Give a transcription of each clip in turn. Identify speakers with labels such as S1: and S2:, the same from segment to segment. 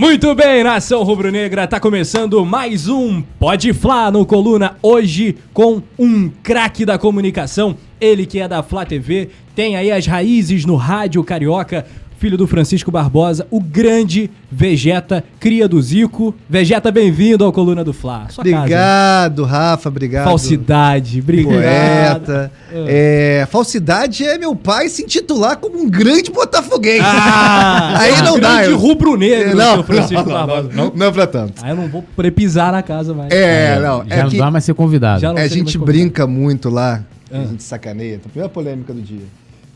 S1: Muito bem, nação rubro-negra, tá começando mais um Pode fla no Coluna, hoje com um craque da comunicação, ele que é da Flá TV, tem aí as raízes no rádio carioca, filho do Francisco Barbosa, o grande Vegeta, cria do Zico. Vegeta, bem-vindo ao Coluna do Fla. Sua obrigado,
S2: casa. Rafa, obrigado. Falsidade, obrigado. Poeta. É. É, falsidade é meu pai se intitular como um grande botafoguense. Ah, Aí não dá. Grande rubro-negro, não, Francisco não, Barbosa. Não, não,
S1: não é pra tanto. Aí eu não vou prepisar na casa mais. É, é não. Já é não que, dá mais ser
S2: convidado. É, a gente brinca muito lá, ah. a gente sacaneia. Então, primeira polêmica do dia.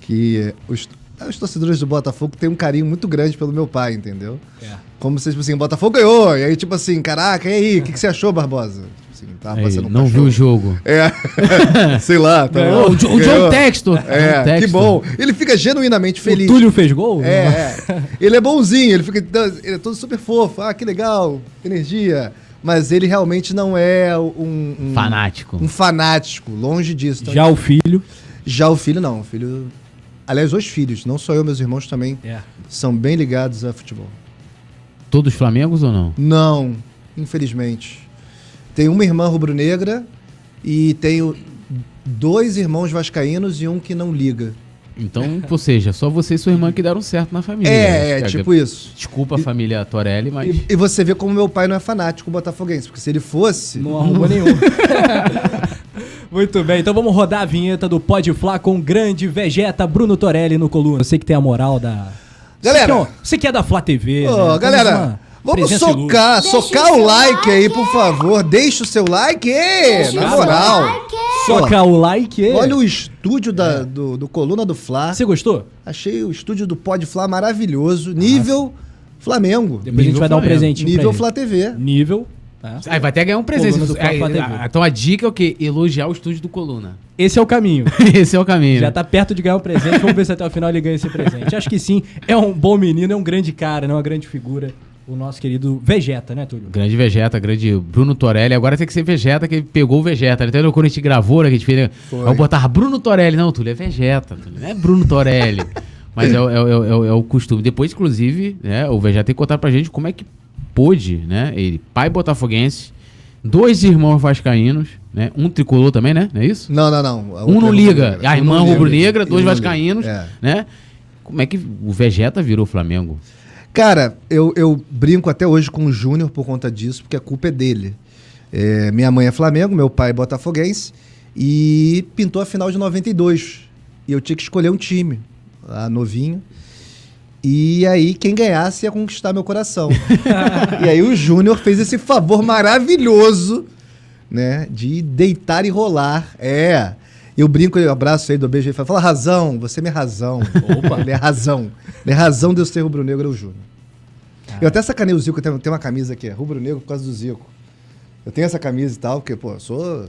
S2: Que os, os torcedores do Botafogo têm um carinho muito grande pelo meu pai, entendeu? É. Como se, tipo assim, o Botafogo ganhou. E aí, tipo assim, caraca, e aí, o que, que, você achou, Barbosa? Tipo
S3: assim, tava Ei, um não viu o jogo. É. Sei lá. Tá O, John Texto. Textor. É, John que
S2: bom. Ele fica genuinamente feliz. O Túlio fez gol? É. é. Ele é bonzinho, ele fica. Então, ele é todo super fofo. Ah, que legal. Energia mas ele realmente não é um, um, fanático. Um fanático, longe disso. Então, já o filho? Já o filho não, o filho Aliás, os filhos, não só eu, meus irmãos também é. são bem ligados a futebol.
S3: Todos Flamengos ou não?
S2: Não, infelizmente. Tem uma irmã rubro-negra e tenho dois irmãos vascaínos e um que não liga. Então, ou seja, só você e sua irmã que deram certo na família. É, é tipo
S3: isso. Desculpa a família e,
S1: Torelli, mas.
S2: E, e, você vê como meu pai não é fanático botafoguense, porque se ele fosse. Não arrumou nenhum.
S1: Muito bem, então vamos rodar a vinheta do Pode Flá com o grande Vegeta Bruno Torelli no coluna. Eu sei que tem a moral da. Galera! Você que é, Você que é da Flá TV. Ô, né? galera! Uma... Vamos socar, socar o like, like, aí, por favor. Deixa o seu like, Deixa
S2: na moral. Soca Socar o like. Olha o estúdio da, é. do, do, Coluna do Fla. Você gostou? Achei o estúdio do Pod Fla maravilhoso. Nível Flamengo. Depois nível a gente vai Flamengo. dar um presente. Nível Flá TV.
S3: Nível Aí vai até ganhar um presente. Do aí, a, ah, então a
S1: dica é o quê? Elogiar o estúdio do Coluna.
S3: Esse é o caminho. esse é o caminho. Já tá
S1: perto de ganhar um presente. Vamos ver se até o final ele ganha esse presente. Acho que sim. É um bom menino, é um grande cara, é uma grande figura o nosso querido Vegeta, né, Túlio?
S3: Grande Vegeta, grande Bruno Torelli. Agora tem que ser Vegeta, que ele pegou o Vegeta. Até né? quando a gente gravou, né, que a gente fez... Né? Foi. Eu botava Bruno Torelli. Não, Túlio, é Vegeta. Túlio. Não é Bruno Torelli. Mas é, é, é, é, o costume. Depois, inclusive, né, o Vegeta tem que contar pra gente como é que pôde, né? Ele, pai botafoguense, dois irmãos vascaínos, né? Um tricolor também, né? Não é isso?
S2: Não, não, não. Um não é liga, a é irmã rubro-negra, dois vascaínos, é.
S3: né? Como é que o Vegeta virou Flamengo?
S2: Cara, eu, eu brinco até hoje com o Júnior por conta disso, porque a culpa é dele. É, minha mãe é Flamengo, meu pai é botafoguense, e pintou a final de 92. E eu tinha que escolher um time, lá novinho. E aí, quem ganhasse ia conquistar meu coração. e aí, o Júnior fez esse favor maravilhoso, né? De deitar e rolar. É. Eu brinco, eu abraço aí, do beijo e fala: razão, você é minha razão. Opa, ele é razão. Ele é razão de eu ser rubro-negro, é o Júnior. Ah. Eu até sacanei o Zico, eu tenho, tenho uma camisa aqui, é rubro-negro por causa do Zico. Eu tenho essa camisa e tal, porque, pô, eu sou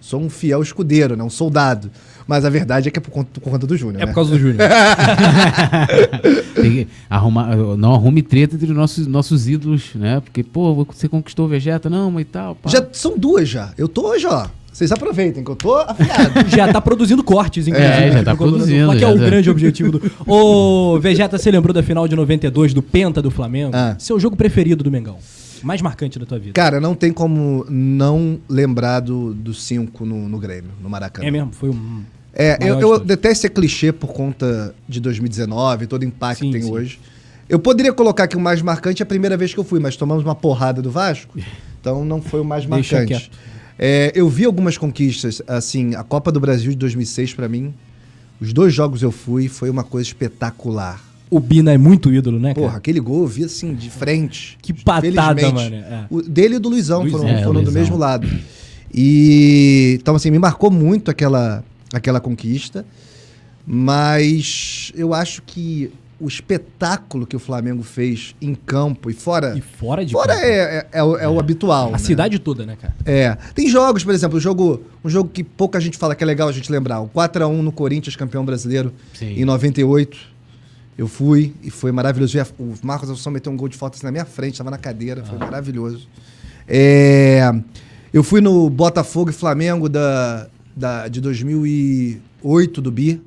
S2: Sou um fiel escudeiro, né? Um soldado. Mas a verdade é que é por conta, por conta do Júnior.
S3: É né? por causa do Júnior. arrumar, não arrume treta entre nossos, nossos ídolos, né? Porque, pô, você conquistou o Vegeta, não, mas tal. Tá, pá. Já são duas já. Eu tô
S2: hoje, ó. Vocês aproveitem que eu tô afiado.
S1: já tá produzindo cortes, é, inclusive. É, já tá é produzindo. Qual que é o tá. grande objetivo do... Ô, Vegeta, você lembrou da final de 92 do Penta do Flamengo? Ah. Seu jogo preferido do Mengão? mais marcante da tua vida? Cara,
S2: não tem como não lembrar do, do cinco no, no Grêmio, no Maracanã. É mesmo, foi um.
S1: É, eu, eu
S2: detesto ser clichê por conta de 2019, todo impacto que tem sim. hoje. Eu poderia colocar que o mais marcante é a primeira vez que eu fui, mas tomamos uma porrada do Vasco, então não foi o mais marcante. É, eu vi algumas conquistas, assim, a Copa do Brasil de 2006 para mim, os dois jogos eu fui, foi uma coisa espetacular o Bina é muito ídolo, né, cara? Porra, aquele gol eu vi assim, de frente. Que patada, mano. É. O dele e do Luizão, foram, é, foram Luizão. do mesmo lado. E então assim, me marcou muito aquela aquela conquista, mas eu acho que o espetáculo que o Flamengo fez em campo e fora. E fora de fora é, é, é, o, é, o é. habitual. A né? cidade toda, né, cara? É. Tem jogos, por exemplo, um jogo, um jogo que pouca gente fala que é legal a gente lembrar. O 4x1 no Corinthians, campeão brasileiro, Sim. em 98. Eu fui e foi maravilhoso. O Marcos Assunção meteu um gol de falta assim na minha frente, estava na cadeira, foi ah. maravilhoso. É, eu fui no Botafogo e Flamengo da, da, de 2008 do Bi,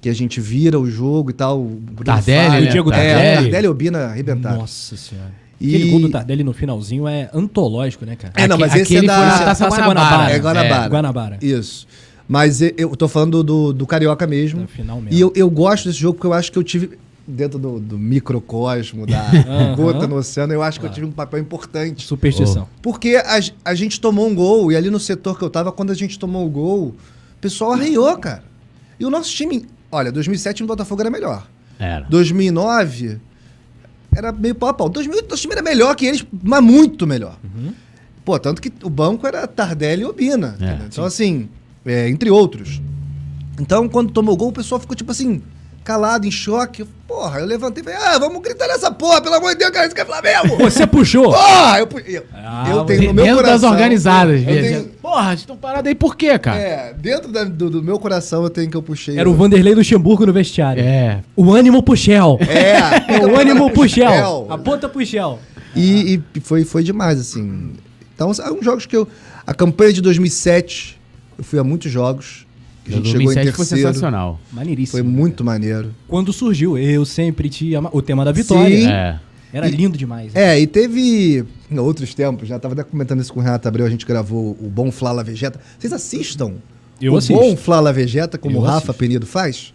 S2: que a gente vira o jogo e tal. Tardelli, né? o Diego Tardelli. É, Tardelli e o
S1: Bina arrebentaram. Nossa Senhora. E... Aquele gol do Tardelli no finalzinho é antológico, né, cara? É, não, mas Aque, esse é da... Taça Guanabara. É Guanabara. É, Guanabara.
S2: Isso. Mas eu, eu tô falando do, do Carioca mesmo. É,
S1: finalmente. E eu,
S2: eu gosto desse jogo porque eu acho que eu tive dentro do, do, microcosmo, da uhum. gota no oceano, eu acho que ah. eu tive um papel importante. Superstição. Oh. Porque a, a, gente tomou um gol, e ali no setor que eu tava, quando a gente tomou o gol, o pessoal arreiou, cara. E o nosso time, olha, 2007 no Botafogo era melhor. Era. 2009 era meio pau a pau. 2008 nosso time era melhor que eles, mas muito melhor. Uhum. Pô, tanto que o banco era Tardelli e Obina. É, então, sim. assim, é, entre outros. Então, quando tomou gol, o pessoal ficou tipo assim, calado, em choque. Porra, eu levantei e falei, ah, vamos gritar nessa porra, pelo amor de Deus, cara, isso que é Flamengo! Você puxou! Porra! Eu, pu... ah, eu tenho no meu dentro coração... Dentro das organizadas. Tenho... Porra, estão parados aí por quê, cara? É, dentro da, do, do, meu coração eu tenho que eu puxei... Era o Vanderlei
S1: Luxemburgo no vestiário. É. O ânimo puxel. É. é o ânimo puxel. É. A ponta puxel.
S2: E, e foi, foi demais, assim. Então, alguns jogos que eu... A campanha de 2007 eu fui a muitos jogos. A gente chegou em terceiro. foi sensacional. Maneiríssimo. Foi né, muito maneiro.
S1: Quando surgiu, eu sempre te O tema da vitória. Sim. É. Era e, lindo demais. Né? É,
S2: e teve em outros tempos, já estava até comentando isso com o Renato Abreu, a gente gravou o Bom Flala Vegeta. Vocês assistam eu o assisto. Bom Flala Vegeta, como o Rafa assisto. Penido faz?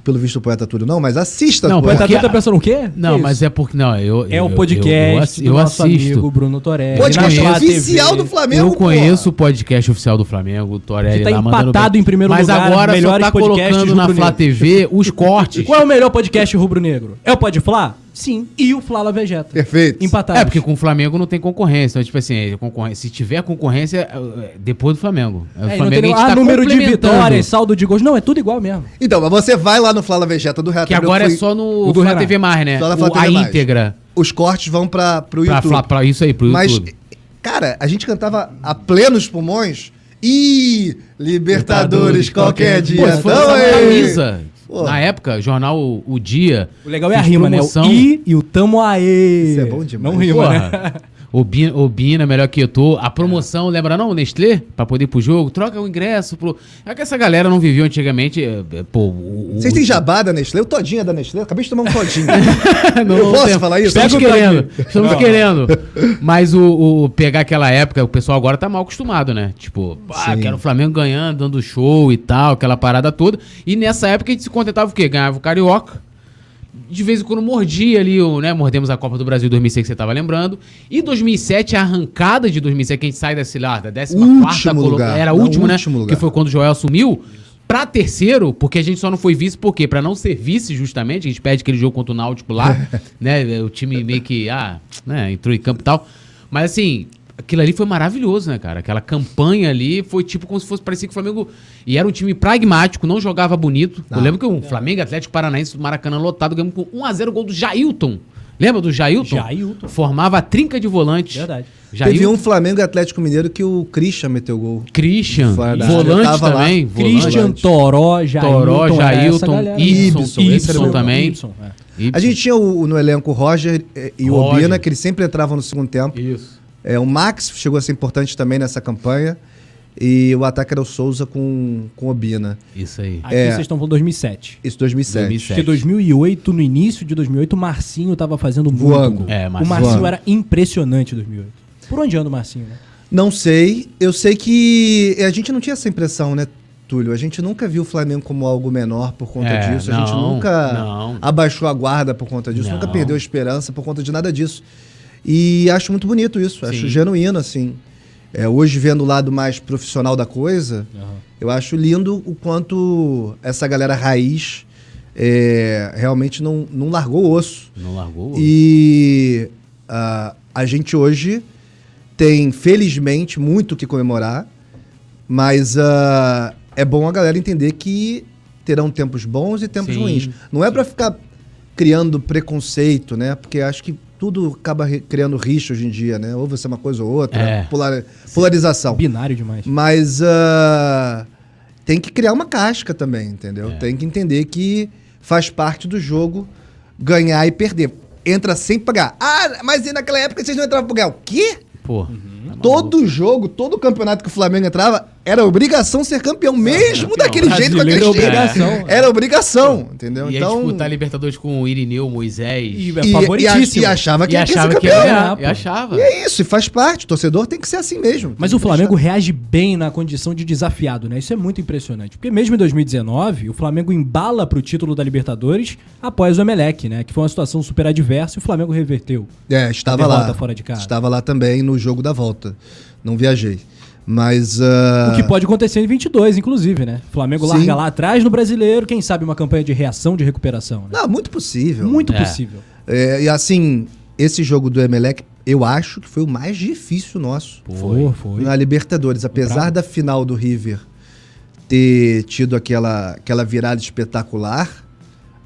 S2: pelo visto o Poeta Túlio não, mas assista. Não, o Poeta Túlio tá pensando
S3: o quê? Não, mas é porque. Não,
S2: eu, é eu, o podcast. Eu, eu, eu assisto. Amigo Bruno Torelli.
S1: Podcast é oficial do Flamengo. Eu
S3: conheço o podcast oficial do Flamengo, o Torelli. Tá empatado em primeiro mas lugar. Mas agora
S1: só tá colocando na Flá
S3: TV os cortes. Qual é o melhor podcast rubro-negro? É o Pode Flá?
S1: Sim, e o Flávio Vegeta.
S3: Perfeito. empatado É, porque com o Flamengo não tem concorrência. Então, tipo assim, é, concorrência, se tiver concorrência, é, é, depois do Flamengo. É, o é, Flamengo tem, a gente tá ah, número de vitórias,
S1: saldo de gols. Não, é tudo igual mesmo. Então, mas você
S2: vai lá no Flávio Vegeta do Renato. Que agora fui, é só no do Flá TV Mais, né? Flá, Flá o, TV a mais. íntegra. Os cortes vão para pro YouTube.
S3: pra, isso aí, pro mas, YouTube. Mas,
S2: cara, a gente cantava a plenos pulmões e Libertadores, Libertadores qualquer, qualquer dia. Pô, foi
S3: então, camisa. Pô. Na época, jornal O Dia. O legal é a rima, promoção. né? O
S1: I e o tamo aê. Isso é bom demais. Não rima, Porra.
S3: né? Obina, Obina, é melhor que eu tô. A promoção, é. lembra não? O Nestlé? Pra poder ir pro jogo. Troca o ingresso pro... É que essa galera não viveu antigamente, é, é, pô... O,
S2: Vocês o... têm jabá da Nestlé? O todinha da Nestlé? Acabei de tomar um todinho. não, eu posso tempo. falar isso? Estamos querendo.
S3: Estamos não. querendo. Mas o, o, pegar aquela época, o pessoal agora tá mal acostumado, né? Tipo, ah, quero o Flamengo ganhando, dando show e tal, aquela parada toda. E nessa época a gente se contentava o quê? Ganhava o Carioca de vez em quando mordia ali, né? Mordemos a Copa do Brasil 2006 que você estava lembrando. E 2007, a arrancada de 2007, que a gente sai da, cilada da 14 lugar. Era o né, último, né? lugar. Que foi quando o Joel sumiu. Pra terceiro, porque a gente só não foi vice, por quê? Pra não ser vice, justamente, a gente pede aquele jogo contra o Náutico lá, né? O time meio que, ah, né, entrou em campo e tal. Mas assim, Aquilo ali foi maravilhoso, né, cara? Aquela campanha ali foi tipo como se fosse parecia que o Flamengo. E era um time pragmático, não jogava bonito. Não, eu lembro que o Flamengo Atlético Paranaense, Maracanã lotado, ganhamos com 1x0 o gol do Jailton. Lembra do Jailton? Jailton. Formava a trinca de volantes. Verdade. Jailton. Teve um
S2: Flamengo Atlético Mineiro que o Christian meteu gol. Christian. Volante também. Lá. Christian, Toró, Jailton. Toró, Jailton. Né? Ibson. também. É. Ibson, é. A gente tinha o, no elenco eh, o Roger e Roger. o Obina, que eles sempre entravam no segundo tempo. Isso. É, o Max chegou a ser importante também nessa campanha. E o ataque era o Souza com, com o Bina.
S1: Isso aí. Aqui é, vocês estão falando 2007. Isso, 2007. 2007. Porque 2008, no início de 2008, o Marcinho estava fazendo Voando. muito. É, Marcinho. O Marcinho Voando. era impressionante em 2008. Por onde anda o Marcinho, né?
S2: Não sei. Eu sei que é, a gente não tinha essa impressão, né, Túlio? A gente nunca viu o Flamengo como algo menor por conta é, disso. Não, a gente nunca não. abaixou a guarda por conta disso. Não. Nunca perdeu a esperança por conta de nada disso. E acho muito bonito isso, Sim. acho genuíno, assim. É, hoje, vendo o lado mais profissional da coisa, uhum. eu acho lindo o quanto essa galera raiz é, realmente não, não largou o osso.
S3: Não largou
S4: o osso.
S2: E uh, a gente hoje tem, felizmente, muito o que comemorar, mas uh, é bom a galera entender que terão tempos bons e tempos Sim. ruins. Não é para ficar criando preconceito, né? Porque acho que tudo acaba criando rixa hoje em dia, né? Ou você é uma coisa ou outra, é. Polar, polarização. Binário demais. Mas uh, tem que criar uma casca também, entendeu? É. Tem que entender que faz parte do jogo ganhar e perder. Entra sem pagar. Ah, mas naquela época vocês não entravam pra pagar. O quê? Pô. Uhum todo jogo, todo campeonato que o Flamengo entrava, era obrigação ser campeão, mesmo campeão, daquele jeito com aquele era obrigação. É. é. Era obrigação,
S3: entendeu? então, disputar tipo, tá Libertadores com o Irineu, Moisés. E, é E, a, e achava que e ia achava ser campeão. Que ia e achava.
S1: E é isso, e faz parte. torcedor tem que ser assim mesmo. Mas o Flamengo reage bem na condição de desafiado, né? Isso é muito impressionante. Porque mesmo em 2019, o Flamengo embala para o título da Libertadores após o Emelec, né? Que foi uma situação super adversa e o Flamengo reverteu. É, estava lá. Fora de casa.
S2: Estava lá também no jogo da volta. Não viajei. Mas. Uh... O que pode
S1: acontecer em 22, inclusive, né? O Flamengo Sim. larga lá atrás no brasileiro, quem sabe uma campanha de reação, de recuperação. Né? Não,
S2: muito possível. Muito é. possível. É, e assim, esse jogo do Emelec, eu acho que foi o mais difícil nosso. Foi, foi. Na Libertadores. Apesar da final do River ter tido aquela, aquela virada espetacular,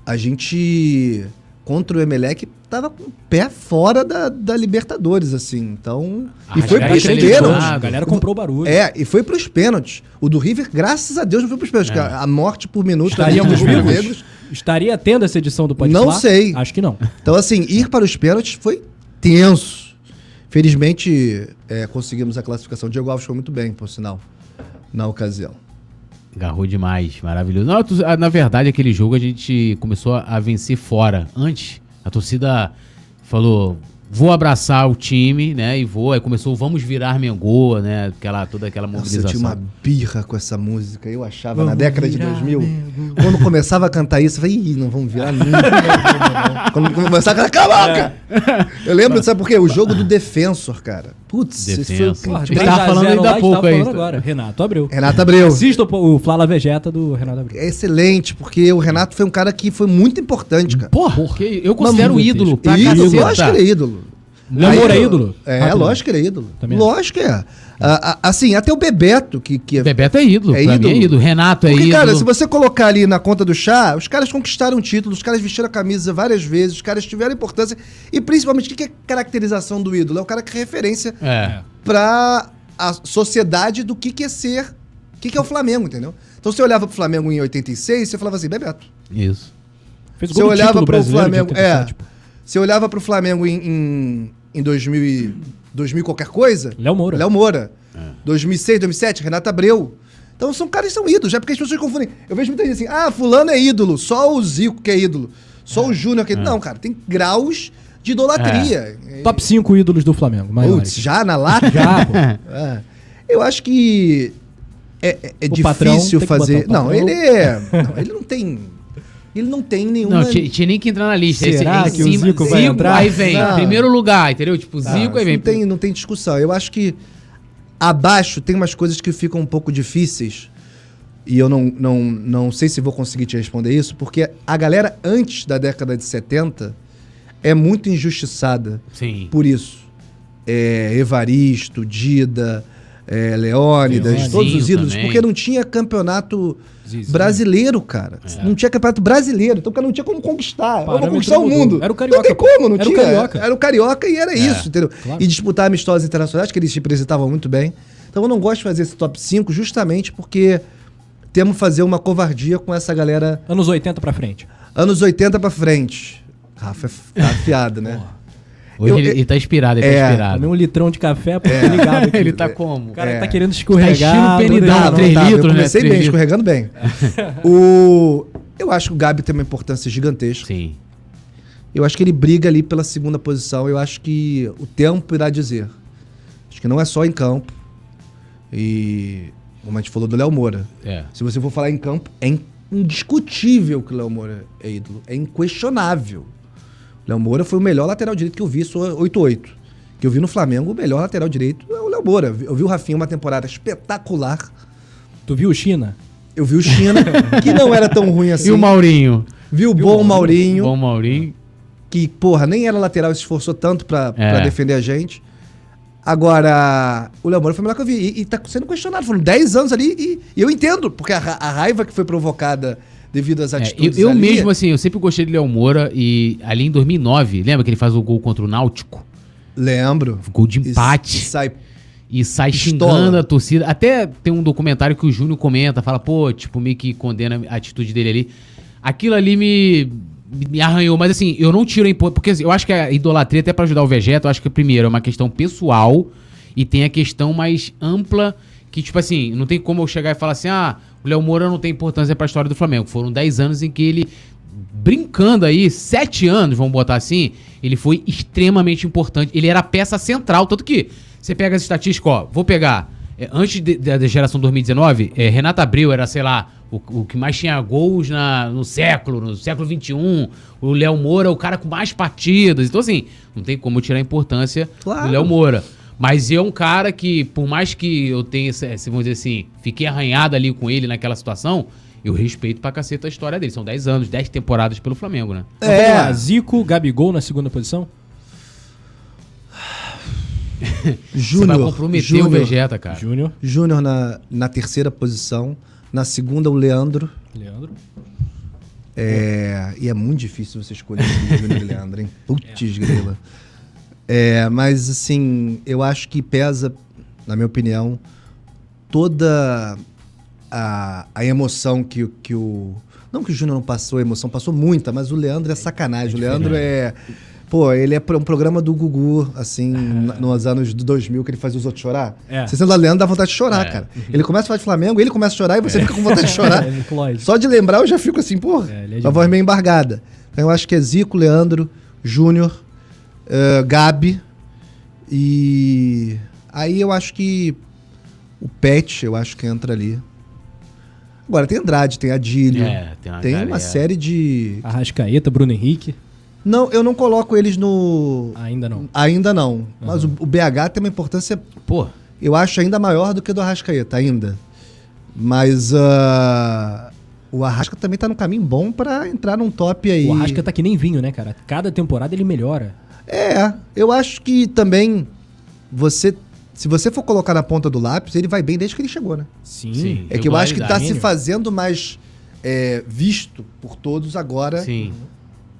S2: a gente contra o Emelec estava com o pé fora da, da Libertadores, assim. Então. Ah, e foi para os pênaltis. Ah, a galera comprou barulho. É, e foi para os pênaltis. O do River, graças a Deus, não foi para os pênaltis. É. A, morte por minuto Estaríamos dos negros.
S1: Estaria tendo essa edição do podcast? Não falar? sei.
S2: Acho que não. Então, assim, ir para os pênaltis foi tenso. Felizmente, é, conseguimos a classificação. Diego Alves foi muito bem, por sinal,
S3: na ocasião. Agarrou demais, maravilhoso. Não, na verdade, aquele jogo a gente começou a vencer fora. Antes, a torcida falou: vou abraçar o time, né? E vou. Aí começou Vamos Virar Mengoa, né? Aquela, toda aquela mobilização. Nossa, eu tinha
S2: uma birra com essa música. Eu achava, vamos na década de 2000, quando começava a cantar isso, eu falei, Ih, não vamos virar nunca. quando começava a cantar, É. Eu lembro, sabe por quê? O jogo do Defensor, cara. Putz, Defensor. Foi... tava tá falando ainda há tá pouco aí. Agora. Renato Abreu. Renato Abreu. Assista o Flala Vegeta do Renato Abreu. É excelente, porque o Renato foi um cara que foi muito importante, cara. Porra, porque eu considero ídolo. ídolo, eu acho que ele é ídolo. Léo Moura é ídolo? É, Rápido. lógico que ele é ídolo. Também. Lógico que é. Ah, assim, até o Bebeto, que, que é. Bebeto é ídolo. É, é ídolo. é ídolo. Renato é Porque, ídolo. Cara, se você colocar ali na conta do chá, os caras conquistaram títulos, os caras vestiram a camisa várias vezes, os caras tiveram importância. E principalmente, o que é caracterização do ídolo? É o cara que é referência é. pra a sociedade do que, que é ser. O que, que é o Flamengo, entendeu? Então você olhava pro Flamengo em 86, você falava assim, Bebeto. Isso. Fez gol você olhava pro Flamengo. É. Tipo. Você olhava para o Flamengo em, em, em 2000, e, 2000 qualquer coisa. Léo Moura. Léo Moura. É. 2006, 2007, Renata Abreu. Então são caras que são ídolos, já é porque as pessoas confundem. Eu vejo muita gente assim, ah, fulano é ídolo, só o Zico que é ídolo, só é. o Júnior que é ídolo. É. Não, cara, tem graus de idolatria.
S1: É. Top 5 ídolos do Flamengo, maiores. já na lata? já,
S2: Eu acho que é, é difícil fazer. Um não, ele é, não, ele não tem ele não tem nenhuma. Não, tinha, tinha nem que entrar na lista. Será Esse, que cima, o Zico vai entrar? Aí vem, não. primeiro lugar, entendeu? Tipo, tá, Zico, aí vem. Não tem, não tem discussão. Eu acho que abaixo tem umas coisas que ficam um pouco difíceis. E eu não, não, não sei se vou conseguir te responder isso, porque a galera antes da década de 70 é muito injustiçada Sim. por isso. É, Evaristo, Dida, é, Leônidas, todos os ídolos, também. porque não tinha campeonato Zizinho. brasileiro, cara. É. Não tinha campeonato brasileiro, então o cara não tinha como conquistar. eu vou conquistar o mundo. Era o carioca. Não tem como, não era tinha. O carioca. Era o carioca e era é. isso, entendeu? Claro. E disputar amistosas internacionais, que eles se apresentavam muito bem. Então eu não gosto de fazer esse top 5 justamente porque temos fazer uma covardia com essa galera. Anos 80 pra frente. Anos 80 pra frente. Rafa é tá afiado, né? Hoje eu, ele, ele tá inspirado, ele
S1: tá é, tá inspirado. Tomei um litrão de café, pô, é. ligado.
S2: Aqui. ele tá como? O cara é. tá querendo tá escorregar. Tá estilo penidão, 3 tá, litros, eu né? comecei né? bem, litros. escorregando bem. o, eu acho que o Gabi tem uma importância gigantesca. Sim. Eu acho que ele briga ali pela segunda posição. Eu acho que o tempo irá dizer. Acho que não é só em campo. E como a gente falou do Léo Moura. É. Se você for falar em campo, é indiscutível que o Léo Moura é ídolo. É inquestionável. Léo Moura foi o melhor lateral direito que eu vi, 8-8. Que eu vi no Flamengo, o melhor lateral direito é o Léo Moura. Eu vi o Rafinha uma temporada espetacular. Tu viu o China? Eu vi o China, que não era tão ruim assim. E o assim. Maurinho? Viu o bom Maurinho. Bom Maurinho. Que, porra, nem era lateral e se esforçou tanto pra, é. pra defender a gente. Agora, o Léo Moura foi o melhor que eu vi. E, e tá sendo questionado. Foram 10 anos ali e, e eu entendo, porque a, a, raiva que foi provocada devido às atitudes. É, eu, eu mesmo,
S3: assim, eu sempre gostei de Léo Moura e ali em 2009, lembra que ele faz o gol contra o Náutico? Lembro. gol de empate. E, sai e sai xingando a torcida. Até tem um documentário que o Júnior comenta, fala, pô, tipo, meio que condena a atitude dele ali. Aquilo ali me, me arranhou, mas assim, eu não tiro a impo... Porque assim, eu acho que a idolatria, até para ajudar o Vegeta, eu acho que primeiro é uma questão pessoal e tem a questão mais ampla que, tipo assim, não tem como eu chegar e falar assim, ah, o Léo Moura não tem importância para a história do Flamengo. Foram 10 anos em que ele, brincando aí, 7 anos, vamos botar assim, ele foi extremamente importante. Ele era a peça central, tanto que você pega as estatísticas, ó, vou pegar. É, antes da geração 2019, é, Renata Abreu era, sei lá, o, o que mais tinha gols na, no século, no século XXI. O Léo Moura, o cara com mais partidas. Então, assim, não tem como tirar a importância claro. do Léo Moura. Mas eu é um cara que, por mais que eu tenha, vamos dizer assim, fiquei arranhado ali com ele naquela situação, eu respeito pra caceta a história dele. São 10 anos, 10 temporadas pelo Flamengo, né? É,
S1: Zico, Gabigol na segunda posição? Júnior. Você vai comprometer o Vegeta, cara. Júnior. Júnior na,
S2: na terceira posição. Na segunda, o Leandro. Leandro. É, e é muito difícil você escolher o Júnior e Leandro, hein? É. Putz, é. grila. É, mas assim, eu acho que pesa, na minha opinião, toda a, a emoção que, que o. Não que o Júnior não passou emoção, passou muita, mas o Leandro é, é sacanagem. o Leandro é. Pô, ele é um programa do Gugu, assim, é. nos anos 2000, que ele fazia os outros chorar. É. Você sendo a Leandro, dá vontade de chorar, é. cara. Uhum. Ele começa a falar de Flamengo, ele começa a chorar e você é. fica com vontade de chorar. É, Só de lembrar eu já fico assim, pô, é, a voz meio embargada. Então eu acho que é Zico, Leandro, Júnior, uh, Gabi. E aí eu acho que o Pet, eu acho que entra ali. Agora tem Andrade, tem Adílio. É, tem uma, tem uma série de. Arrascaeta, Bruno Henrique. Não, eu não coloco eles no. Ainda não. Ainda não. Uhum. Mas o, o, BH tem uma importância. Pô. Eu acho ainda maior do que o do Arrascaeta, ainda. Mas uh, o Arrasca também tá no caminho bom para entrar num top aí. O Arrasca tá que nem vinho, né, cara? Cada temporada ele melhora. É, eu acho que também você se você for colocar na ponta do lápis, ele vai bem desde que ele chegou, né? Sim. É que eu acho que está se fazendo mais é, visto por todos agora. Sim.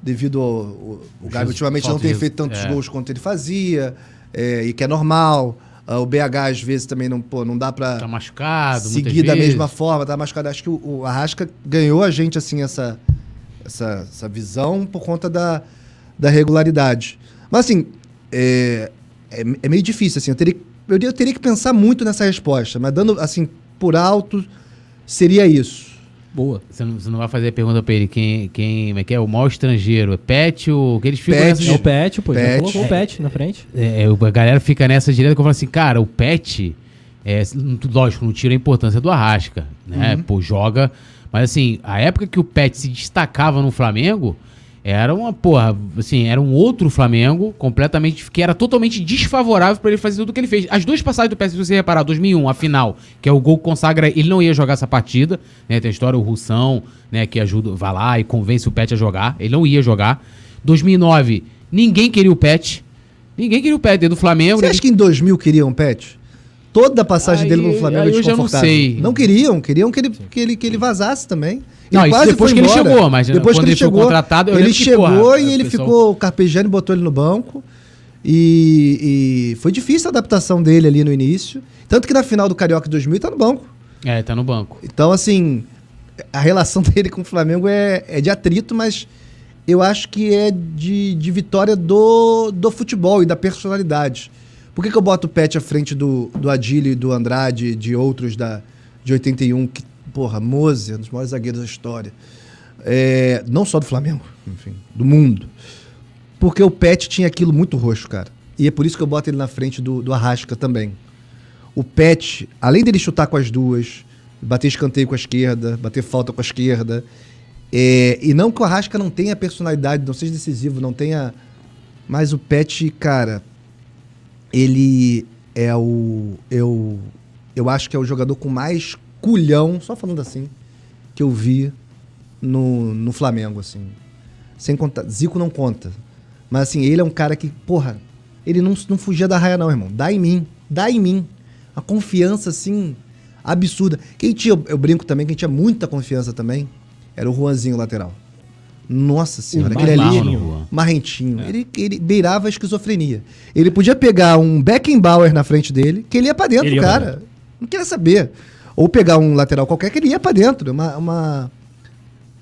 S2: Devido ao. O, o Gabi ultimamente não tem de... feito tantos é. gols quanto ele fazia, é, e que é normal. Ah, o BH às vezes também não, pô, não dá para Tá machucado, Seguir da vezes. mesma forma, tá machucado. Acho que o, o Arrasca ganhou a gente, assim, essa, essa, essa visão por conta da, da regularidade. Mas assim, é, é, é meio difícil, assim, eu teria, eu, eu teria que pensar muito nessa resposta, mas dando assim, por alto, seria isso. Boa. Você
S3: não, você não vai fazer a pergunta pra ele quem, quem é que é? O maior estrangeiro? É Pet ou que eles ficam pet. nessa. É o Pet, pô. Pet. colocou o
S1: Pet na frente.
S3: É, é, a galera fica nessa direita que eu falo assim, cara, o Pet. É, lógico, não tira a importância do Arrasca, né? Uhum. Pô, joga. Mas assim, a época que o Pet se destacava no Flamengo, era uma, porra, assim, era um outro Flamengo, completamente, que era totalmente desfavorável para ele fazer tudo o que ele fez. As duas passagens do PSG, você reparar, 2001, a final, que é o gol que consagra, ele não ia jogar essa partida, né? Tem a história, o Russão, né, que ajuda, vai lá e convence o Pet a jogar, ele não ia jogar. 2009, ninguém queria o Pet,
S2: ninguém queria o Pet dentro do Flamengo. Você ninguém... acha que em 2000 queriam o Pet? Toda a passagem aí, dele no Flamengo é desconfortável. eu já não sei. Não queriam, queriam que ele, que ele, que ele vazasse também. Não, isso depois que embora. ele chegou, mas depois quando que ele, chegou, foi contratado, ele chegou e ele pessoal... ficou carpejando e botou ele no banco. E, e, foi difícil a adaptação dele ali no início. Tanto que na final do Carioca 2000 tá no banco.
S3: É, tá no banco.
S2: Então, assim, a relação dele com o Flamengo é, é de atrito, mas eu acho que é de, de vitória do, do futebol e da personalidade. Por que, que eu boto o Pet à frente do, do Adílio e do Andrade de outros da, de 81 que porra, Mose, um dos maiores zagueiros da história. É, não só do Flamengo, enfim, do mundo. Porque o Pet tinha aquilo muito roxo, cara. E é por isso que eu boto ele na frente do, do Arrasca também. O Pet, além dele chutar com as duas, bater escanteio com a esquerda, bater falta com a esquerda, é, e não que o Arrasca não tenha personalidade, não seja decisivo, não tenha. Mas o Pet, cara, ele é o. Eu, é eu acho que é o jogador com mais culhão, só falando assim, que eu vi no, no Flamengo, assim. Sem contar. Zico não conta. Mas assim, ele é um cara que, porra, ele não, não fugia da raia, não, irmão. Dá em mim. Dá em mim. A confiança, assim, absurda. Quem tinha, eu brinco também, quem tinha muita confiança também, era o Juanzinho lateral. Nossa senhora, aquele ali, marrentinho. É. Ele, ele beirava a esquizofrenia. Ele podia pegar um Beckenbauer na frente dele, que ele ia pra dentro, ele cara. Não queria saber ou pegar um lateral qualquer que ele ia para dentro. Uma, uma,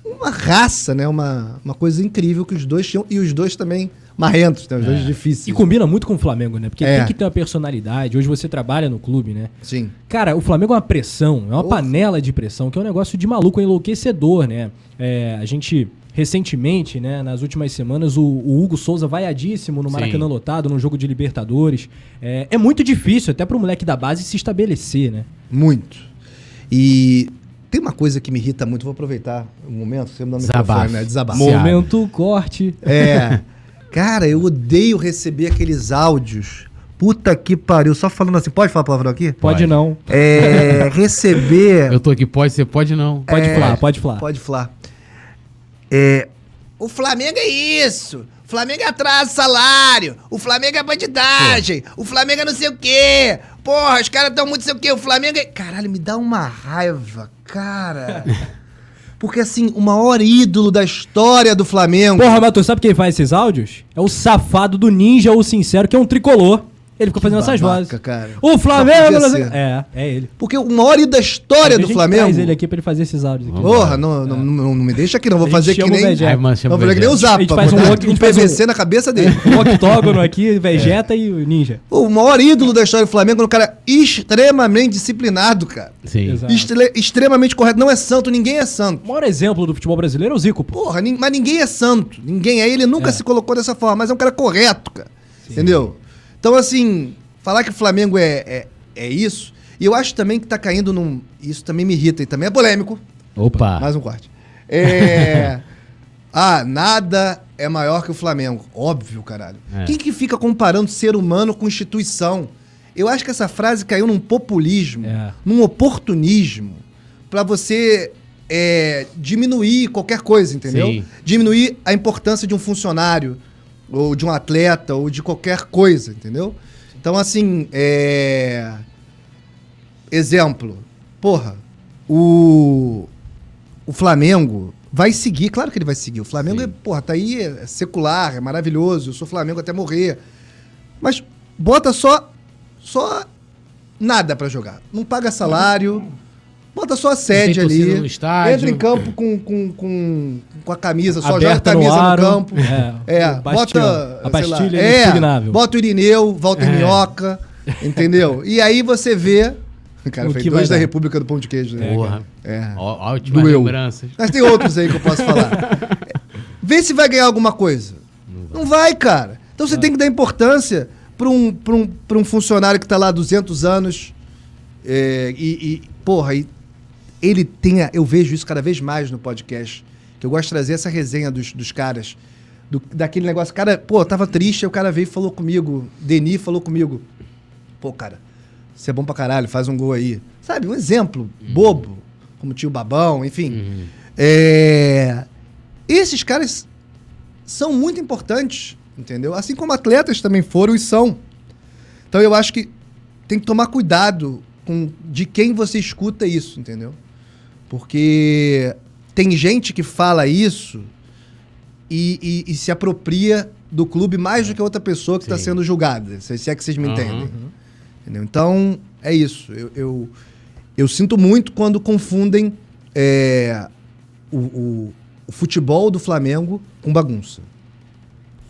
S2: uma, raça, né? Uma, uma coisa incrível que os dois tinham e os dois também marrentos, né? os é. dois difíceis. E combina muito
S1: com o Flamengo, né? Porque é. tem que ter uma personalidade. Hoje você trabalha no clube, né? Sim. Cara, o Flamengo é uma pressão, é uma panela de pressão, que é um negócio de maluco é enlouquecedor, né? É, a gente recentemente, né, nas últimas semanas, o, o Hugo Souza vaiadíssimo no Maracanã Sim. lotado, no jogo de Libertadores. É, é muito difícil, até para o moleque da base se estabelecer, né? Muito. E tem uma coisa que me irrita muito, vou aproveitar o um momento, você me dá um microfone, né? Desabafo. Momento corte. É.
S2: Cara, eu odeio receber aqueles áudios. Puta que pariu, só falando assim, pode falar palavrão aqui? Pode, pode. não. É, receber.
S3: Eu tô aqui, pode ser, pode não. Pode é, falar, pode falar. Pode falar. É,
S2: o Flamengo é isso. O Flamengo atrasa salário. O Flamengo é bandidagem. É. O Flamengo é não sei o quê porra, os caras estão muito sei o quê, o Flamengo. É- Caralho, me dá uma raiva, cara.
S1: Porque, assim, o maior ídolo da história do Flamengo. Porra, Matheus, sabe quem faz esses áudios? É o safado do Ninja, ou Sincero, que é um tricolor. Ele ficou que fazendo babaca, essas vozes. Cara. O Flamengo. É, é ele. Porque o maior ídolo da história é, do Flamengo. Traz ele aqui pra ele fazer esses áudios aqui. Porra, não, é. não, não, me deixa aqui, não. Vou fazer que nem. Ai, vou fazer que nem o Zapa. Faz um, um PVC um, na cabeça dele. Um octógono aqui, Vegeta é. e o Ninja.
S2: O maior ídolo da história do Flamengo, é um cara extremamente disciplinado, cara. Sim. Estre extremamente correto. Não é santo, ninguém é santo. O maior exemplo do futebol brasileiro é o Zico. Pô. Porra, mas ninguém é santo. Ninguém é. Ele nunca é. se colocou dessa forma, mas é um cara correto, cara. Sim. Entendeu? Então, assim, falar que o Flamengo é, é, é isso, e eu acho também que tá caindo num. Isso também me irrita e também é polêmico.
S3: Opa! Mais
S2: um corte. É. ah, nada é maior que o Flamengo. Óbvio, caralho. É. Quem que fica comparando ser humano com instituição? Eu acho que essa frase caiu num populismo, é. num oportunismo, para você é, diminuir qualquer coisa, entendeu? Sim. Diminuir a importância de um funcionário, ou de um atleta, ou de qualquer coisa, entendeu? Então, assim, é... exemplo, porra, o, o Flamengo vai seguir, claro que ele vai seguir. O Flamengo, é, porra, tá aí, é secular, é maravilhoso, eu sou Flamengo até morrer. Mas bota só, só nada para jogar. Não paga salário, Bota sua sede ali. No estádio. Entra em campo com, com, com, com a camisa, só Aberta joga a camisa no, aro, no campo. É, é bota. A pastilha lá, é, é Bota o Irineu, Walter é. Minhoca, entendeu? E aí você vê Cara, o foi dois da República do Pão de Queijo. Né? Porra.
S3: É. Ó, Doeu. lembranças. Mas tem outros aí que eu posso falar.
S2: Vê se vai ganhar alguma coisa. Não vai, Não vai cara. Então você é. tem que dar importância para um, um, um funcionário que está lá há 200 anos é, e, e, porra, e ele tenha. Eu vejo isso cada vez mais no podcast. Que eu gosto de trazer essa resenha dos, dos caras. Do, daquele negócio. Cara, pô, tava triste, aí o cara veio e falou comigo. Denis falou comigo. Pô, cara, você é bom pra caralho, faz um gol aí. Sabe, um exemplo uhum. bobo, como tio Babão, enfim. Uhum. É... Esses caras são muito importantes, entendeu? Assim como atletas também foram e são. Então eu acho que tem que tomar cuidado com de quem você escuta isso, entendeu? Porque tem gente que fala isso e, e, e se apropria do clube mais do que outra pessoa que está sendo julgada. Se é que vocês me uhum. entendem. Entendeu? Então, é isso. Eu, eu, eu sinto muito quando confundem é, o, o, o futebol do Flamengo com bagunça.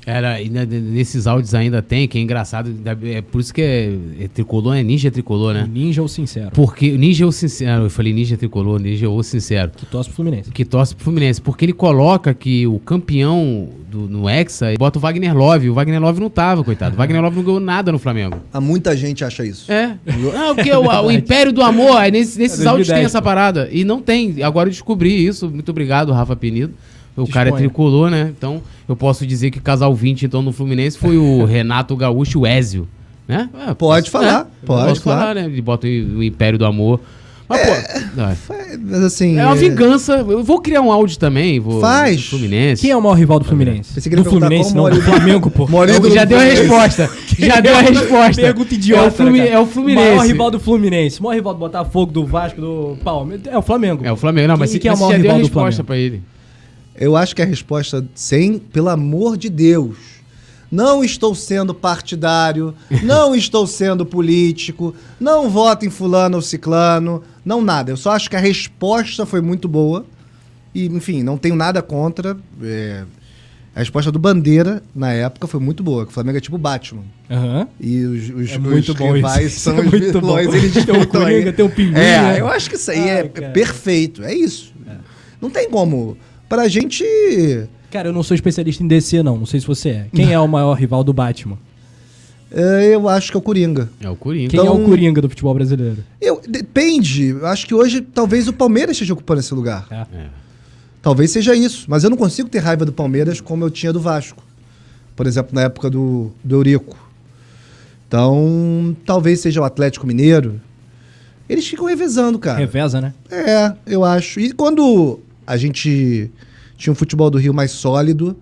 S3: Era, nesses áudios ainda tem, que é engraçado. É por isso que é, é tricolor, é ninja tricolor, né? ninja ou sincero. Porque ninja ou sincero, eu falei ninja tricolor, ninja ou sincero. Que torce pro Fluminense. Que torce pro Fluminense. Porque ele coloca que o campeão do, no Hexa ele bota o Wagner Love. O Wagner Love não tava, coitado. O Wagner Love não ganhou nada no Flamengo. Há ah, muita gente acha isso. É. Não, porque é o, o, Império do Amor, é nesses, nesses é 2010, áudios tem essa parada. E não tem. Agora eu descobri isso. Muito obrigado, Rafa Penido. O cara é tricolor, né? Então eu posso dizer que o casal 20 então, no Fluminense foi o Renato Gaúcho e o Ézio, Né? Ah, é, pode posso, falar, pode posso falar, né? Ele bota o Império do Amor. Mas, é, pô, é. mas assim. É uma é- vingança. Eu vou criar um áudio também. Vou, faz. Fluminense.
S1: Quem é o maior rival do Fluminense? Você do Fluminense, não. Do Flamengo, pô. já deu a resposta. já deu a resposta. Pergunta idiota. É o, né, Flumi cara. é o Fluminense. O maior rival do Fluminense. O maior rival do Botafogo, do Vasco, do Palmeiras. É o Flamengo. É o Flamengo. Não, mas quem, se, que é o maior rival do Flamengo? já deu a resposta
S2: pra ele. Eu acho que a resposta sem, pelo amor de Deus. Não estou sendo partidário, não estou sendo político, não voto em fulano ou ciclano, não nada. Eu só acho que a resposta foi muito boa. E, enfim, não tenho nada contra. É... A resposta do Bandeira, na época, foi muito boa. O Flamengo é tipo Batman. Uhum. E os, os, é rivais isso. são é os muito vilões. Bom. Eles tem o Coringa, tem o Pinguim. É, né? eu acho que isso aí Ai, é cara. perfeito. É isso. É. Não tem como
S1: pra gente. Cara, eu não sou especialista em DC, não. Não sei se você é. Quem é o maior rival do Batman?
S2: É, eu acho que é o Coringa. É o Coringa. Quem então, é o então, Coringa
S1: do futebol brasileiro?
S2: Eu, depende. Eu acho que hoje talvez o Palmeiras esteja ocupando esse lugar. É. É. Talvez seja isso. Mas eu não consigo ter raiva do Palmeiras como eu tinha do Vasco. Por exemplo, na época do, do Eurico. Então, talvez seja o Atlético Mineiro. Eles ficam revezando, cara. Reveza, né? É, eu acho. E quando a gente tinha um futebol do Rio mais sólido.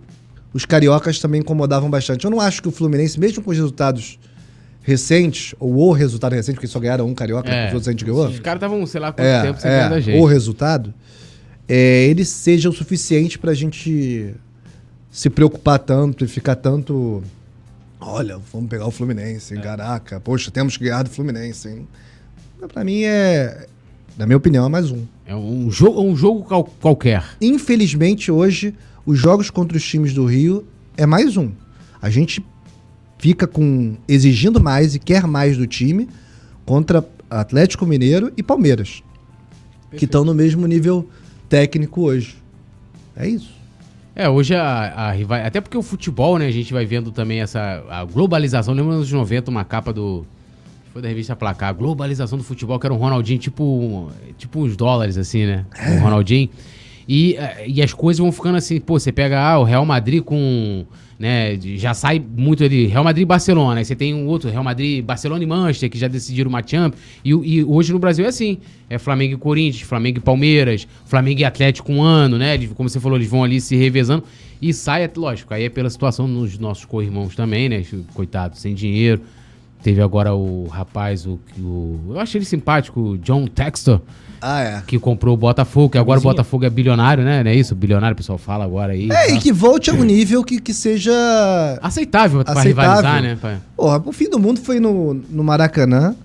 S2: Os cariocas também incomodavam bastante. Eu não acho que o Fluminense, mesmo com os resultados recentes, ou o resultado recente, porque só ganharam um carioca, é, os outros a gente ganhou. Os caras estavam, sei lá, quanto é, tempo sem é, da gente. O resultado, é, ele seja o suficiente a gente se preocupar tanto e ficar tanto. Olha, vamos pegar o Fluminense, garaca É. caraca, poxa, temos que ganhar do Fluminense, hein? Pra mim é, na minha opinião, é mais um. É um jogo, é um jogo qual, qualquer. Infelizmente, hoje, os jogos contra os times do Rio é mais um. A gente fica com exigindo mais e quer mais do time contra Atlético Mineiro e Palmeiras, Perfeito. que estão no mesmo nível técnico hoje. É isso.
S3: É, hoje a, Até porque o futebol, né? A gente vai vendo também essa a globalização. Lembra nos 90 uma capa do foi da revista Placar. Globalização do futebol, que era um Ronaldinho, tipo, tipo uns dólares, assim, né? O é. Ronaldinho. E, eh, e as coisas vão ficando assim, pô, você pega ah, o Real Madrid com. Né, já sai muito ali, Real Madrid e Barcelona. Aí você tem um outro, Real Madrid, Barcelona e Manchester, que já decidiram uma Champions. E, e hoje no Brasil é assim: é Flamengo e Corinthians, Flamengo e Palmeiras, Flamengo e Atlético um ano, né? Como você falou, eles vão ali se revezando. E sai, lógico, aí é pela situação dos nossos co-irmãos também, né? Coitado, sem dinheiro Teve agora o rapaz, o, o eu achei ele simpático, o John Textor. Ah, é. Que comprou o Botafogo, que agora Sim. o Botafogo é bilionário, né? Não é isso? Bilionário, o pessoal fala agora aí. É, tá. e
S2: que volte a um nível que, que seja. Aceitável, pra Aceitável. pra rivalizar, né? Pai? Porra, o fim do mundo foi no, no Maracanã,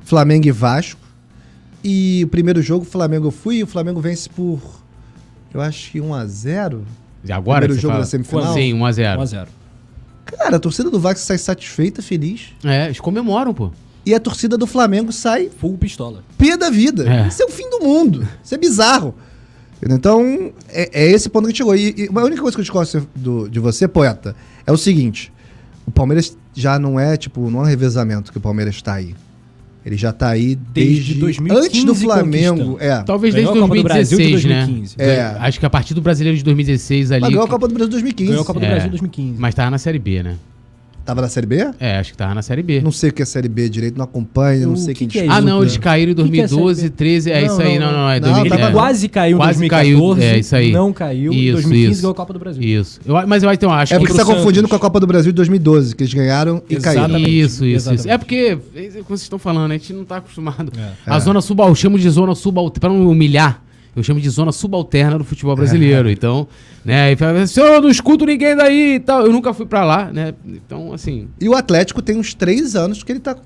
S2: Flamengo e Vasco. E o primeiro jogo, o Flamengo fui e o Flamengo vence por. Eu acho que 1x0. E agora? Primeiro jogo fala? da semifinal? Sim, 1x0. 1x0. Cara, a torcida do Vasco sai satisfeita, feliz. É, eles comemoram, pô. E a torcida do Flamengo sai. Full pistola. Pé da vida. É. Isso é o fim do mundo. Isso é bizarro. Então, é, é esse ponto que chegou. E, e a única coisa que eu discordo do, de você, poeta, é o seguinte: o Palmeiras já não é, tipo, não é um revezamento que o Palmeiras está aí. Ele já está aí desde, desde 2015, antes do
S3: Flamengo, é. Talvez ganhou desde 2016, de 2015, né? É. Acho que a partir do Brasileiro de 2016 ali. Mas ah, ganhou a Copa do Brasil de 2015. Ganhou a Copa do é. Brasil de 2015. Mas tá na Série B, né? Tava na Série B? É, acho que
S2: tava na Série B. Não sei o que é Série B direito, não acompanha, não sei é ah, o que, que, que é Ah, não, eles caíram em 2012, que, que é
S4: 13, é não, isso aí, não, não, não é 2013. É. Quase caiu em 2014, caiu, é isso aí. Não caiu, isso, 2015 isso. ganhou
S3: a Copa do Brasil. Isso.
S2: Eu, mas eu então acho É porque você tá confundindo com a Copa do Brasil de 2012, que eles ganharam e Exatamente. caíram. Isso,
S3: isso, isso. É porque, é, como vocês estão falando, a gente não tá acostumado. É. A
S2: zona subal, chamo de
S3: zona subal, pra não humilhar eu chamo de zona subalterna do futebol brasileiro. É. Então, né, e
S2: fala assim, eu não escuto ninguém daí e tal. Eu nunca fui para lá,
S3: né? Então, assim.
S2: E o Atlético tem
S1: uns três anos que ele tá.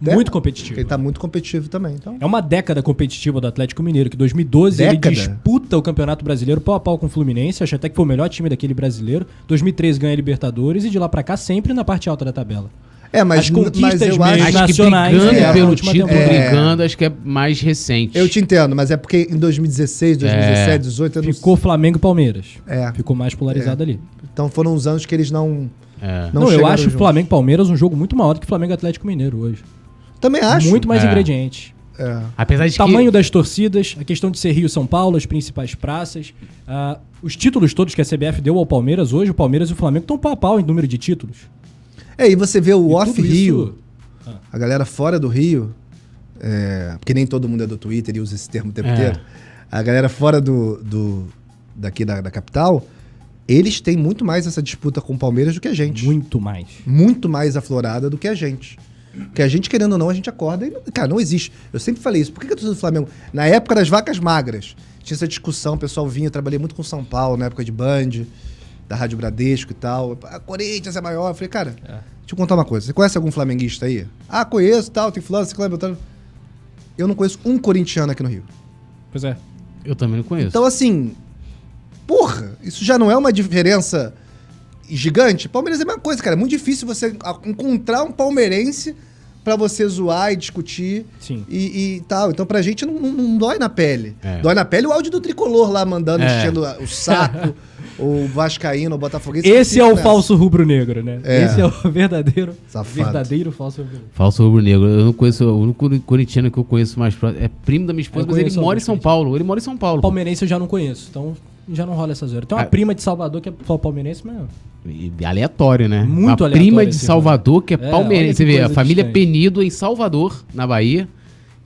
S1: Muito competitivo. Ele tá muito competitivo também. Então. É uma década competitiva do Atlético Mineiro, que em 2012 década. ele disputa o Campeonato Brasileiro pau a pau com o Fluminense, achei até que foi o melhor time daquele brasileiro. 2013 ganha a Libertadores e de lá para cá sempre na parte alta da tabela. É, mas, as conquistas mas eu acho nacionais. Que brigando é, é, pelo título, é,
S3: brigando, acho que é mais recente. Eu
S2: te entendo, mas é porque em 2016, 2017, é. 2018... Não... Ficou Flamengo e Palmeiras. É. Ficou mais
S1: polarizado é. ali. Então foram os anos que eles não... É. Não, não eu acho juntos. Flamengo Palmeiras um jogo muito maior do que Flamengo Atlético Mineiro hoje. Também acho. Muito mais é. ingredientes. É. Apesar de o tamanho que... das torcidas, a questão de ser Rio São Paulo, as principais praças, uh, os títulos todos que a CBF deu ao Palmeiras hoje, o Palmeiras e o Flamengo estão pau a pau em número de títulos. É, e você vê o e Off Rio, isso... a galera fora do Rio, é, porque nem todo mundo é do Twitter e
S2: usa esse termo o tempo é. inteiro, a galera fora do, do daqui da, da capital, eles têm muito mais essa disputa com o Palmeiras do que a gente. Muito mais. Muito mais aflorada do que a gente. Porque a gente, querendo ou não, a gente acorda e. Cara, não existe. Eu sempre falei isso. Por que, que eu tô do Flamengo? Na época das vacas magras, tinha essa discussão, o pessoal vinha, eu trabalhei muito com São Paulo na época de Band da Rádio Bradesco e tal. A ah, Corinthians é maior. Eu falei, cara, é. deixa eu contar uma coisa. Você conhece algum flamenguista aí? Ah, conheço, tal, tem fulano, ciclano, botando. Eu não conheço um corintiano aqui no Rio. Pois é. Eu também não conheço. Então, assim, porra, isso já não é uma diferença gigante? Palmeiras é a mesma coisa, cara. É muito difícil você encontrar um palmeirense para você zoar e discutir Sim. E, e, tal. Então, pra gente não, não, não dói na pele. É. Dói na pele o áudio do tricolor lá mandando, é. enchendo o saco. ou vascaíno, ou botafoguense. Esse é o falso
S1: rubro-negro, né? É. Esse é o verdadeiro, Safado. verdadeiro falso rubro-negro.
S3: Falso rubro-negro. Eu não conheço, o único corintiano que eu conheço mais próximo é primo da minha esposa, mas ele
S1: mora em São Paulo. Ele mora em São Paulo. Palmeirense eu já não conheço, então já não rola essas horas. Tem uma ah. prima de Salvador que é palmeirense, mas...
S3: Aleatório, né? Muito uma aleatório. prima de Salvador que é, é palmeirense. Você vê, a família distante. É Penido em Salvador, na Bahia,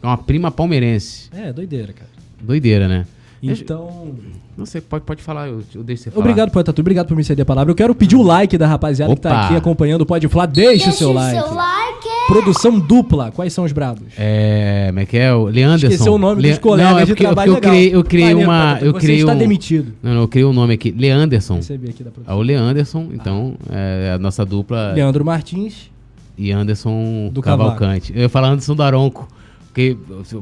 S3: é uma prima palmeirense. É, doideira, cara. Doideira, né? Então. Não sei, pode, pode falar, eu, eu deixo você falar. Obrigado,
S1: Poeta Tatu. Obrigado por me ceder a palavra. Eu quero pedir o like da rapaziada Opa. que tá aqui acompanhando o Pode Falar. Deixa, o seu like. Seu like. É. Produção dupla. Quais são os bravos?
S3: É. Como é que é? Leanderson. Esqueceu o nome Le... dos colegas não, é de trabalho eu, criei, eu criei uma. eu você criei está demitido. Não, não, eu criei o um nome aqui. Leanderson. Recebi aqui da produção. É o Leanderson, então, ah. é a nossa dupla. Leandro
S1: Martins.
S3: E Anderson do Cavalcante. Cavaco. Eu ia falar Anderson Aronco porque,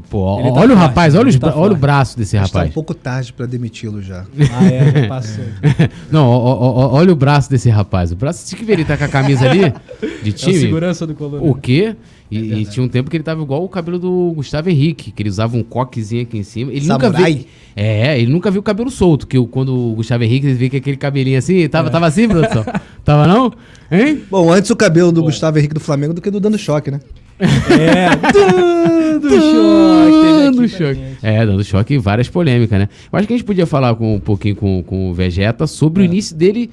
S3: pô, tá olha o rapaz, olha, os, tá olha o braço desse tá rapaz. Está um
S2: pouco tarde para demiti-lo já. Ah, é, já passou.
S3: Não, olha o braço desse rapaz. O braço, tinha que ver, ele tá com a camisa ali de é time. É segurança do colônia. O quê? E, é e, tinha um tempo que ele tava igual o cabelo do Gustavo Henrique, que ele usava um coquezinho aqui em cima. Ele Samurai. nunca viu. É, ele nunca viu o cabelo solto, que quando o Gustavo Henrique vê que aquele cabelinho assim, tava, é. tava assim, produção?
S2: tava não? Hein? Bom, antes o cabelo do Bom. Gustavo Henrique do Flamengo do que do Dando Choque, né? É. Né? é, dando choque. Dando
S3: choque. É, dando choque e várias polêmicas, né? Eu acho que a gente podia falar com, um pouquinho com, com o Vegeta sobre é. o início dele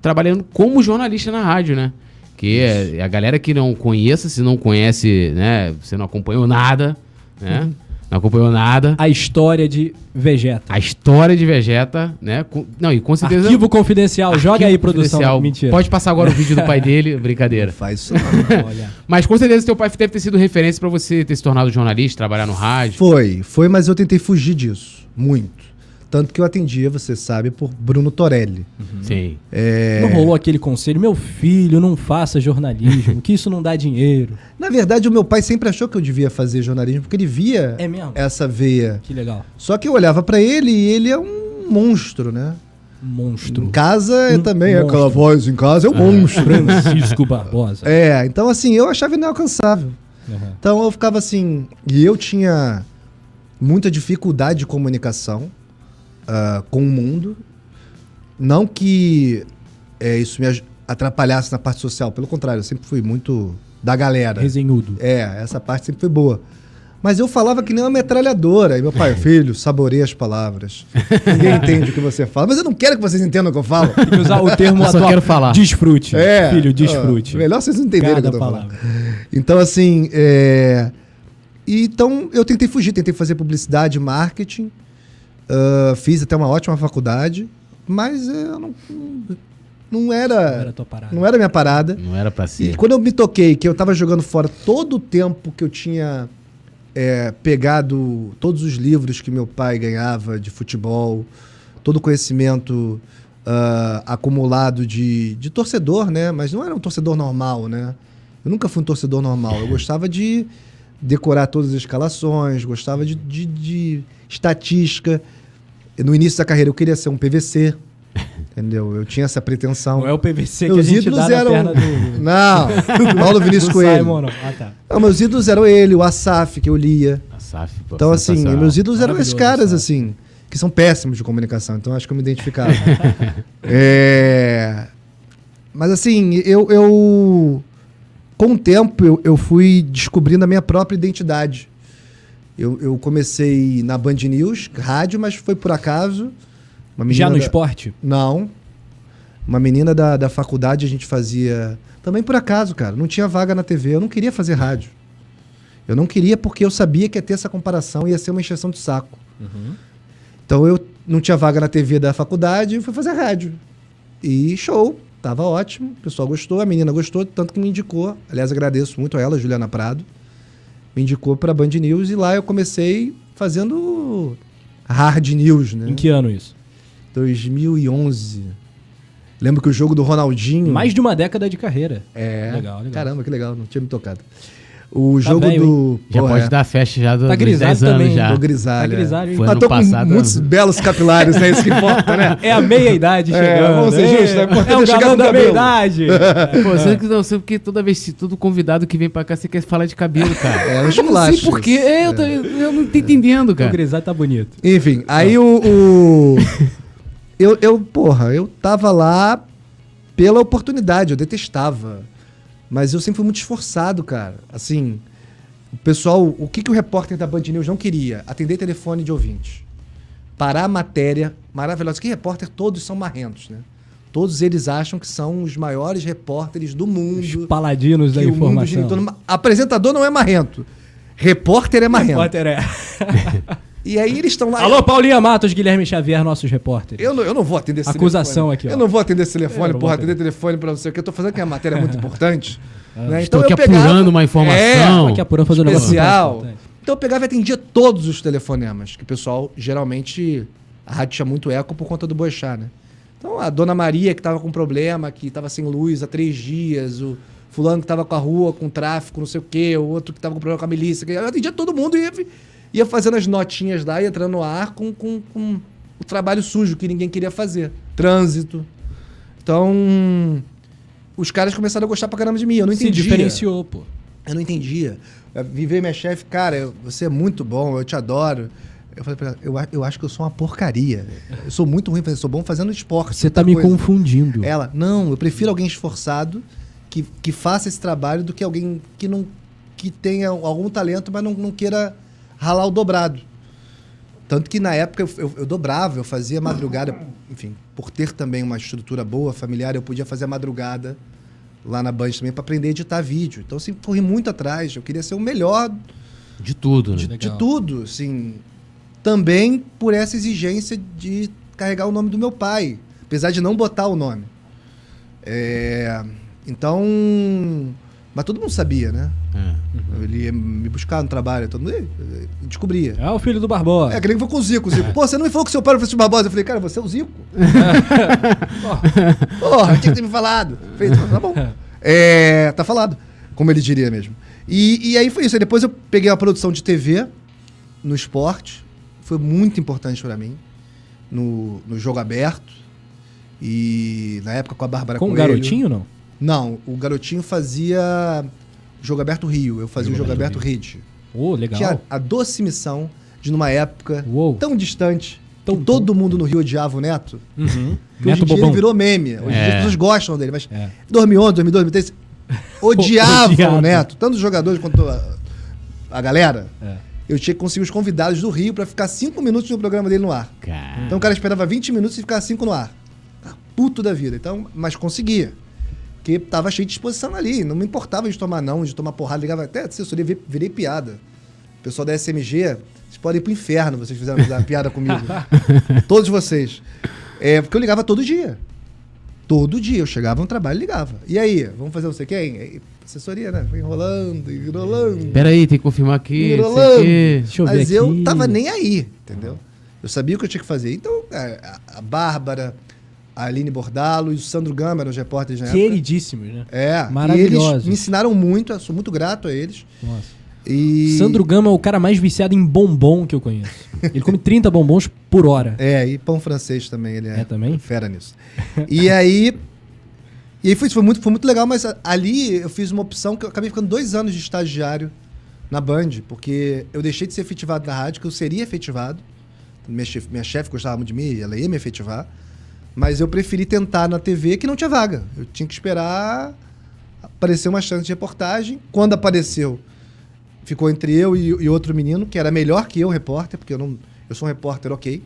S3: trabalhando como jornalista na rádio, né? Que é, a galera que não conheça, se não conhece, né? Você não acompanhou nada, né? Não acompanhou nada. A história de Vegeta. A história de Vegeta, né? não, e com certeza. Arquivo
S1: confidencial, joga aí, produção. Mentira. Pode passar agora o vídeo do pai dele,
S3: brincadeira. Faz isso, olha. Mas com certeza seu pai deve ter sido referência para você ter se tornado jornalista, trabalhar no rádio. Foi,
S2: foi, mas eu
S1: tentei fugir disso. Muito. Tanto que eu atendia, você sabe, por Bruno Torelli.
S3: Uhum.
S2: Sim. É... Não rolou
S1: aquele conselho, meu filho, não faça jornalismo, que isso não dá dinheiro. Na verdade, o meu pai sempre achou que eu devia fazer jornalismo, porque ele via é essa veia. Que legal.
S2: Só que eu olhava para ele e ele é um monstro, né?
S1: Monstro. Em
S2: casa é um também, monstro. aquela voz em casa é um ah, monstro. Francisco Barbosa. É, então assim, eu achava inalcançável. Uhum. Então eu ficava assim, e eu tinha muita dificuldade de comunicação uh, com o mundo. Não que é, isso me atrapalhasse na parte social, pelo contrário, eu sempre fui muito da galera. Resenhudo. É, essa parte sempre foi boa. Mas eu falava que nem uma metralhadora. E meu pai, filho, saboreia as palavras. Ninguém entende o que você fala. Mas eu não quero que vocês entendam o que eu falo. Tem que usar o termo eu só quero falar. Desfrute. É, filho, ah, desfrute. Ó, melhor vocês entenderem Cada o que eu tô palavra. falando. Então, assim. É... Então, eu tentei fugir, tentei fazer publicidade, marketing. Uh, fiz até uma ótima faculdade, mas eh, eu não, não era. Não era, não era minha parada. Não era pra ser. E quando eu me toquei, que eu tava jogando fora todo o tempo que eu tinha é, pegado todos os livros que meu pai ganhava de futebol, todo o conhecimento uh, acumulado de, de torcedor, né? Mas não era um torcedor normal, né? Eu nunca fui um torcedor normal. Eu gostava de decorar todas as escalações, gostava de, de, de estatística no início da carreira eu queria ser um PVC. Entendeu? Eu tinha essa pretensão. Não é o PVC meus que a gente ídolos dá eram... na perna do... Não, Paulo Vinícius Coelho. Simon, não. Ah, tá. não, meus ídolos eram ele, o Asaf, que eu lia. Asaf, pô, Então, assim, meus ídolos eram esses caras, assim, que são péssimos de comunicação. Então, acho que eu me identificava. é... Mas, assim, eu, eu... Com o tempo, eu, eu fui descobrindo a minha própria identidade. Eu, eu comecei na Band News, rádio, mas foi por acaso. Já no da... esporte? Não. Uma menina da, da faculdade, a gente fazia. Também por acaso, cara. Não tinha vaga na TV. Eu não queria fazer rádio. Eu não queria porque eu sabia que ia ter essa comparação, ia ser uma injeção de saco. Uhum. Então eu não tinha vaga na TV da faculdade e fui fazer rádio. E show, tava ótimo, o pessoal gostou, a menina gostou, tanto que me indicou. Aliás, agradeço muito a ela, Juliana Prado me indicou para Band News e lá eu comecei fazendo hard news, né? Em que ano isso? 2011. Lembro que o jogo do Ronaldinho. Mais
S1: de uma década de carreira. É. Legal, legal. Caramba, que legal, não tinha me tocado.
S2: O tá jogo tá bem, do. Já pode é. dar festa já do, tá dos anos também. já. Tô grisalho. Tá é. grisalho. Foi Mas tô passado, com muitos belos capilares, né? Isso que importa, né? É a né? meia-idade é, chegando. É, vamos
S1: ser né? justos, né? É, o galão da meia-idade. Pô, você
S3: que não sei porque toda vez, que todo convidado que vem pra cá, você quer falar de cabelo, cara. É, eu não sei porquê. É, eu, tô, é. eu não tô entendendo, cara. O grisalho
S1: tá bonito.
S2: Enfim, aí o... o... eu, eu, porra, eu tava lá pela oportunidade, eu detestava mas eu sempre fui muito esforçado, cara. Assim, o pessoal, o que, que o repórter da Band News não queria? Atender telefone de ouvinte, Parar a matéria maravilhosa. Que repórter todos são marrentos, né? Todos eles acham que são os maiores repórteres do mundo. Os paladinos da informação. Mundo...
S1: Apresentador não é marrento. Repórter é marrento. Repórter é.
S2: E aí eles estão lá. Alô, eu... Paulinha
S1: Matos, Guilherme Xavier, nossos repórteres. Eu não, eu não vou atender esse Acusação telefone. aqui, ó. Eu não vou atender esse telefone, porra,
S2: atender telefone pra você, porque eu tô fazendo que a matéria é muito importante. Ah, né? Estou então, aqui eu pegava... apurando uma informação. É, aqui apurando, fazendo especial. Então eu pegava e atendia todos os telefonemas, que o pessoal geralmente. A rádio tinha muito eco por conta do Boechat, né? Então a dona Maria que tava com problema, que tava sem luz há três dias, o fulano que tava com a rua, com tráfico, não sei o quê, o outro que tava com problema com a milícia. Eu atendia todo mundo e ia fazendo as notinhas lá, ia entrando no ar com, com, com o trabalho sujo que ninguém queria fazer. Trânsito. Então, os caras começaram a gostar pra caramba de mim. Eu não entendia. Se diferenciou, pô. Eu não entendia. Viver minha chefe, cara, você é muito bom, eu te adoro. Eu falei pra ela, eu, eu acho que eu sou uma porcaria. Eu sou muito ruim, eu sou bom fazendo esporte. Você tá me coisa.
S1: confundindo.
S2: Ela, não, eu prefiro alguém esforçado que, que faça esse trabalho do que alguém que não que tenha algum talento, mas não, não queira ralar o dobrado. Tanto que na época eu, eu, eu dobrava, eu fazia madrugada, enfim, por ter também uma estrutura boa, familiar, eu podia fazer a madrugada lá na Band também para aprender a editar vídeo. Então, assim, corri muito atrás, eu queria ser o melhor.
S3: De tudo, né? De, de
S2: tudo, assim. Também por essa exigência de carregar o nome do meu pai, apesar de não botar o nome. É, então, mas todo mundo sabia, né? É. Uhum. Ele ia me buscar no trabalho, todo mundo descobria. É o filho do Barbosa. É, que foi com o Zico. O Zico, é. pô, você não me falou que seu pai era o Barbosa? Eu falei, cara, você é o Zico.
S1: Porra, tinha que ter
S2: me falado. falei, tá, tá bom. É, tá falado, como ele diria mesmo. E, e aí foi isso. Aí depois eu peguei uma produção de TV no esporte. Foi muito importante para mim. No, no jogo aberto. E na época com a Bárbara com Com um garotinho, não? Não, o garotinho fazia Jogo Aberto Rio, eu fazia Jogo o Jogo Aberto Rede. Oh, legal. Tinha a doce missão de numa época Uou. tão distante tão todo mundo no Rio odiava o Neto. Uhum. Que Neto hoje em dia ele virou meme. Hoje em é. dia as pessoas gostam dele, mas é. 2011, 2012, 2013, odiavam o Neto. Tanto os jogadores quanto a, a galera. É. Eu tinha que conseguir os convidados do Rio para ficar 5 minutos no programa dele no ar. Caramba. Então o cara esperava 20 minutos e ficava 5 no ar. Puto da vida. Então, mas conseguia que tava cheio de exposição ali. Não me importava de tomar não, de tomar porrada. Ligava até assessoria, virei, virei piada. O pessoal da SMG, vocês podem ir pro inferno, vocês fizeram uma piada comigo. Todos vocês. É, porque eu ligava todo dia. Todo dia. Eu chegava no trabalho e ligava. E aí, vamos fazer você quem? Assessoria, né? Foi enrolando, enrolando. Peraí, tem que confirmar aqui. Enrolando. Deixa eu Mas eu tava nem aí, entendeu? Eu sabia o que eu tinha que fazer. Então, a, é, a Bárbara, a Aline Bordalo e o Sandro Gama, os repórteres na Queridíssimos,
S1: né? É. Maravilhosos. eles me
S2: ensinaram muito, sou muito grato a eles. Nossa. E... Sandro
S1: Gama é o cara mais viciado em bombom que eu conheço. Ele come 30 bombons
S2: por hora. É, e pão francês também, ele é, é também? fera nisso. E aí... E aí foi, foi, muito, foi muito legal, mas ali eu fiz uma opção que eu acabei ficando dois anos de estagiário na Band, porque eu deixei de ser efetivado na rádio, que eu seria efetivado. Minha chefe, minha chefe gostava muito de mim, ela ia me efetivar. Mas eu preferi tentar na TV que não tinha vaga. Eu tinha que esperar aparecer uma chance de reportagem. Quando apareceu, ficou entre eu e, e outro menino, que era melhor que eu, repórter, porque eu, não, eu sou um repórter ok.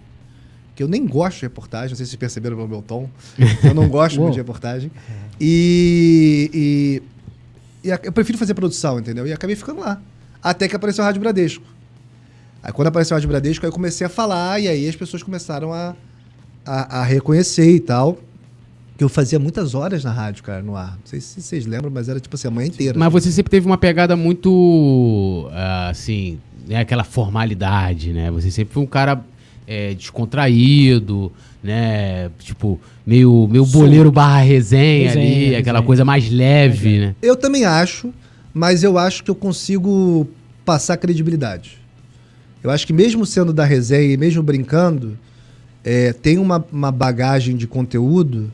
S2: Que eu nem gosto de reportagem, não sei se vocês perceberam pelo meu tom. Eu não gosto muito de reportagem. É. E, e, e a, eu prefiro fazer produção, entendeu? E acabei ficando lá. Até que apareceu a Rádio Bradesco. Aí quando apareceu a Rádio Bradesco, aí eu comecei a falar, e aí as pessoas começaram a a, a reconhecer e tal que eu fazia muitas horas na rádio, cara, no ar. Não sei se vocês lembram, mas era tipo assim, a manhã inteira. Mas né? você sempre teve uma
S3: pegada muito, ah, assim, né, aquela formalidade, né? Você sempre foi um cara é, descontraído, né? Tipo, meio, meio boleiro barra resenha, resenha ali, resenha. aquela coisa mais leve, né?
S2: Eu também acho, mas eu acho que eu consigo passar credibilidade. Eu acho que mesmo sendo da resenha e mesmo brincando, é, tem uma, uma bagagem de conteúdo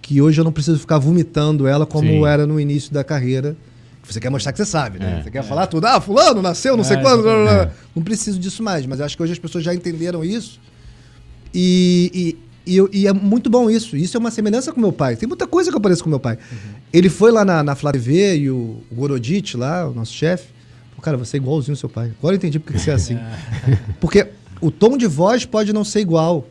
S2: que hoje eu não preciso ficar vomitando ela como Sim. era no início da carreira. Você quer mostrar que você sabe, né? É, você quer é. falar tudo, ah, fulano nasceu, não sei é, quando. Blá, blá. Não preciso disso mais, mas acho que hoje as pessoas já entenderam isso. E, e, e, e, é muito bom isso. Isso é uma semelhança com meu pai. Tem muita coisa que eu pareço com meu pai. Uhum. Ele foi lá na, na TV e o, o Gorodit lá, o nosso chefe, cara, você é igualzinho ao seu pai. Agora eu entendi porque você é assim. porque o tom de voz pode não ser igual,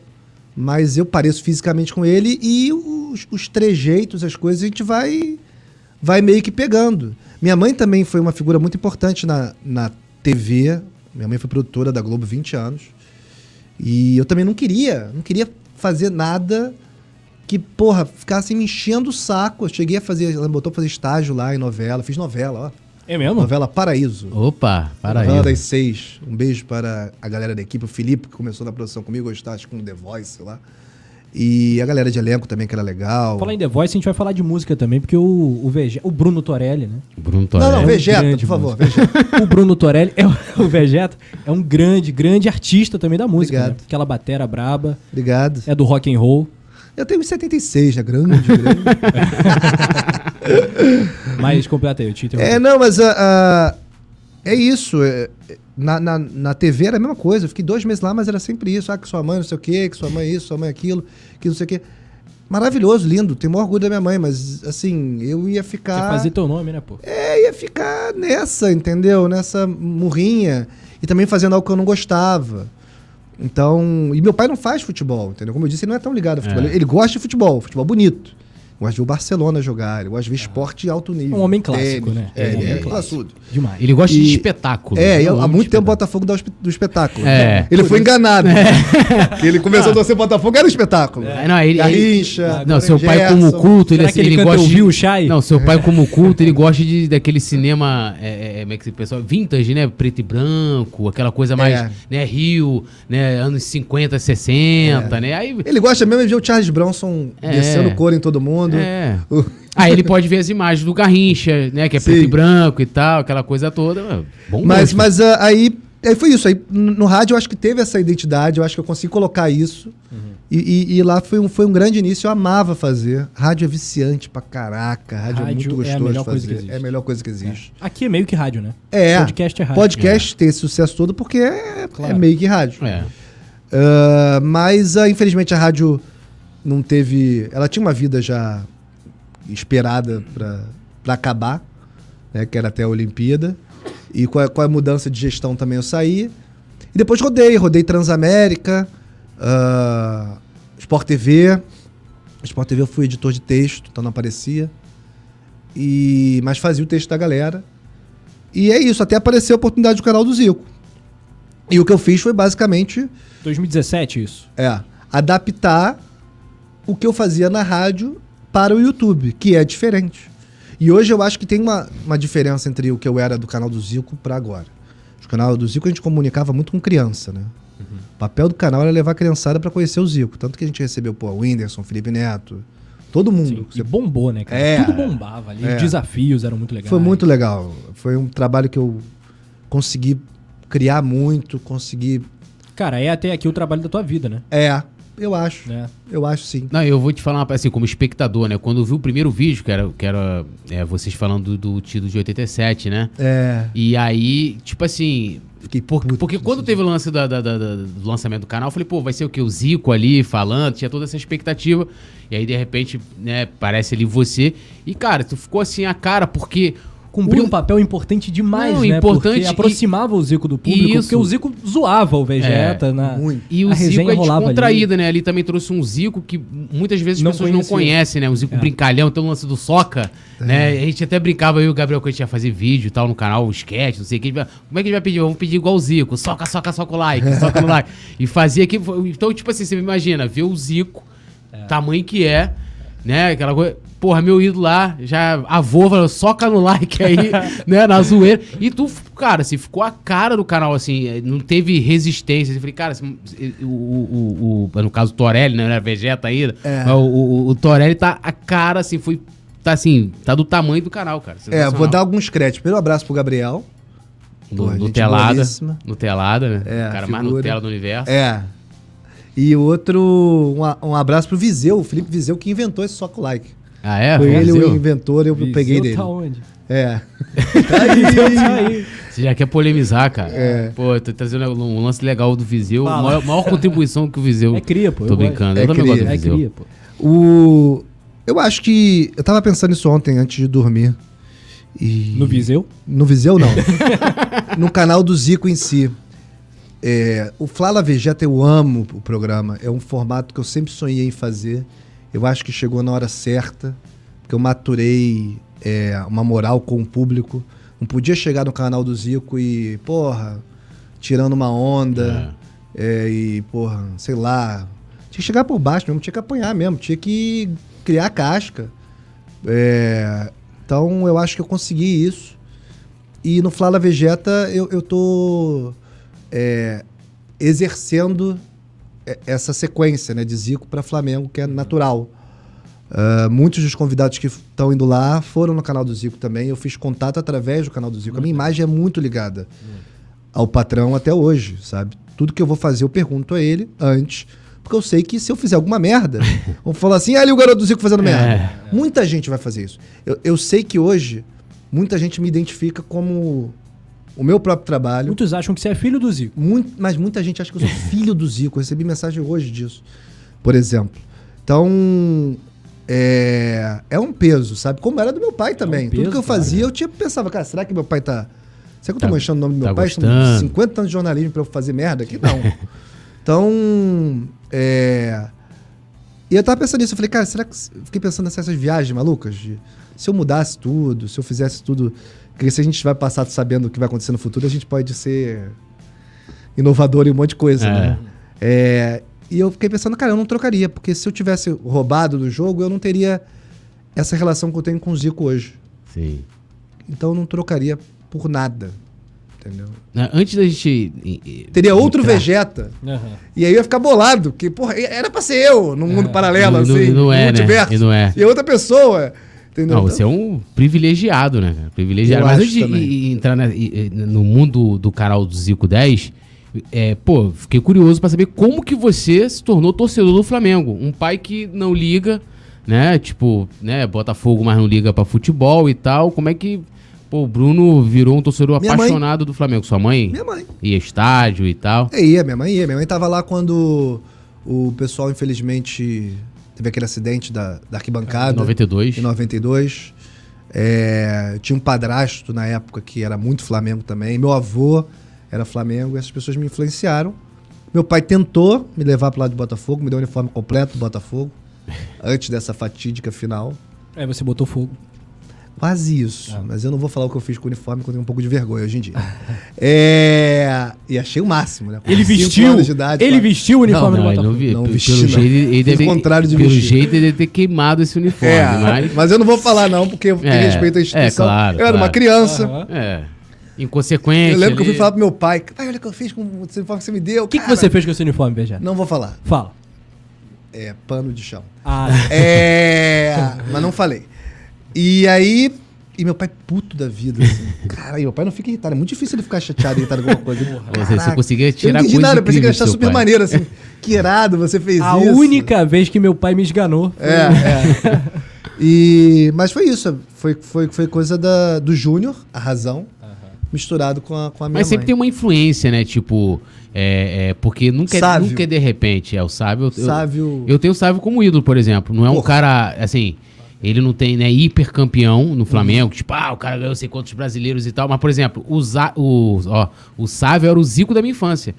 S2: mas eu pareço fisicamente com ele e os, os, trejeitos, as coisas, a gente vai, vai meio que pegando. Minha mãe também foi uma figura muito importante na, na TV. Minha mãe foi produtora da Globo 20 anos. E eu também não queria, não queria fazer nada que, porra, ficasse me enchendo o saco. Eu cheguei a fazer, ela me botou pra fazer estágio lá em novela, fiz novela, ó é mesmo? Novela Paraíso. Opa, Paraíso. Novela das seis. Um beijo para a galera da equipe, o Felipe, que começou na produção comigo, hoje está, com The Voice, sei lá. E a galera de elenco também, que era legal.
S1: Falar em The Voice, a gente vai falar de música também, porque o, o, Vege... o Bruno Torelli, né? Bruno Torelli. Não, não, Vegeta, é um por favor. Vegeta. o Bruno Torelli, é o, Vegeta, é um grande, grande artista também da música. Obrigado. Né? Aquela batera braba. Obrigado. É do rock and roll. Eu tenho 76, né? Grande, grande. mas completa aí, eu te É, não, mas
S2: a, ah, ah, é isso. É, na, na, na TV era a mesma coisa. Eu fiquei dois meses lá, mas era sempre isso. Ah, que sua mãe não sei o quê, que sua mãe isso, sua mãe aquilo, que não sei o quê. Maravilhoso, lindo. Tenho o maior orgulho da minha mãe, mas assim, eu ia ficar. Você fazer teu nome, né, pô? É, ia ficar nessa, entendeu? Nessa murrinha. E também fazendo algo que eu não gostava. Então. E meu pai não faz futebol, entendeu? Como eu disse, ele não é tão ligado a futebol. É. Ele gosta de futebol, futebol bonito gosta de o Barcelona jogar, ele gosta ah. de esporte de alto nível. Um homem clássico, tênis, né? É, ele, ele é, é
S1: Demais. Ele gosta e, de espetáculo. É, né? há
S2: muito tempo o Botafogo dá do espetáculo. É. Ele foi enganado. É. Ele começou a torcer Botafogo, era um espetáculo. É. Não, ele, Garrincha, ele, não seu pai como culto, ele, assim, ele, ele gosta o Rio
S3: Chai? Não, seu pai é. como culto, ele gosta de, daquele cinema, é, é, é como é que se pessoal, vintage, né? Preto e branco, aquela coisa mais, né, Rio, né, anos 50, 60, né? Aí,
S2: ele gosta mesmo de ver o Charles Bronson descendo couro em todo mundo mundo. É. O...
S3: Aí ele pode ver as imagens do Garrincha, né? Que é Sim. preto e branco e tal, aquela coisa toda. É, bom mas gosto. mas
S2: uh, aí, aí foi isso. Aí, no rádio eu acho que teve essa identidade, eu acho que eu consegui colocar isso. Uhum. E, e, e, lá foi um, foi um grande início, eu amava fazer. Rádio é viciante pra caraca, rádio, é rádio é muito gostoso é a melhor fazer. Coisa que existe.
S1: É a melhor coisa que existe. É. Aqui é meio que rádio, né? É. Podcast é rádio. Podcast
S2: é. tem esse sucesso todo porque é, é claro. é meio que rádio. É. Uh, mas, uh, infelizmente, a rádio não teve. Ela tinha uma vida já esperada para acabar, né, que era até a Olimpíada. E com a, com a, mudança de gestão também eu saí. E depois rodei, rodei Transamérica, uh, Sport TV. Sport TV eu fui editor de texto, então não aparecia. E, mas fazia o texto da galera. E é isso, até apareceu a oportunidade do canal do Zico. E o que eu fiz foi basicamente.
S1: 2017, isso? É.
S2: Adaptar o que eu fazia na rádio para o YouTube, que é diferente. E hoje eu acho que tem uma, uma diferença entre o que eu era do canal do Zico para agora. O canal do Zico a gente comunicava muito com criança, né? Uhum. O papel do canal era levar a criançada para conhecer o Zico. Tanto que a gente recebeu, pô, o Whindersson, Felipe Neto, todo mundo. Sim, bombou, né, cara? É, Tudo
S1: bombava ali. É. Os desafios eram muito legais. Foi muito
S2: legal. Foi um trabalho que eu consegui criar muito, consegui.
S1: Cara, é até aqui o trabalho da tua vida, né? É. Eu acho. É. Eu acho sim.
S2: Não, eu vou te falar, assim, como
S3: espectador, né? Quando eu vi o primeiro vídeo, que era, que era é, vocês falando do, do de 87, né? É. E aí, tipo assim. Fiquei por, porque quando teve o lance da, da, da, do lançamento do canal, eu falei, pô, vai ser o que? O Zico ali falando, tinha toda essa expectativa. E aí, de repente, né, parece ali você. E, cara, tu ficou assim a cara, porque cumpriu o... um papel importante demais, não, né? Importante porque aproximava
S1: e... o Zico do público, Isso. porque o Zico zoava o Vegeta. É, na... Né? E o a Zico é contraída
S3: né? Ali também trouxe um Zico que muitas vezes as não pessoas conhecia. não conhecem, né? Um Zico é. brincalhão, tem o lance do Soca, é. né? A gente até brincava, eu e o Gabriel, que a gente ia fazer vídeo e tal no canal, o sketch, não sei o que. Como é que a gente vai pedir? Vamos pedir igual o Zico. Soca, soca, soca o like, soca o like. E fazia que... Então, tipo assim, você imagina, ver o Zico, é. tamanho que é, né? Aquela coisa porra, meu ídolo lá, já avô soca no like aí, né, na zoeira. E tu, cara, assim, ficou a cara do canal, assim, eh, não teve resistência. Eu falei, cara, assim, o, o, o, no caso o Torelli, né, não era é Vegeta ainda, é. o, o, o Torelli tá a cara, assim, foi, tá assim, tá do tamanho do canal, cara. É, vou dar
S2: alguns créditos. Primeiro abraço pro Gabriel.
S3: Do, Pô, Nutelada, Nutelada, né? É, o cara figura. mais Nutella do universo. É,
S2: e outro, um, um abraço pro Viseu, o Felipe Viseu, que inventou esse soco like. Ah, é? Foi Brasil. ele o inventor, eu peguei tá dele. tá onde? É. tá aí. tá aí.
S3: Você já quer polemizar, cara. É. Pô, tô trazendo um lance legal do Viseu. Maior, maior contribuição que o Viseu. É cria, pô. Tô brincando. É eu cria. gosto do é Viseu. É cria,
S2: pô. O... Eu acho que... Eu tava pensando isso ontem, antes de dormir. E... No Viseu? No Viseu, não. no canal do Zico em si. É... O Flala Vegeta, eu amo o programa. É um formato que eu sempre sonhei em fazer eu acho que chegou na hora certa, porque eu maturei é, uma moral com o público. Não podia chegar no canal do Zico e, porra, tirando uma onda. É. É, e, porra, sei lá. Tinha que chegar por baixo mesmo, tinha que apanhar mesmo, tinha que criar casca. É, então eu acho que eu consegui isso. E no Flala Vegeta eu, eu tô é, exercendo é, essa sequência né, de Zico para Flamengo, que é natural. Uh, muitos dos convidados que estão indo lá foram no canal do Zico também. Eu fiz contato através do canal do Zico. Muito a minha uhum. imagem é muito ligada muito. Uhum. ao patrão até hoje, sabe? Tudo que eu vou fazer, eu pergunto a ele antes. Porque eu sei que se eu fizer alguma merda, vão falar assim, ah, ali o garoto do Zico fazendo é. merda. É. Muita gente vai fazer isso. Eu, eu sei que hoje, muita gente me identifica como o meu próprio trabalho. Muitos acham que você é filho do Zico. Muito, mas muita gente acha que eu sou filho do Zico. Eu recebi mensagem hoje disso, por exemplo. Então, é, é um peso, sabe? Como era do meu pai também. É um peso, Tudo que eu fazia, cara. eu tinha, pensava, cara, será que meu pai tá. Será que eu tô tá, manchando o nome do meu tá pai? É gostando. Estão 50 anos de jornalismo pra eu fazer merda aqui? Não. então, é. E eu tava pensando nisso, eu falei, cara, será que. Fiquei pensando nessas viagens malucas. De, se eu mudasse tudo, se eu fizesse tudo porque se a gente vai passar sabendo o que vai acontecer no futuro, a gente pode ser inovador em um monte de coisa, é. né? É, e eu fiquei pensando, cara, eu não trocaria, porque se eu tivesse roubado do jogo, eu não teria essa relação que eu tenho com o Zico hoje. Sim. Então eu não trocaria por nada.
S3: Entendeu? É, antes da gente. Teria outro entrar. Vegeta.
S2: Uhum. E aí eu ia ficar bolado, que, porra, era pra ser eu, num mundo é. paralelo, e assim. Não, não é, Né? E não é. E outra pessoa. Entendeu? Não, você é um
S3: privilegiado, né? Privilegiado. Eu Mas antes de entrar no mundo do canal do Zico 10, é, pô, fiquei curioso para saber como que você se tornou torcedor do Flamengo. Um pai que não liga, né? Tipo, né, Botafogo, mas não liga para futebol e tal. Como é que pô, o Bruno virou um torcedor minha apaixonado mãe. do Flamengo? Sua mãe? Minha mãe. Ia estádio e tal.
S2: é ia, minha mãe ia. Minha mãe tava lá quando o pessoal, infelizmente, Teve aquele acidente da, da arquibancada. Em 92. Em 92. É, tinha um padrasto na época que era muito Flamengo também. Meu avô era Flamengo. E essas pessoas me influenciaram. Meu pai tentou me levar para lá lado do Botafogo, me deu o uniforme completo do Botafogo, antes dessa fatídica final. É, você botou fogo. Quase isso. É. Mas eu não vou falar o que eu fiz com o uniforme, porque eu tenho um pouco de vergonha hoje em dia. é... E achei o máximo, né? Com ele vestiu. Idade, ele vestiu o uniforme não, não, do Botafogo. Não, não vestiu, pelo não. Jeito, ele contrário de Pelo jeito, ele
S3: deve ter queimado esse uniforme. É, mas... mas... eu não vou
S2: falar, não, porque eu é, respeito à é, instituição. É, claro, eu era claro. uma criança. Uhum. É. Inconsequente. Eu lembro que eu fui falar pro meu pai. Pai, olha o que eu fiz com o uniforme que você me deu. O que, que, você fez com esse uniforme, beijar Não vou falar. Fala. É, pano de chão. Ah. É. mas não falei. E aí. E meu pai puto da vida, assim. Cara, meu pai não fica irritado. É muito difícil ele ficar chateado, irritado com alguma coisa. você,
S1: você conseguia tirar eu não nada, eu pensei que ia achar super pai. maneiro, assim.
S2: Que irado, você fez a isso. A
S1: única vez que meu pai me esganou. É, é.
S2: E, mas foi isso. Foi, foi, foi coisa da, do Júnior, a razão, uhum. misturado com a, com a minha Mas sempre mãe. tem
S3: uma influência, né? Tipo, é, é, porque nunca é, nunca é de repente. É o sábio. Eu, sábio... eu, eu tenho o sábio como ídolo, por exemplo. Não é Porra. um cara, assim... Ele não tem, né, hipercampeão no Flamengo, uhum. tipo, ah, o cara ganhou sei quantos brasileiros e tal. Mas, por exemplo, o, Zá, o, ó, o Sávio era o Zico da minha infância.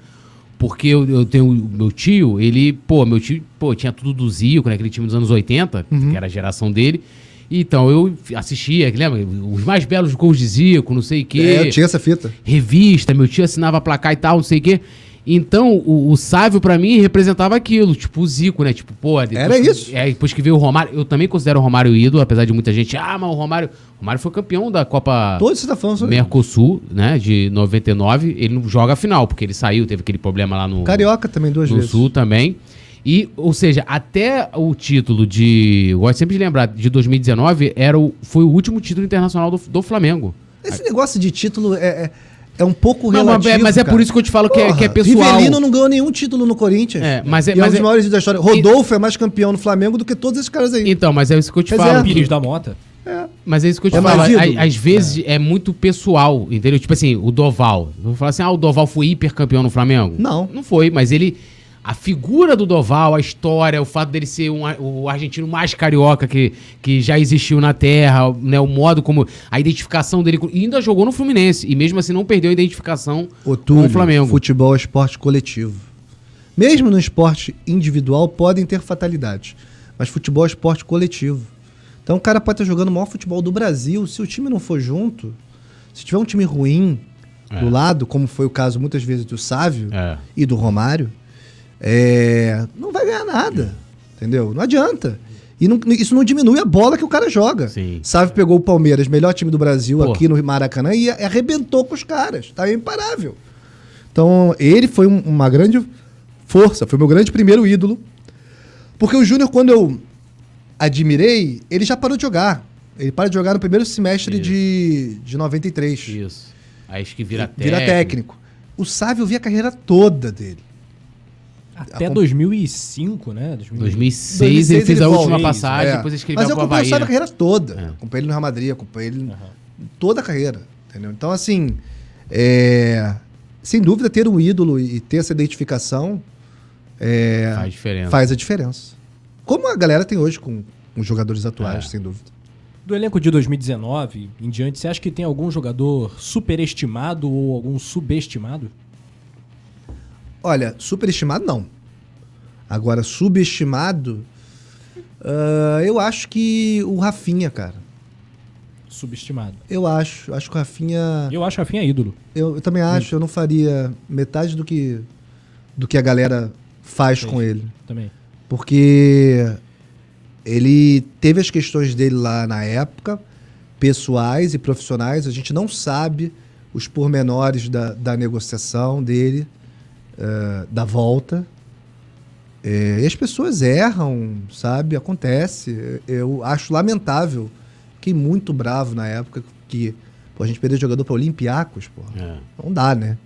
S3: Porque eu, eu tenho meu tio, ele, pô, meu tio, pô, tinha tudo do Zico, né? Aquele time dos anos 80, uhum. que era a geração dele. Então, eu assistia, lembra? Os mais belos gols de Zico, não sei o quê. É, eu tinha essa fita. Revista, meu tio assinava placar e tal, não sei o quê. Então, o, o Sávio, para mim, representava aquilo, tipo o Zico, né? Tipo, pô, era que, isso. É, depois que veio o Romário, eu também considero o Romário ídolo, apesar de muita gente, ah, mas o Romário, o Romário foi campeão da Copa Todo você tá falando sobre Mercosul, né, de 99, ele não joga a final, porque ele saiu, teve aquele problema lá no
S2: Carioca também
S3: duas no vezes. No Sul também. E, ou seja, até o título de. Gosto sempre de lembrar, de 2019 era o, foi o último título internacional do, do Flamengo.
S2: Esse negócio de título é, é é um pouco não, é- relativo. Mas é por isso que eu te falo que, é- Porra, é, que é pessoal. Rivelino não ganhou nenhum título no Corinthians. É, mas é, mas é um dos é, maiores da história. Rodolfo e... é mais campeão no Flamengo do que todos esses caras aí. Então, mas é isso
S3: que eu te falo. É. Pires da
S1: Mota. É. Mas é isso que eu te é falo. À, às
S3: vezes é. é. muito pessoal, entendeu? Tipo assim, o Doval. Vou falar assim, ah, o Doval foi hiper campeão no Flamengo? Não. Não foi, mas ele a figura do Doval, a história, o fato dele ser um, o argentino mais carioca que, que já existiu na Terra, né, o modo como a identificação dele e ainda jogou no Fluminense e mesmo assim não perdeu a identificação
S2: Otúlio, com o Flamengo. Futebol é esporte coletivo. Mesmo no esporte individual podem ter fatalidades, mas futebol é esporte coletivo. Então o cara pode estar jogando o maior futebol do Brasil, se o time não for junto, se tiver um time ruim é. do lado, como foi o caso muitas vezes do Sávio é. e do Romário, é, não vai ganhar nada. Entendeu? Não adianta. E não, isso não diminui a bola que o cara joga. Sim. Sávio pegou o Palmeiras, melhor time do Brasil Porra. aqui no Maracanã, e arrebentou com os caras. Tá imparável. Então, ele foi uma grande força, foi meu grande primeiro ídolo. Porque o Júnior, quando eu admirei, ele já parou de jogar. Ele para de jogar no primeiro semestre de, de 93. Isso.
S3: Aí acho que vira, técnico.
S1: técnico. O Sávio eu a carreira toda dele. Até 2005, né? 2006, 2006, ele fez ele a última passagem, é. depois escreveu Mas eu acompanhei o Sávio a carreira toda. É. Acompanhei
S2: ele no Real Madrid, acompanhei ele uhum. toda a carreira, entendeu? Então, assim, é... sem dúvida, ter um ídolo e ter essa identificação é... faz, diferença. faz a diferença. Como
S1: a galera tem hoje com,
S2: com os jogadores atuais, é. sem dúvida.
S1: Do elenco de 2019 em diante, você acha que tem algum jogador superestimado ou algum subestimado? Olha, superestimado
S2: não. Agora, subestimado, uh, eu acho que o Rafinha, cara. Subestimado. Eu acho. Acho que o Rafinha. Eu acho o Rafinha ídolo. Eu, eu também acho. Sim. Eu não faria metade do que, do que a galera faz Sim. com ele. Também. Porque ele teve as questões dele lá na época, pessoais e profissionais. A gente não sabe os pormenores da, da negociação dele. Eh, da volta. É, e as pessoas erram, sabe? Acontece. Eu acho lamentável. Fiquei muito bravo na época que pô, a gente perdeu jogador para Olympiacos, pô. É. Não dá, né?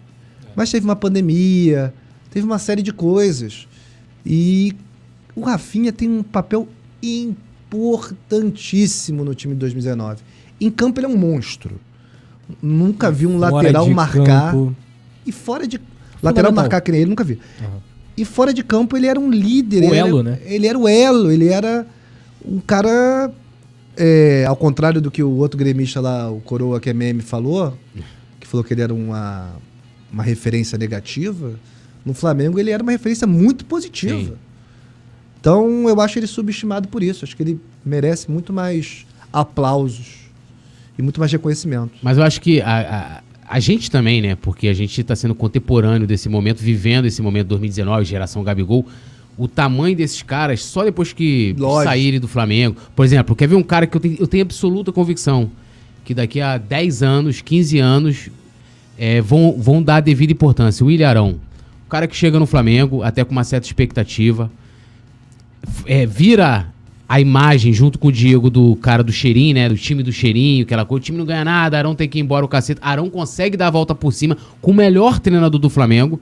S2: É. Mas teve uma pandemia, teve uma série de coisas. E o Rafinha tem um papel importantíssimo no time de 2019. Em campo ele é um monstro. Nunca é, vi um fora lateral marcar. Campo. E fora de Lateral marcar que nem ele, nunca vi. Uhum. E fora de campo ele era um líder. O elo, era, né? Ele era o elo, ele era um cara. É, ao contrário do que o outro gremista lá, o Coroa, que é meme, falou, que falou que ele era uma, uma referência negativa, no Flamengo ele era uma referência muito positiva. Sim. Então eu acho ele subestimado por isso. Acho que ele merece muito mais aplausos e muito mais reconhecimento.
S3: Mas eu acho que a a gente também, né? Porque a gente está sendo contemporâneo desse momento, vivendo esse momento 2019, geração Gabigol. O tamanho desses caras só depois que Lógico. saírem do Flamengo. Por exemplo, quer ver um cara que eu tenho, eu tenho absoluta convicção que daqui a 10 anos, 15 anos, é, vão, vão dar a devida importância. O Ilharão. O cara que chega no Flamengo, até com uma certa expectativa, é, vira a imagem, junto com o Diego, do cara do cheirinho, né? Do time do cheirinho, aquela coisa. O time não ganha nada, Arão tem que ir embora o cacete. Arão consegue dar a volta por cima com o melhor treinador do Flamengo.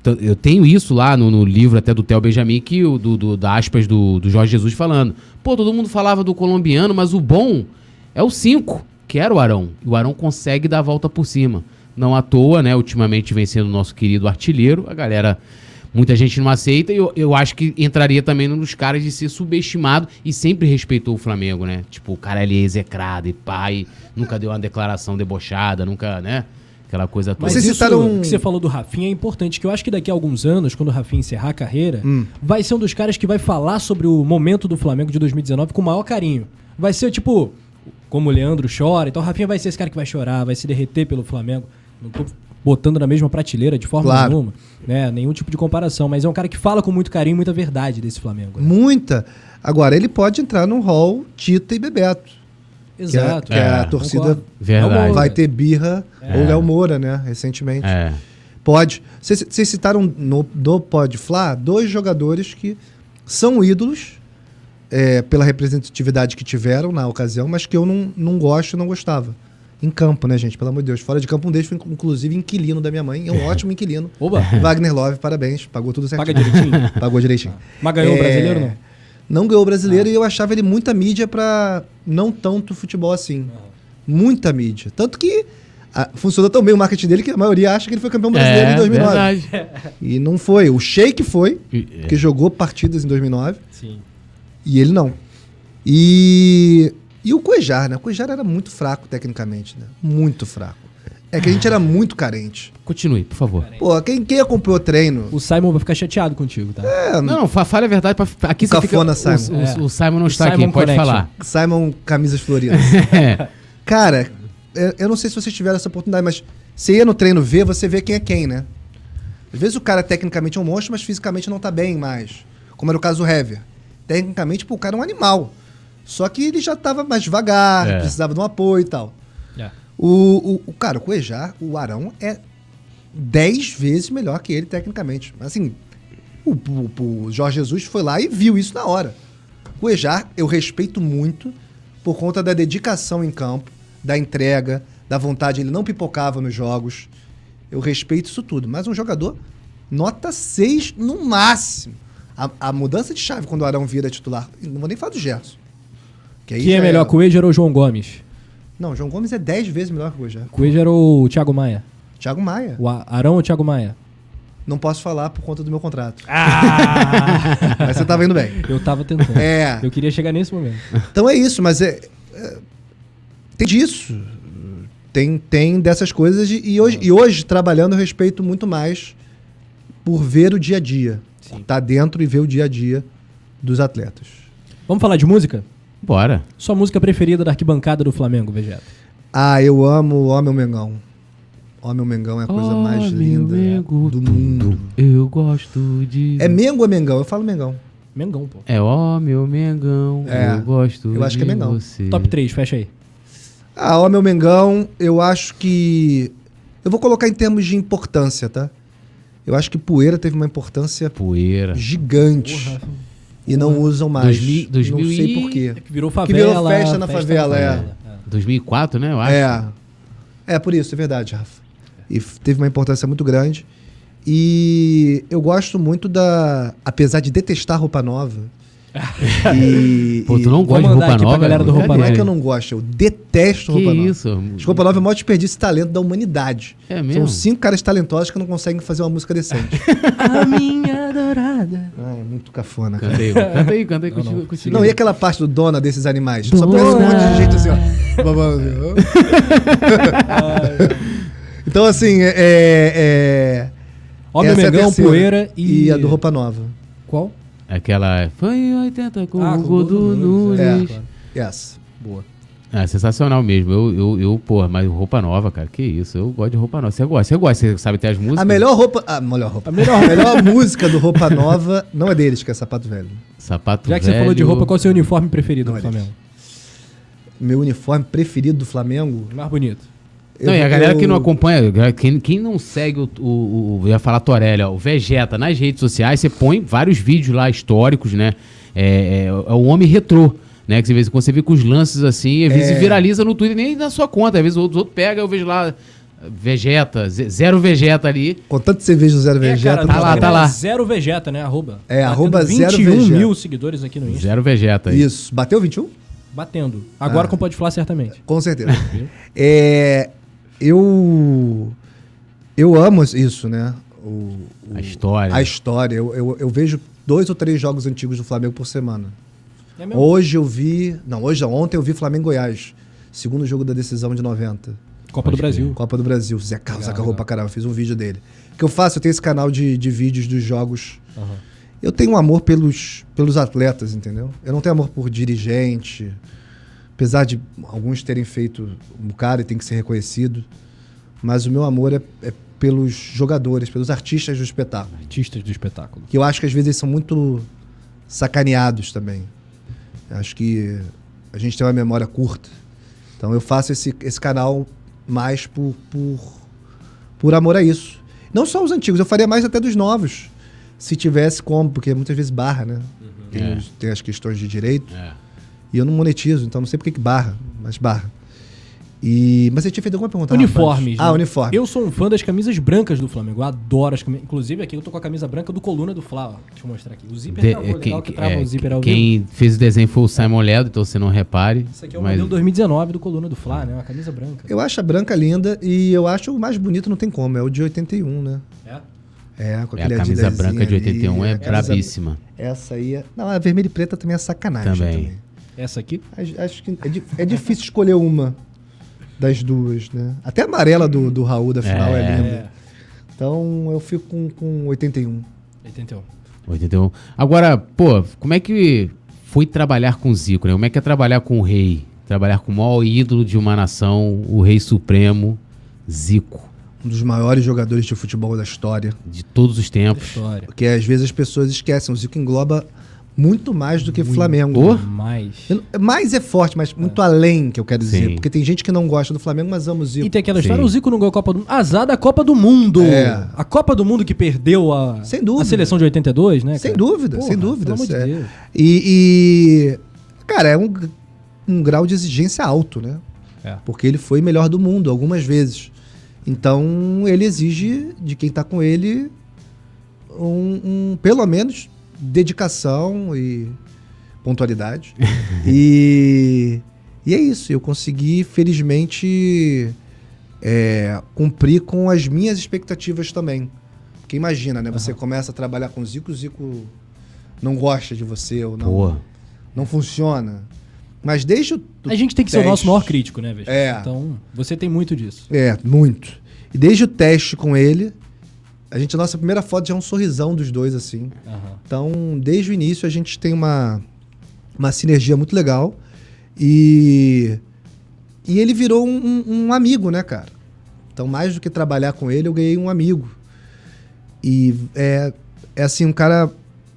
S3: Então, eu tenho isso lá no, no livro até do Theo Benjamin, que o, do, do, da aspas do, do Jorge Jesus falando. Pô, todo mundo falava do colombiano, mas o bom é o 5, que era o Arão. E o Arão consegue dar a volta por cima. Não à toa, né? Ultimamente vencendo o nosso querido artilheiro. A galera Muita gente não aceita e eu, eu acho que entraria também nos caras de ser subestimado e sempre respeitou o Flamengo, né? Tipo, o cara ele é execrado e pai, nunca deu uma declaração debochada, nunca, né? Aquela coisa toda. Mas citaram... isso que você
S1: falou do Rafinha é importante, que eu acho que daqui a alguns anos, quando o Rafinha encerrar a carreira, hum. vai ser um dos caras que vai falar sobre o momento do Flamengo de 2019 com o maior carinho. Vai ser tipo, como o Leandro chora, então o Rafinha vai ser esse cara que vai chorar, vai se derreter pelo Flamengo. Não tô botando na mesma prateleira de forma claro. nenhuma. Né? Nenhum tipo de comparação. Mas é um cara que fala com muito carinho, muita verdade desse Flamengo. Né? Muita. Agora, ele pode entrar no hall
S2: Tita e Bebeto. É- Exato. Que a, que é, a é, torcida verdade. vai ter birra é. ou Léo Moura, né? Recentemente. É. Pode. Vocês citaram no, no Pod dois jogadores que são ídolos é, pela representatividade que tiveram na ocasião, mas que eu não, não gosto e não gostava em campo, né, gente? Pelo amor de Deus. Fora de campo, um deles foi, inclusive, inquilino da minha mãe. É um é. ótimo inquilino. Oba! Wagner Love, parabéns. Pagou tudo certo. Paga direitinho? Pagou direitinho. Mas ganhou é... o brasileiro, não? Não ganhou o brasileiro ah. e eu achava ele muita mídia para não tanto futebol assim. Ah. Muita mídia. Tanto que a, ah, funcionou tão bem o marketing dele que a maioria acha que ele foi campeão brasileiro é, em 2009. Verdade. E não foi. O Sheik foi, é. que jogou partidas em 2009. Sim. E ele não. E e o Cuejar, né? O Cuejar era muito fraco tecnicamente, né? Muito fraco. É que a gente era muito carente. Continue, por favor. Pô, quem, quem acompanhou o treino. O Simon vai ficar chateado contigo, tá? É, não, não, fale a verdade. Pra, aqui o você cafona fica, Simon. O, o, é. o Simon não o está Simon aqui, Connection. pode falar. Simon, camisas floridas. é. Cara, eu não sei se vocês tiveram essa oportunidade, mas você ia no treino ver, você vê quem é quem, né? Às vezes o cara tecnicamente é um monstro, mas fisicamente não tá bem mais. Como era o caso do Hever. Tecnicamente, pô, o cara é um animal. Só que ele já estava mais devagar, é. precisava de um apoio e tal. É. O, o, o, cara, o Cuejar, o Arão é 10 vezes melhor que ele tecnicamente. Assim, o, o, o, Jorge Jesus foi lá e viu isso na hora. O Cuejar eu respeito muito por conta da dedicação em campo, da entrega, da vontade. Ele não pipocava nos jogos. Eu respeito isso tudo. Mas um jogador, nota 6 no máximo. A, a mudança de chave quando o Arão vira titular, não vou nem falar do Gerson
S1: que Quem é melhor, é... Cuejar ou João Gomes?
S2: Não, João Gomes é 10 vezes melhor que o Cuejar.
S1: Cuejar ou Thiago Maia? Thiago Maia. O Arão ou Thiago Maia?
S2: Não posso falar por conta do meu contrato. Ah! mas você tava tá indo bem. Eu tava tentando. É. Eu queria chegar nesse momento. Então é isso, mas é, é tem disso. Tem, tem dessas coisas. e, hoje, e hoje, trabalhando, eu respeito muito mais por ver o dia a dia. Sim. Tá dentro e ver o dia a dia dos atletas. Vamos falar de música? Bora. Sua música preferida
S1: da arquibancada do Flamengo, Vegeta?
S2: Ah, eu amo Homem Mengão. Homem Mengão é a coisa oh, mais linda Mengo, do mundo. Eu gosto de. É Mengo ou Mengão? Eu falo Mengão.
S1: Mengão, pô.
S3: É Homem Mengão. É, eu gosto. Eu acho que é
S2: Mengão. Você. Top 3, fecha aí. Ah, Homem Mengão, eu acho que. Eu vou colocar em termos de importância, tá? Eu acho que Poeira teve uma importância Poeira. gigante. Porra e não uhum. usam mais. não sei porquê. É
S1: que virou favela. Que
S2: virou festa na favela, é. favela,
S3: é. 2004, né, eu acho.
S2: É. É, por isso, é verdade, Rafa. E teve uma importância muito grande. E eu gosto muito da. Apesar de detestar roupa nova,
S1: e, Pô, tu não gosta de roupa nova? Galera do né? roupa nova. Não é que eu não gosto, eu
S2: detesto que roupa nova. isso? Roupa nova é o maior desperdício de talento da humanidade. É mesmo? São cinco caras talentosos que não conseguem fazer uma música decente. a minha
S4: adorada.
S2: Ah, é muito cafona, cara. Cantei, cantei, cantei não, contigo, não. Contigo. não, e aquela parte do dona desses animais? Dona. Só parece um monte de gente assim, ó. Assim, então, assim, é... é, é Homem Mengão, é Poeira e... E a do Roupa Nova. Qual?
S3: Aquela. Foi
S2: em 80 com ah, o Hugo do Nunes. É. é, Yes. Boa.
S3: É sensacional mesmo. Eu, eu, eu, porra, mas roupa nova, cara, que isso. Eu gosto de roupa nova. Você gosta, você gosta, você sabe até as músicas. A melhor
S2: roupa. A melhor roupa. A melhor, a melhor música do Roupa Nova não é deles, que é Sapato Velho. Sapato Já Velho. Já que você falou de roupa, qual é o seu uniforme preferido é do é Flamengo? Deles. Meu uniforme preferido do Flamengo? Mais bonito. Eu não, e a galera eu... que não acompanha,
S3: quem, quem não segue o, o, o. ia falar Torelli, ó, o Vegeta nas redes sociais, você põe vários vídeos lá históricos, né? É, é, é o homem retrô, né? Que às vezes você vê com os lances assim, às vezes é... viraliza no Twitter, nem na sua conta. Às vezes o outro, pega, eu vejo lá. Vegeta, zero Vegeta ali. Contanto que você veja o zero é, Vegeta. cara, tá lá, tá lá.
S1: Zero Vegeta, né? Arroba. É, arroba zero Vegeta. 21 mil seguidores aqui no Insta. Zero
S2: Vegeta. Aí. Isso. Bateu
S1: 21? Batendo. Agora ah. como pode falar certamente. Com certeza.
S2: é, eu eu amo isso, né? O, o, a história. A história. Eu, eu, eu, vejo dois ou três jogos antigos do Flamengo por semana. É hoje eu vi. Não, hoje não. Ontem eu vi Flamengo Goiás. Segundo jogo da decisão de 90. Copa Pode do Brasil. Ver. Copa do Brasil. Zé Carlos acabou agarrou pra caramba. Fiz um vídeo dele. O que eu faço? Eu tenho esse canal de, de vídeos dos jogos. Uhum. Eu tenho um amor pelos, pelos atletas, entendeu? Eu não tenho amor por dirigente apesar de alguns terem feito um cara e tem que ser reconhecido, mas o meu amor é, é, pelos jogadores, pelos artistas do espetáculo. Artistas do espetáculo. Que eu acho que às vezes eles são muito sacaneados também. Acho que a gente tem uma memória curta. Então eu faço esse, esse canal mais por, por, por amor a isso. Não só os antigos, eu faria mais até dos novos. Se tivesse como, porque muitas vezes barra, né? Uhum. Tem, é. tem, as questões de direito. É. E eu não monetizo, então não sei por que barra, mas barra. E... Mas você tinha feito alguma pergunta? Uniformes. Né? Ah, uniforme. Eu
S1: sou um fã das camisas brancas do Flamengo. Eu adoro as camisas. Inclusive, aqui eu tô com a camisa branca do Coluna do Fla. Ó. Deixa eu mostrar aqui. O zíper De, tá legal quem, que trava é, é o zíper ao Quem
S3: vivo. fez o desenho foi o Simon é. Ledo, então você não repare. Isso aqui é o mas... modelo
S1: 2019 do Coluna do Fla, né? Uma camisa branca.
S2: Eu acho a branca linda e eu acho o mais bonito, não tem como. É o de 81, né? É. É, com aquele é, a camisa branca de 81 ali, é, é brabíssima. Essa aí é... Não, a vermelha e preta também é sacanagem. Também. também. Essa aqui? Acho que é, é difícil escolher uma das duas, né? Até a amarela do, do Raul da final é, é linda. Então eu fico com, com 81.
S1: 81.
S3: 81. Agora, pô, como é que foi trabalhar com o Zico, né? Como é que é trabalhar com o rei? Trabalhar com o maior ídolo de uma nação, o rei supremo, Zico.
S2: Um dos maiores jogadores de futebol da história. De todos os tempos. Porque às vezes as pessoas esquecem, o Zico engloba muito mais do que muito Flamengo. Mais. Mais é forte, mas muito é. além, que eu quero dizer. Sim. Porque tem gente que não gosta do Flamengo, mas ama o Zico. E tem aquela Sim. história: o
S1: Zico não ganhou a Copa do Mundo. Azar da Copa do Mundo. É. A Copa do Mundo que perdeu a, a seleção de 82, né? Cara? Sem dúvida, Porra, sem dúvida. Pelo é. de Deus. E, e, Cara, é um,
S2: um grau de exigência alto, né? É. Porque ele foi melhor do mundo algumas vezes. Então ele exige de quem está com ele um, um pelo menos dedicação e pontualidade. e, e é isso. Eu consegui, felizmente, é, cumprir com as minhas expectativas também. Porque imagina, né? Você uhum. começa a trabalhar com Zico, o Zico não gosta de você ou não, Boa. não funciona. Mas desde
S1: o. A gente tem que teste, ser o nosso maior crítico, né, É. Então, você tem muito disso. É, muito.
S2: E desde o teste com ele, a gente, a nossa primeira foto já é um sorrisão dos dois, assim. Uhum. Então, desde o início, a gente tem uma, uma sinergia muito legal. E, e ele virou um, um, amigo, né, cara? Então, mais do que trabalhar com ele, eu ganhei um amigo. E é, é assim, um cara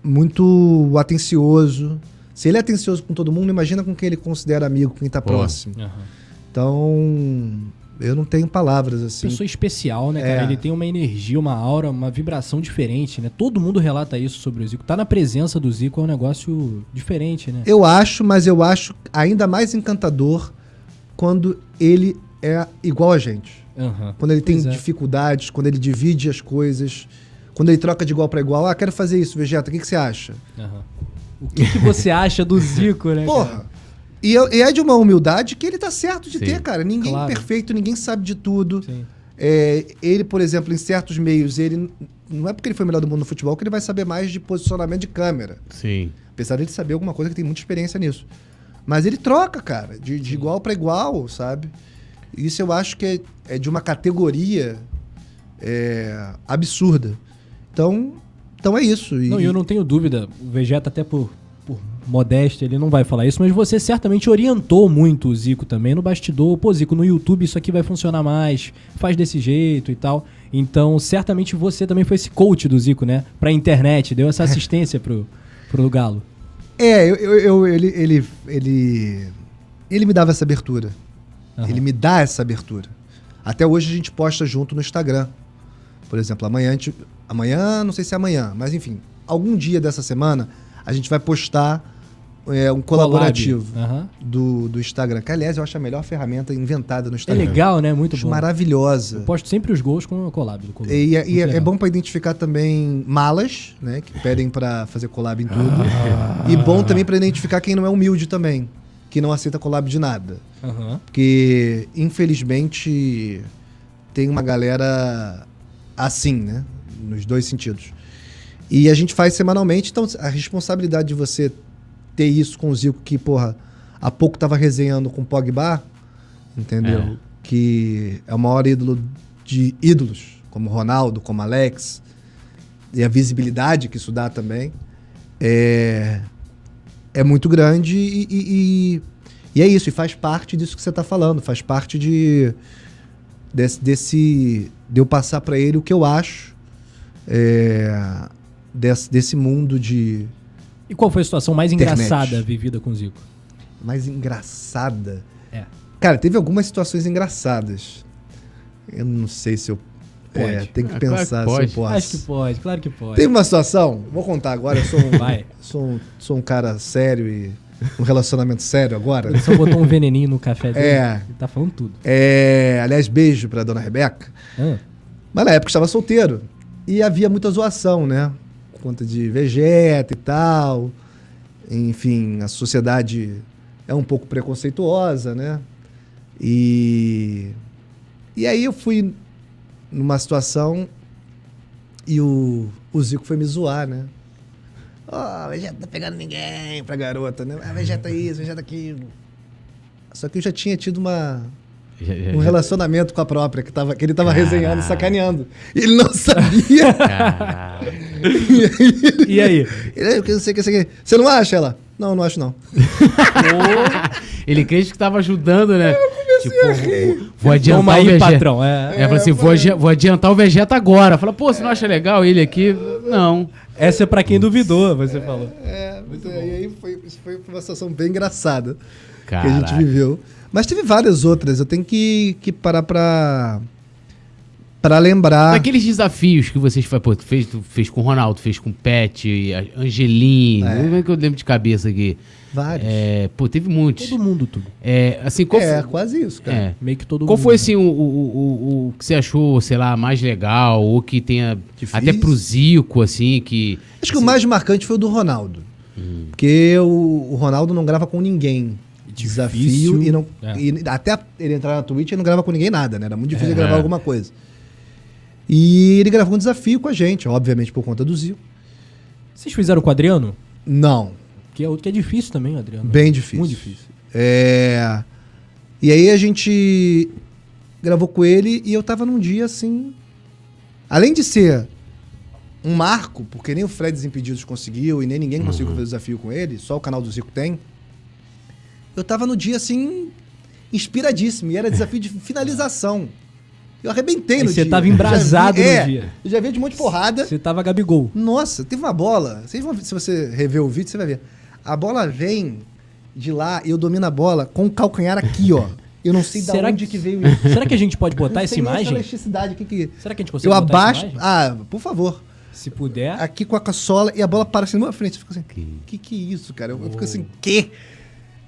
S2: muito atencioso. Se ele é atencioso com todo mundo, imagina com quem ele considera amigo, quem está próximo. Uhum. Então, eu não tenho palavras assim. Pessoa
S1: especial, né, cara? É. Ele tem uma energia, uma aura, uma vibração diferente, né? Todo mundo relata isso sobre o Zico. Tá na presença do Zico é um negócio diferente, né? Eu
S2: acho, mas eu acho ainda mais encantador quando ele é igual a gente. Uhum. Quando ele tem é. dificuldades, quando ele divide as coisas, quando ele troca de igual para igual. Ah, quero fazer isso, Vegeta, o que, que você acha? Uhum. O que, que você acha do Zico, né? Porra! Cara? E, e, é de uma humildade que ele tá certo de Sim. ter, cara. Ninguém claro. é perfeito, ninguém sabe de tudo. É, ele, por exemplo, em certos meios, ele não é porque ele foi o melhor do mundo no futebol que ele vai saber mais de posicionamento de câmera. Sim. Apesar dele saber alguma coisa que tem muita experiência nisso. Mas ele troca, cara, de, de igual para igual, sabe? Isso eu acho que é, é de uma categoria
S1: é, absurda. Então, então é isso. E... Não, eu não tenho dúvida. O Vegeta, até por, modéstia, ele não vai falar isso, mas você certamente orientou muito o Zico também no bastidor. Pô, Zico, no YouTube isso aqui vai funcionar mais, faz desse jeito e tal. Então, certamente você também foi esse coach do Zico, né? Pra internet, deu essa assistência pro, pro Galo.
S2: É, eu, eu, eu ele, ele, ele, ele me dava essa abertura. Uhum. Ele me dá essa abertura. Até hoje a gente posta junto no Instagram. Por exemplo, amanhã, amanhã, não sei se é amanhã, mas enfim, algum dia dessa semana a gente vai postar é, um colaborativo uhum. do, do Instagram. Que, aliás, eu acho a melhor ferramenta inventada no Instagram. É legal,
S1: né? Muito acho bom. Maravilhosa. Eu posto sempre os gols com a collab do Colab. E, e é, é, bom para identificar
S2: também malas,
S1: né? Que pedem
S2: para fazer collab em tudo. Ah. E bom também para identificar quem não é humilde também. Que não aceita collab de nada. Uhum. Porque, infelizmente, tem uma galera assim, né? Nos dois sentidos. E a gente faz semanalmente, então a responsabilidade de você ter isso com o Zico, que, porra, há pouco tava resenhando com o Pogba, entendeu? É. Que é o maior ídolo de ídolos, como Ronaldo, como Alex, e a visibilidade que isso dá também, é, é muito grande e, e, e é isso, e faz parte disso que você tá falando, faz parte de, desse, desse de eu passar para ele o que eu acho é, desse, desse mundo de, e qual foi a situação mais Internet. engraçada vivida com o Zico? Mais engraçada? É. Cara, teve algumas situações engraçadas. Eu não sei se eu. É, pode. É, tem que ah, pensar claro que se eu posso. Acho que
S1: pode, claro que pode. Teve uma situação, vou contar agora, eu sou um, Vai.
S2: Sou um, sou um cara sério e. Um relacionamento sério agora. Ele só botou um veneninho no café dele. É. Ele tá falando tudo. É. Aliás, beijo pra dona Rebeca. Ah. Mas na época eu estava solteiro. E havia muita zoação, né? por conta de vegeta e tal. Enfim, a sociedade é um pouco preconceituosa, né? E, e aí eu fui numa situação e o, o Zico foi me zoar, né? Ó, oh, a Vegeta tá pegando ninguém pra garota, né? A Vegeta é isso, a Vegeta é aquilo. Só que eu já tinha tido uma, um relacionamento com a própria, que, tava, que ele estava resenhando e sacaneando. Ele não sabia. e aí? E aí? Ele, eu sei Você não acha ela? Não, não acho não.
S3: ele crente que estava ajudando, né? Tipo, vou, vou adiantar Toma o aí, vegeta. patrão. É, assim, é, é assim, vou, vou adiantar o Vegeta agora. Fala, pô, você não é. acha legal ele aqui? Não. Essa é para quem duvidou,
S2: você é, falou. É, e aí foi, foi uma situação bem engraçada. Caraca. que a gente viveu. Mas teve várias outras, eu tenho que, que parar pra, pra lembrar.
S3: aqueles desafios que vocês pô, tu fez, tu fez com o Ronaldo, fez com o Pet, Angelim, é. como é que eu lembro de cabeça aqui? Vários. É, pô, teve muitos. Todo mundo, tudo. É,
S2: assim, qual é foi... quase isso, cara. É. Meio que todo qual mundo. Qual foi,
S3: assim, né? o, o, o, o, que você achou, sei lá, mais legal, ou que tenha. Difícil. Até pro Zico, assim, que.
S2: Acho que o mais marcante foi o do Ronaldo. Hum. Porque o, o Ronaldo não grava com ninguém desafio e, não, é. e até ele entrar na Twitch ele não grava com ninguém nada, né? Era muito difícil é. gravar é. alguma coisa. E ele gravou um desafio com a gente, obviamente por conta do Zio.
S1: Vocês fizeram com o Adriano? Não. Que é outro que é difícil também, Adriano. Bem difícil. Muito difícil.
S2: É... E aí a gente gravou com ele e eu tava num dia assim. Além de ser um marco, porque nem o Fred Desimpedidos conseguiu e nem ninguém conseguiu uhum. fazer o desafio com ele, só o canal do Zico tem eu tava no dia assim, inspiradíssimo. E era desafio de finalização. Eu arrebentei Aí no você dia. Você tava embrasado vi, no é, dia. Eu já vi de um monte de porrada. Você tava Gabigol. Nossa, teve uma bola. Vocês vão, se você rever o vídeo, você vai ver. A bola vem de lá e eu domino a bola com o calcanhar aqui, ó. Eu não sei será da onde que, que veio isso. Será que a gente pode botar essa imagem? Elasticidade que
S1: que será que a gente consegue Eu abaixo.
S2: Ah, por favor. Se puder. Aqui com a caçola e a bola para assim na minha frente. Eu fico assim, que que, que é isso, cara? Eu, oh. eu fico assim, que?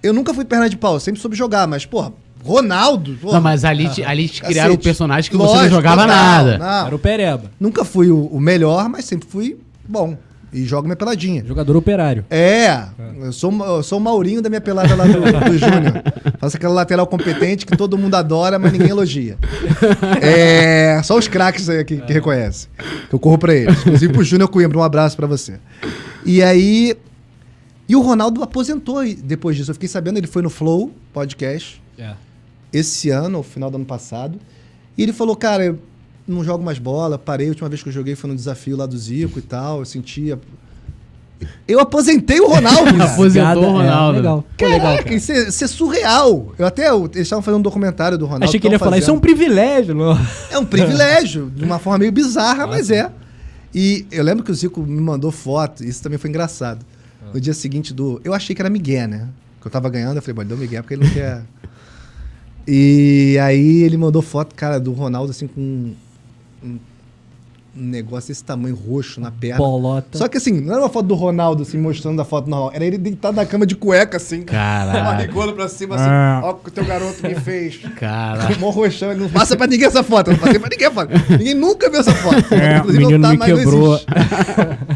S2: Eu nunca fui perna de pau, sempre soube jogar, mas, porra, Ronaldo? Porra. Não, mas ali, ah, ali te ah, criaram um personagem que lógico, você não jogava não, nada. Não. Era o Pereba. Nunca fui o, o, melhor, mas sempre fui bom. E jogo minha peladinha.
S1: Jogador operário.
S2: É. é. Eu, sou, eu sou o Maurinho da minha pelada lá do, do Júnior. Faço aquela lateral competente que todo mundo adora, mas ninguém elogia.
S1: É, só
S2: os craques aí que, que reconhecem. Que eu corro pra eles. Inclusive pro Júnior Coimbra, um abraço para você. E aí, e o Ronaldo aposentou depois disso. Eu fiquei sabendo, ele foi no Flow Podcast é. esse ano, final do ano passado. E ele falou, cara, eu não jogo mais bola, parei. A última vez que eu joguei foi no desafio lá do Zico e tal. Eu sentia. Eu aposentei o Ronaldo. Aposentou o é, Ronaldo. É, legal. Caraca, legal, cara. isso, é, isso, é, surreal. Eu até, eles estavam fazendo um documentário do Ronaldo. Achei que ele ia fazendo. falar, isso é um privilégio. Não? É um privilégio, de uma forma meio bizarra, Nossa. mas é. E eu lembro que o Zico me mandou foto, isso também foi engraçado. No dia seguinte do. Eu achei que era Miguel, né? Que eu tava ganhando, eu falei, bom, deu Miguel porque ele não quer. e aí ele mandou foto, cara, do Ronaldo assim com um, um negócio desse tamanho roxo na perna. Bolota. Só que assim, não era uma foto do Ronaldo assim mostrando a foto normal, era ele deitado na cama de cueca assim, arregando pra cima assim, ah. ó o que o teu garoto me fez. Cara. Mó roxão, ele não passa pra ninguém essa foto, não passa pra ninguém a foto. Ninguém nunca viu essa foto. É, Inclusive o menino não tá, me quebrou.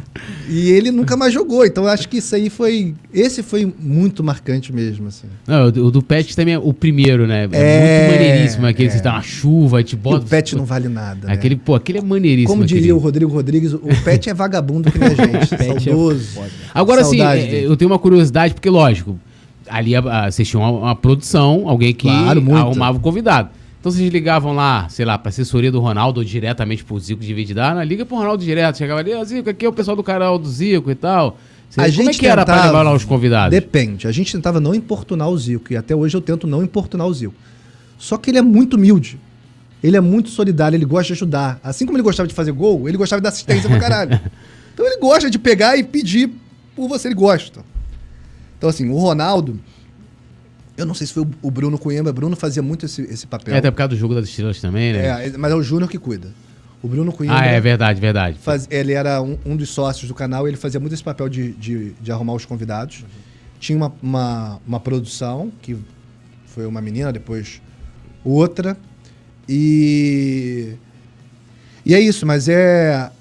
S2: E ele nunca mais jogou. Então acho que isso aí foi. Esse foi muito marcante mesmo. Assim.
S3: Não, o do Pet também é o primeiro, né? É, é muito maneiríssimo. Né? Aquele é. que dá uma chuva, te bota. E o Pet não vale nada. Né? Aquele, né? pô, aquele é maneiríssimo. Como diria aquele... o
S2: Rodrigo Rodrigues, o Pet é vagabundo que nem a gente. É saudoso. Assim, é... Agora sim, eu
S3: tenho uma curiosidade, porque lógico, ali a, a, vocês tinham uma, uma produção, alguém que claro, arrumava o convidado. Então vocês ligavam lá, sei lá, pra assessoria do Ronaldo ou diretamente pro Zico de ah, né? liga pro Ronaldo direto, chegava ali, ah, Zico, aqui é o pessoal do canal do Zico e tal. Você, a como é que tentava, era pra levar lá os convidados?
S2: Depende. A gente tentava não importunar o Zico, e até hoje eu tento não importunar o Zico. Só que ele é muito humilde. Ele é muito solidário, ele gosta de ajudar. Assim como ele gostava de fazer gol, ele gostava de dar assistência pra caralho. Então ele gosta de pegar e pedir por você, ele gosta. Então, assim, o Ronaldo eu não sei se foi o Bruno Coimbra. Bruno fazia muito esse, esse papel. É, até
S3: por causa do jogo das estrelas também, né?
S2: É, mas é o Júnior que cuida. O Bruno Coimbra. Ah, é verdade, verdade. Faz, ele era um, um, dos sócios do canal, ele fazia muito esse papel de, de, de arrumar os convidados. Uhum. Tinha uma, uma, uma, produção, que foi uma menina, depois outra. E. E é isso, mas é.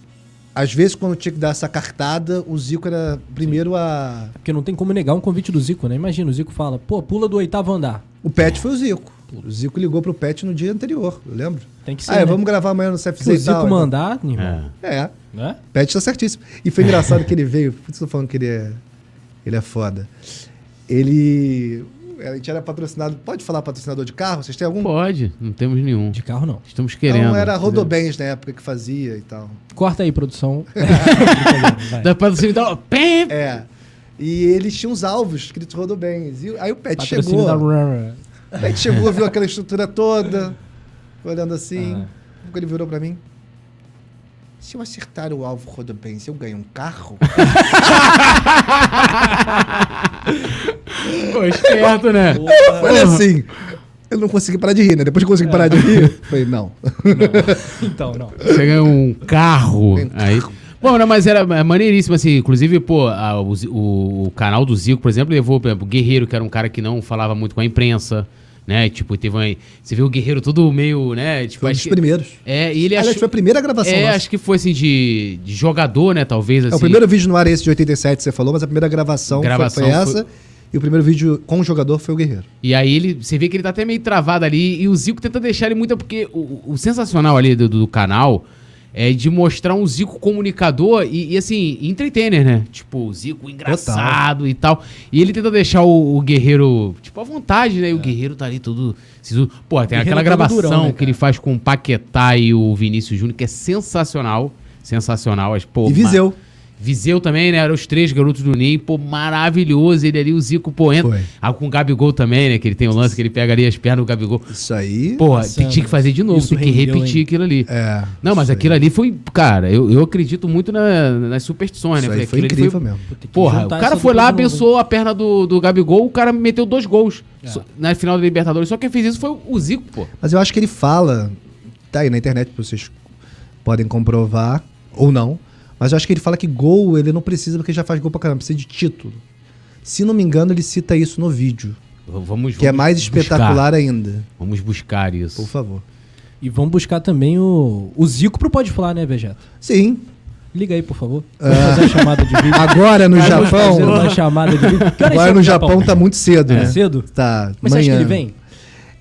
S2: Às vezes, quando tinha que dar essa cartada, o Zico era
S1: primeiro a. porque não tem como negar um convite do Zico, né? Imagina, o Zico fala, pô, pula do oitavo andar. O Pet foi o Zico. O Zico ligou pro Pet no dia anterior, eu lembro. Tem que ser. Ah, é, né? vamos gravar amanhã no CFC. Se o Zico tal, então. mandar, então...
S2: é. é. Né? Pet tá certíssimo. E foi engraçado que ele veio. Por que você falando que ele é. Ele é foda. Ele a gente era patrocinado. Pode falar patrocinador de carro? Vocês têm algum? Pode, não temos nenhum. De carro, não. Estamos querendo. Não, era Rodobens na época que fazia e tal.
S1: Corta aí, produção. Dá pra você
S2: dar. É. E eles tinham os alvos escritos Rodobens. E aí o Pet chegou. Da... O Pet chegou, viu aquela estrutura toda, olhando assim. Ah. Ele virou pra mim. Se eu acertar o alvo Rodobens, eu ganho um carro? Pô, esperto, né? Olha assim. Eu não consegui parar de rir, né? Depois que eu consegui parar de é. rir, falei, não. não. Então, não.
S3: Você ganhou um carro. aí. Bom, não, mas era é maneiríssimo, assim. Inclusive, pô, a, o, o, canal do Zico, por exemplo, levou, por exemplo, o Guerreiro, que era um cara que não falava muito com a imprensa. Né? Tipo, teve uma. Você viu o Guerreiro todo meio, né? Tipo, foi um dos que... primeiros.
S2: É, e ele acho foi a primeira gravação. É, nossa. acho
S3: que foi assim de, de jogador, né? Talvez. Assim. É, o assim. primeiro
S2: vídeo no ar é esse de 87 que você falou, mas a primeira gravação, gravação foi, foi essa. Foi... E o primeiro vídeo com o jogador foi o Guerreiro.
S3: E aí ele, você vê que ele tá até meio travado ali. E o Zico tenta deixar ele muito. Porque o, o sensacional ali do, do canal é de mostrar um Zico comunicador e, e assim, entretener né? Tipo, o Zico engraçado Total. e tal. E ele tenta deixar o, o Guerreiro, tipo, à vontade, né? E é. o Guerreiro tá ali todo. Pô, tem aquela gravação durão, né, que ele faz com o Paquetá e o Vinícius Júnior, que é sensacional. Sensacional. Mas, pô, e Viseu. Mas... Viseu também, né? Eram os três garotos do Ninho. Pô, maravilhoso. Ele ali, o Zico, pô, entra. Ah, com o Gabigol também, né? Que ele tem o lance que ele pega ali as pernas do Gabigol. Isso aí. Pô, tinha que fazer de novo. tinha tem que repetir hein? aquilo ali. É. Não, mas aquilo aí. ali foi. Cara, eu, eu acredito muito na, nas superstições, né? foi incrível foi, mesmo.
S2: Porra, o cara foi lá, abençoou
S3: a perna do, do Gabigol. O cara meteu dois gols é. na final da Libertadores. Só quem fez isso foi o Zico,
S2: pô. Mas eu acho que ele fala. Tá aí na internet, vocês podem comprovar ou não mas eu acho que ele fala que gol ele não precisa porque já faz gol pra caramba, precisa de título. Se não me engano, ele cita isso no vídeo. Vamos, vamos que é mais
S3: buscar. espetacular ainda. Vamos buscar isso. Por favor.
S1: E vamos buscar também o, o Zico pro Pode Falar, né, Vegeta? Sim. Liga aí, por favor. Ah. Agora no Vai Japão. Uma chamada de vídeo. É Agora no Japão? Japão tá muito cedo, é. né? Cedo? Tá. Mas amanhã. você acha que ele vem?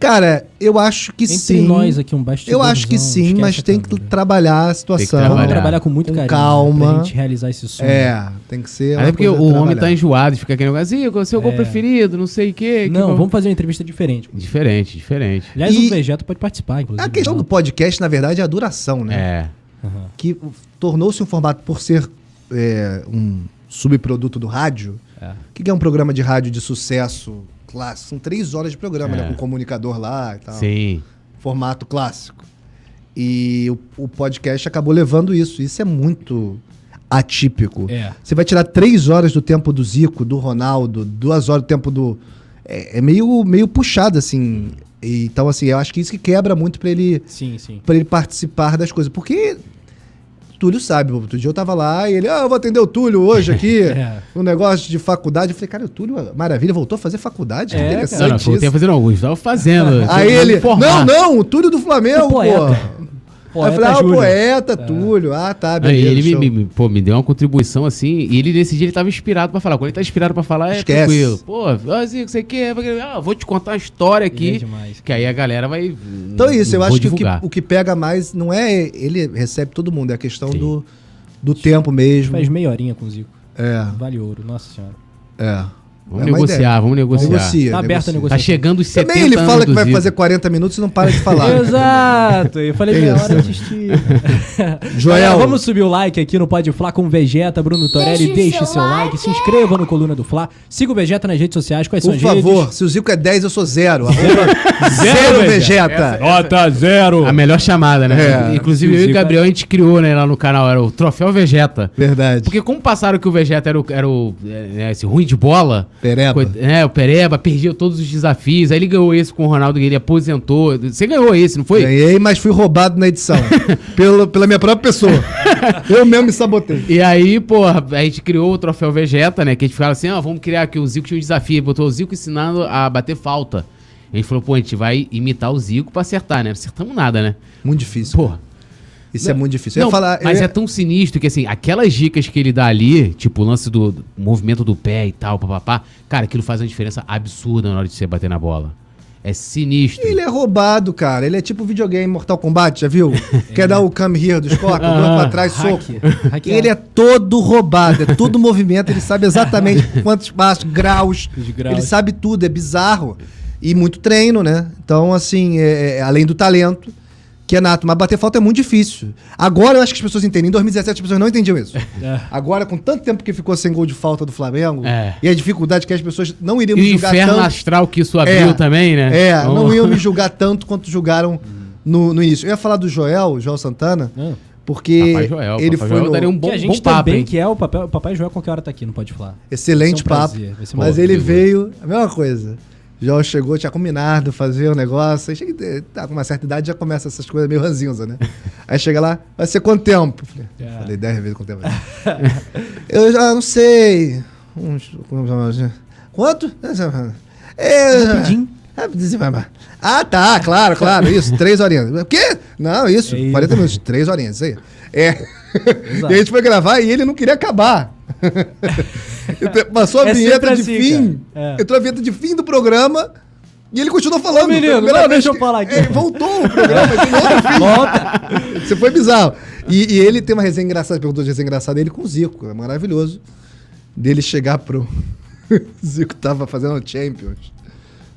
S2: Cara, eu acho que Entre sim. nós aqui um bastidor. Eu acho que sim, mas é tem que trabalhar a situação. Tem que trabalhar. Vamos trabalhar com muito com carinho calma. Né, pra gente realizar esse sonho. É, tem que ser. Até porque o trabalhar. homem tá enjoado
S3: de ficar querendo assim, seu é. gol
S2: preferido, não sei o quê. Não, vamos... vamos fazer uma entrevista diferente.
S3: Diferente, diferente. Aliás, e... o
S2: objeto pode participar, inclusive. A questão do podcast, na verdade, é a duração, né?
S3: É.
S2: Uhum. Que tornou-se um formato, por ser é, um subproduto do rádio, é. que é um programa de rádio de sucesso clássico. São três horas de programa, né? é. né? Com o comunicador lá e tal. Sim. Formato clássico. E o, o podcast acabou levando isso. Isso é muito atípico. É. Você vai tirar três horas do tempo do Zico, do Ronaldo, duas horas do tempo do. É, é meio, meio puxado, assim. Então, assim, eu acho que isso que quebra muito para ele,
S1: sim, sim. Pra
S2: ele participar das coisas. Porque Túlio sabe, outro dia eu tava lá e ele, ah, eu vou atender o Túlio hoje aqui, é. um negócio de faculdade. Eu falei, cara, o Túlio, maravilha, voltou a fazer faculdade, que é, interessante cara, não, não, isso. Não, tá
S3: fazer alguns, tava fazendo. Aí
S2: ele, não, não, o Túlio do Flamengo, pô. Poeta, eu falei, ah, o poeta, é. Túlio. Ah, tá, beleza. Aí ele me,
S3: me, pô, me deu uma contribuição assim. E ele nesse dia ele tava inspirado pra falar. Quando ele tá inspirado pra falar, é Esquece. é tranquilo. Pô, ah, Zico, você quer? Ah, vou te contar a história aqui. É que aí a galera vai. Então é isso, eu acho que o, que
S2: o que pega mais não é. Ele recebe todo mundo, é a questão Sim. do, do tempo mesmo. Faz meia horinha com o Zico. É.
S1: Vale ouro, nossa senhora.
S2: É. Vamos é negociar, ideia. vamos negociar. Negocia, tá aberta a negociação. Tá chegando os 70 Também ele fala que vai Zico. fazer 40 minutos e não para de falar. Exato. Eu falei meia hora assistir.
S1: Joel. vamos subir o like aqui no Pode Flá com Vegeta, Bruno Torelli. Deixe, deixe seu like. like. Se inscreva no Coluna do Flá. Siga o Vegeta nas redes sociais. Quais Por são as favor, redes? Por favor, se o Zico é 10, eu sou zero. zero, zero Vegeta.
S3: Nota zero. A melhor chamada, né? É. Inclusive, eu e o Gabriel, a gente criou né, lá no canal. Era o Troféu Vegeta. Verdade. Porque como passaram que o Vegeta era, o, era o, é, é, esse ruim de bola... Pereba. É, o Pereba perdeu todos os desafios. Aí ele ganhou esse com o Ronaldo, ele aposentou. Você ganhou esse, não foi? Ganhei,
S2: mas fui roubado na edição. pelo, pela minha própria pessoa. Eu mesmo me sabotei.
S3: E aí, porra, a gente criou o troféu Vegeta, né? Que a gente ficava assim, ó, ah, vamos criar aqui. O Zico tinha um desafio. Botou o Zico ensinando a bater falta. A gente falou, pô, a gente vai imitar o Zico pra acertar, né? acertamos nada, né? Muito difícil. Porra.
S2: Isso é não, é muito difícil. Não, falar, mas é
S3: tão sinistro que, assim, aquelas dicas que ele dá ali, tipo o lance do, do movimento do pé e tal, papapá, cara, aquilo faz uma diferença absurda na hora de você bater na bola.
S2: É sinistro. Ele é roubado, cara. Ele é tipo videogame Mortal Kombat, já viu? é. Quer dar o come here do Scorpion, ah, pra trás, soco. É. ele é todo roubado, é todo movimento, ele sabe exatamente quantos passos, graus, graus. Ele sabe tudo, é bizarro. E muito treino, né? Então, assim, é, é além do talento, que é nato, mas bater falta é muito difícil. Agora eu acho que as pessoas entendem. Em 2017 as pessoas não entendiam isso. É. Agora, com tanto tempo que ficou sem gol de falta do Flamengo, é. e a dificuldade que as pessoas não iriam e me julgar inferno tanto. astral que isso abriu é, também, né? É, não iam me julgar tanto quanto julgaram no, no início. Eu ia falar do Joel, Joel Santana. Ah. Porque Joel, ele foi Joel no... daria um bom, que a gente bom tá papo, também, hein? que
S1: é o papel, o papai Joel qualquer hora tá aqui, não pode falar. Excelente um papo. Prazer, mas ele
S2: veio, a mesma coisa já chegou, tinha combinado fazer o um negócio. Aí chega, tá com uma certa idade, já começa essas coisas meio ranzinza, né? Aí chega lá, vai ser quanto tempo? Falei, yeah. É. falei dez vezes quanto tempo. eu já não sei. Uns, quanto? É, Rapidinho. Ah, tá, claro, claro, isso, três horinhas. O quê? Não, isso, é 40 minutos, três horinhas, isso aí. É. Exato. E a gente foi gravar e ele não queria acabar. Então, passou a é vinheta de assim, fim. É. Entrou a vinheta de fim do programa. E ele continuou falando. Ô, menino, não, deixa eu falar aqui. Ele voltou o programa, Volta. foi bizarro. E, e, ele tem uma resenha engraçada, perguntou de resenha engraçada, dele com o Zico, é maravilhoso. Dele chegar pro... o Zico tava fazendo Champions.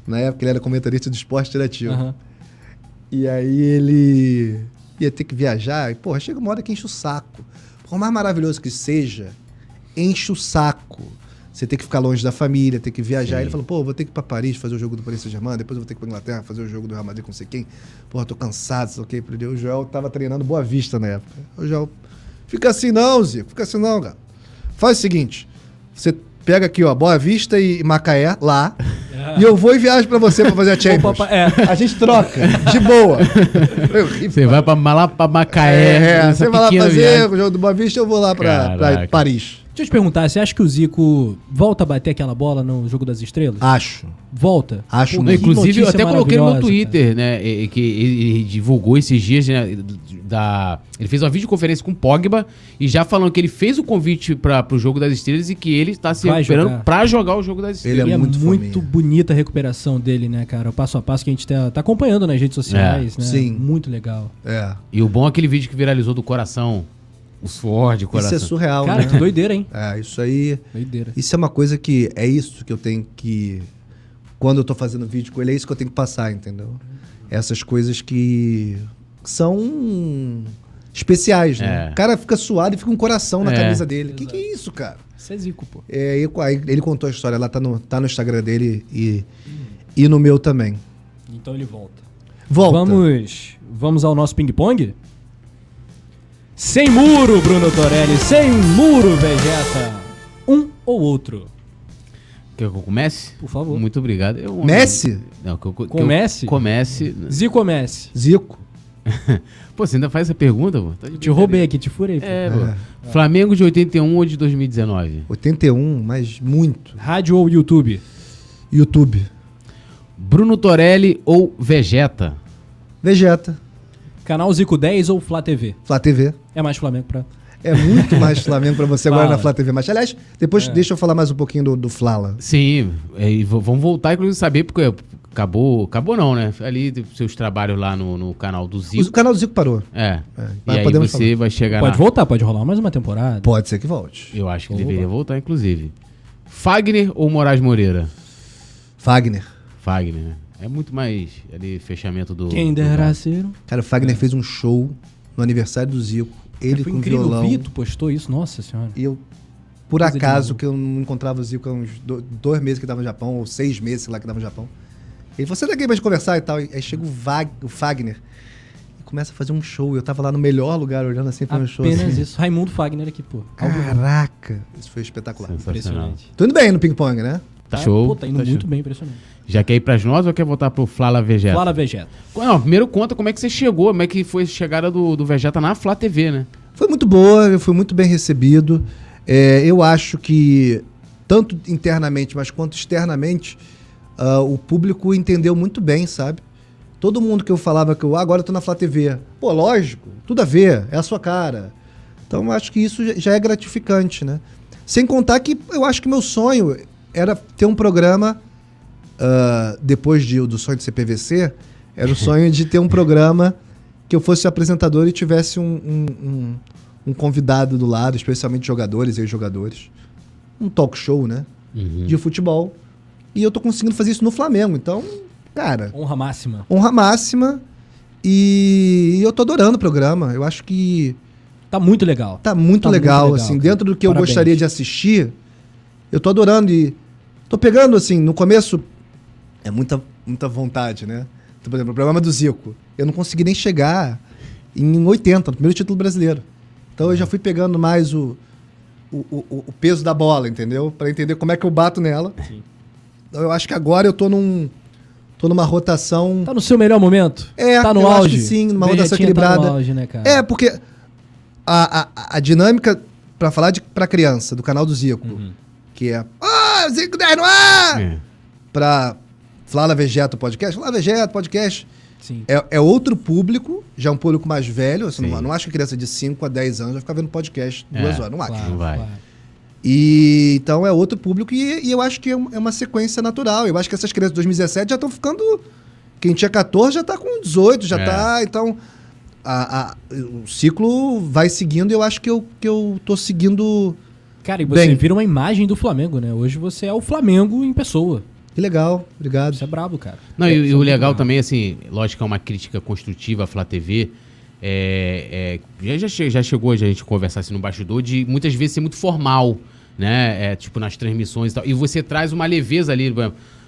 S2: Na época ele era comentarista do esporte diretivo. Uhum. E aí ele ia ter que viajar. E, porra, chega uma hora que enche o saco. Por mais maravilhoso que seja, enche o saco. Você tem que ficar longe da família, tem que viajar. Sim. Ele falou, pô, vou ter que ir pra Paris fazer o jogo do Paris Saint-Germain, depois eu vou ter que ir pra Inglaterra fazer o jogo do Real Madrid com não sei quem. Porra, tô cansado, sei o que. O Joel tava treinando Boa Vista na época. O Joel, fica assim não, Zico, fica assim não, cara. Faz o seguinte, você pega aqui, ó, Boa Vista e Macaé, lá, e eu vou e viajo pra você pra fazer a Champions. Opa, é. A gente troca, de boa.
S3: Você vai pra, lá pra Macaé.
S1: É, é você vai lá fazer viagem. o jogo do Boa Vista, eu vou lá pra, pra Paris. Deixa eu te perguntar, você acha que o Zico volta a bater aquela bola no Jogo das Estrelas? Acho. Volta? Acho Pô, Inclusive, eu até coloquei no meu
S3: Twitter, cara. né? Que ele divulgou esses dias né, da. Ele fez uma videoconferência com o Pogba e já falando que ele fez o convite para o Jogo das Estrelas e que ele
S2: está se Vai recuperando para jogar o Jogo das Estrelas. Ele é, é muito, muito
S1: bonita a recuperação dele, né, cara? O passo a passo que a gente tá, tá acompanhando nas redes sociais, é. né? Sim. Muito legal.
S2: É.
S3: E o bom é aquele vídeo que viralizou do coração o suor de coração. Isso é surreal,
S1: Cara, né? que doideira,
S2: hein? É, isso aí. Doideira. Isso é uma coisa que. É isso que eu tenho que. Quando eu tô fazendo vídeo com ele, é isso que eu tenho que passar, entendeu? Essas coisas que são especiais, né? É. O cara fica suado e fica um coração na é. camisa dele. O que, que é isso, cara? Isso é zico, pô. É, ele contou a história lá, tá no, tá no Instagram dele e, hum. e no meu também.
S1: Então ele volta. Volta. Vamos, vamos ao nosso ping-pong? Sem muro, Bruno Torelli. Sem muro, Vegeta. Um ou outro.
S3: Quer que eu comece? Por favor. Muito obrigado. Eu, Messi? Não, que eu, que comece? Eu comece. Zico ou Messi? Zico. pô, você ainda faz essa pergunta, pô? Tá te roubei aqui, te furei. É, é. Flamengo de 81 ou de 2019? 81,
S1: mas muito. Rádio ou YouTube? YouTube. Bruno Torelli ou Vegeta? Vegeta. Canal Zico 10 ou Flá TV?
S2: Flá TV. É mais Flamengo pra. É muito mais Flamengo para você agora na Flá TV. Mas, aliás, depois é. deixa eu falar mais um pouquinho do, do Flala.
S3: Sim, é, vamos voltar, inclusive, saber, porque acabou. Acabou não, né? Ali seus trabalhos lá no, no canal do Zico. O canal do Zico parou. É. é. E aí você falar. vai chegar Pode na...
S1: voltar, pode rolar mais uma temporada. Pode ser que volte. Eu acho que Vou deveria voltar. voltar, inclusive.
S2: Fagner ou Moraes Moreira? Fagner. Fagner,
S3: né? É muito mais ali fechamento do. Quem dera ser. Cara, o Fagner é.
S2: fez um show no aniversário do Zico. Ele foi com incrível. violão. O Vito
S1: postou isso, nossa senhora. E eu, por acaso, que eu
S2: não encontrava o Zico há uns dois meses que estava no Japão, ou seis meses, sei lá, que estava no Japão. Ele falou, você daqui pra gente conversar e tal. E aí chega o, Vag, o Fagner e começa a fazer um show. Eu tava lá no melhor lugar olhando assim pra um show. Apenas assim. isso.
S1: Raimundo Fagner aqui, pô. Caraca!
S2: Isso foi espetacular. Impressionante. Tudo bem no ping-pong, né?
S3: tá, Show. Pô, tá indo tá muito show. bem, impressionante. Já quer ir para as nós ou quer voltar para é o
S2: Flala Vegeta? Flala
S3: Vegeta. Não, primeiro conta como é que você chegou, como é que foi a chegada do, do Vegeta na Flá TV, né?
S2: Foi muito boa, eu fui muito bem recebido. É, eu acho que, tanto internamente, mas quanto externamente, uh, o público entendeu muito bem, sabe? Todo mundo que eu falava que eu ah, agora eu tô na Flá TV. Pô, lógico, tudo a ver, é a sua cara. Então eu acho que isso já é gratificante, né? Sem contar que eu acho que meu sonho, era ter um programa, uh, depois de, do sonho de ser PVC, era o sonho de ter um programa que eu fosse apresentador e tivesse um, um, um, um convidado do lado, especialmente jogadores e jogadores. Um talk show, né? Uhum. De futebol. E eu tô conseguindo fazer isso no Flamengo. Então, cara.
S1: Honra máxima.
S2: Honra máxima. E eu tô adorando o programa. Eu acho que. Tá muito legal. Tá muito, tá legal, muito legal, assim. Cara. Dentro do que Parabéns. eu gostaria de assistir, eu tô adorando. E Tô pegando, assim, no começo é muita, muita vontade, né? Então, por exemplo, o programa do Zico. Eu não consegui nem chegar em 80, no primeiro título brasileiro. Então eu já fui pegando mais o, o, o, o peso da bola, entendeu? Para entender como é que eu bato nela. Sim. Então eu acho que agora eu tô num. tô numa rotação. Tá no seu melhor momento? É, tá no eu auge. Acho que sim, numa rotação equilibrada. Tá no auge, né, cara? É, porque a, a, a dinâmica, para falar de, pra criança, do canal do Zico. Uhum que é Ah, 5, 10 no ar! É. Pra Flávia Vegeta Podcast. Flávia Vegeta Podcast é, é, outro público, já um público mais velho. Assim, não, não, acho que criança de 5 a 10 anos vai ficar vendo podcast é, duas é, horas. Não acho. Claro, não vai. E, então é outro público e, e eu acho que é, é uma sequência natural. Eu acho que essas crianças de 2017 já estão ficando. Quem tinha 14 já está com 18, já está. É. Tá, então, a, a, o ciclo
S1: vai seguindo e eu acho que eu, que eu seguindo Cara, e você Bem, vira uma imagem do Flamengo, né? Hoje você é o Flamengo em pessoa. Que legal, obrigado. Você é brabo, cara. Não, é, e, e o legal
S3: também, assim, lógico que é uma crítica construtiva à Flá TV. É, é, já, já chegou a gente conversar assim no bastidor de muitas vezes ser muito formal, né? É, tipo, nas transmissões e tal. E você traz uma leveza ali.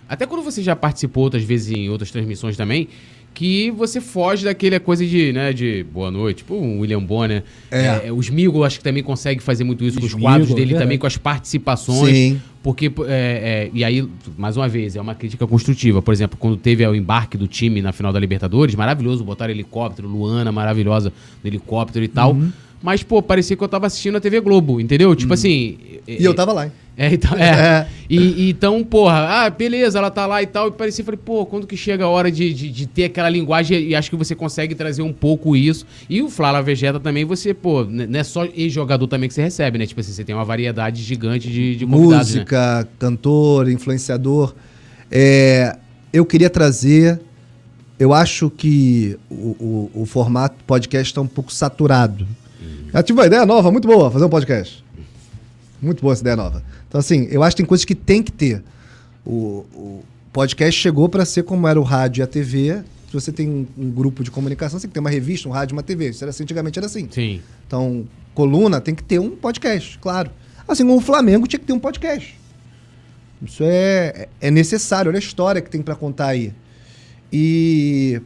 S3: Até quando você já participou outras vezes em outras transmissões também, que você foge daquele coisa de, né, de boa noite, tipo o William Bonner. É. É, é os Migos acho que também consegue fazer muito isso os com os Migos, quadros dele é também, com as participações. Sim. Porque, é, é, e aí, mais uma vez, é uma crítica construtiva. Por exemplo, quando teve o embarque do time na final da Libertadores, maravilhoso, botaram helicóptero, Luana maravilhosa no helicóptero e tal. Uhum. Mas, pô, parecia que eu tava assistindo a TV Globo, entendeu? Tipo uhum. assim. E eu tava lá. Hein? É, então, é. é. E, então, porra, ah, beleza, ela tá lá e tal. E parecia, falei, pô, quando que chega a hora de, de, de, ter aquela linguagem? E acho que você consegue trazer um pouco isso. E o Flávio Vegeta também, você, pô, né, não é só jogador também que você recebe, né? Tipo assim, você tem uma variedade gigante de, de né? Música,
S2: né? cantor, influenciador. É, eu queria trazer. Eu acho que o, o, o formato podcast tá um pouco saturado. Hum. Eu é, tive uma ideia nova, muito boa, fazer um podcast. Muito boa essa ideia nova. Então, assim, eu acho que tem coisas que tem que ter. O, o podcast chegou para ser como era o rádio e a TV. Se você tem um, um, grupo de comunicação, você tem que ter uma revista, um rádio, uma TV. Isso era assim, antigamente era assim. Sim. Então, coluna tem que ter um podcast, claro. Assim como o Flamengo tinha que ter um podcast. Isso é, é necessário. Olha a história que tem para contar aí. E,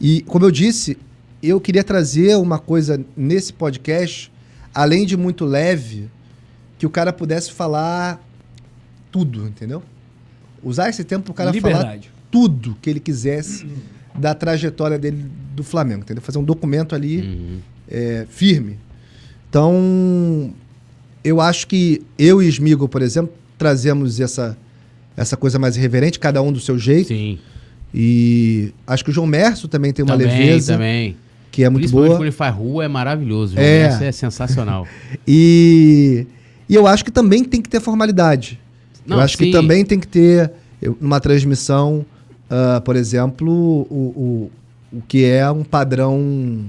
S2: e, como eu disse, eu queria trazer uma coisa nesse podcast, além de muito leve, que o cara pudesse falar tudo, entendeu? Usar esse tempo para o cara Liberdade. falar tudo que ele quisesse da trajetória dele do Flamengo, entendeu? Fazer um documento ali uhum. é, firme. Então, eu acho que eu e Smigo, por exemplo, trazemos essa, essa coisa mais irreverente, cada um do seu jeito. Sim. E acho que o João Merso também tem uma também, leveza. Também. Que é muito boa. quando
S3: ele faz rua, é maravilhoso. O é. é sensacional.
S2: e e eu acho que também tem que ter formalidade. Não, eu acho sim. que também tem que ter uma transmissão, uh, por exemplo, o, o, o que é um padrão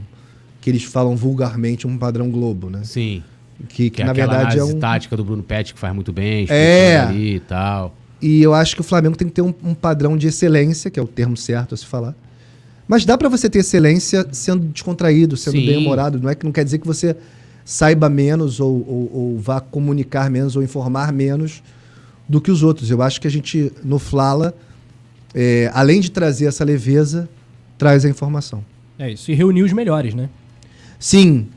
S2: que eles falam vulgarmente, um padrão globo, né? Sim. Que, que, que é na verdade é um...
S3: tática do Bruno Pet que faz muito bem, é ali
S2: e tal. E eu acho que o Flamengo tem que ter um, um padrão de excelência, que é o termo certo a se falar. Mas dá para você ter excelência sendo descontraído, sendo bem-humorado. Não é que não quer dizer que você saiba menos ou, ou, ou vá comunicar menos ou informar menos do que os outros. Eu acho que a gente, no Flala, é, além de trazer essa leveza, traz a informação.
S1: É isso. E reunir os melhores, né?
S2: Sim.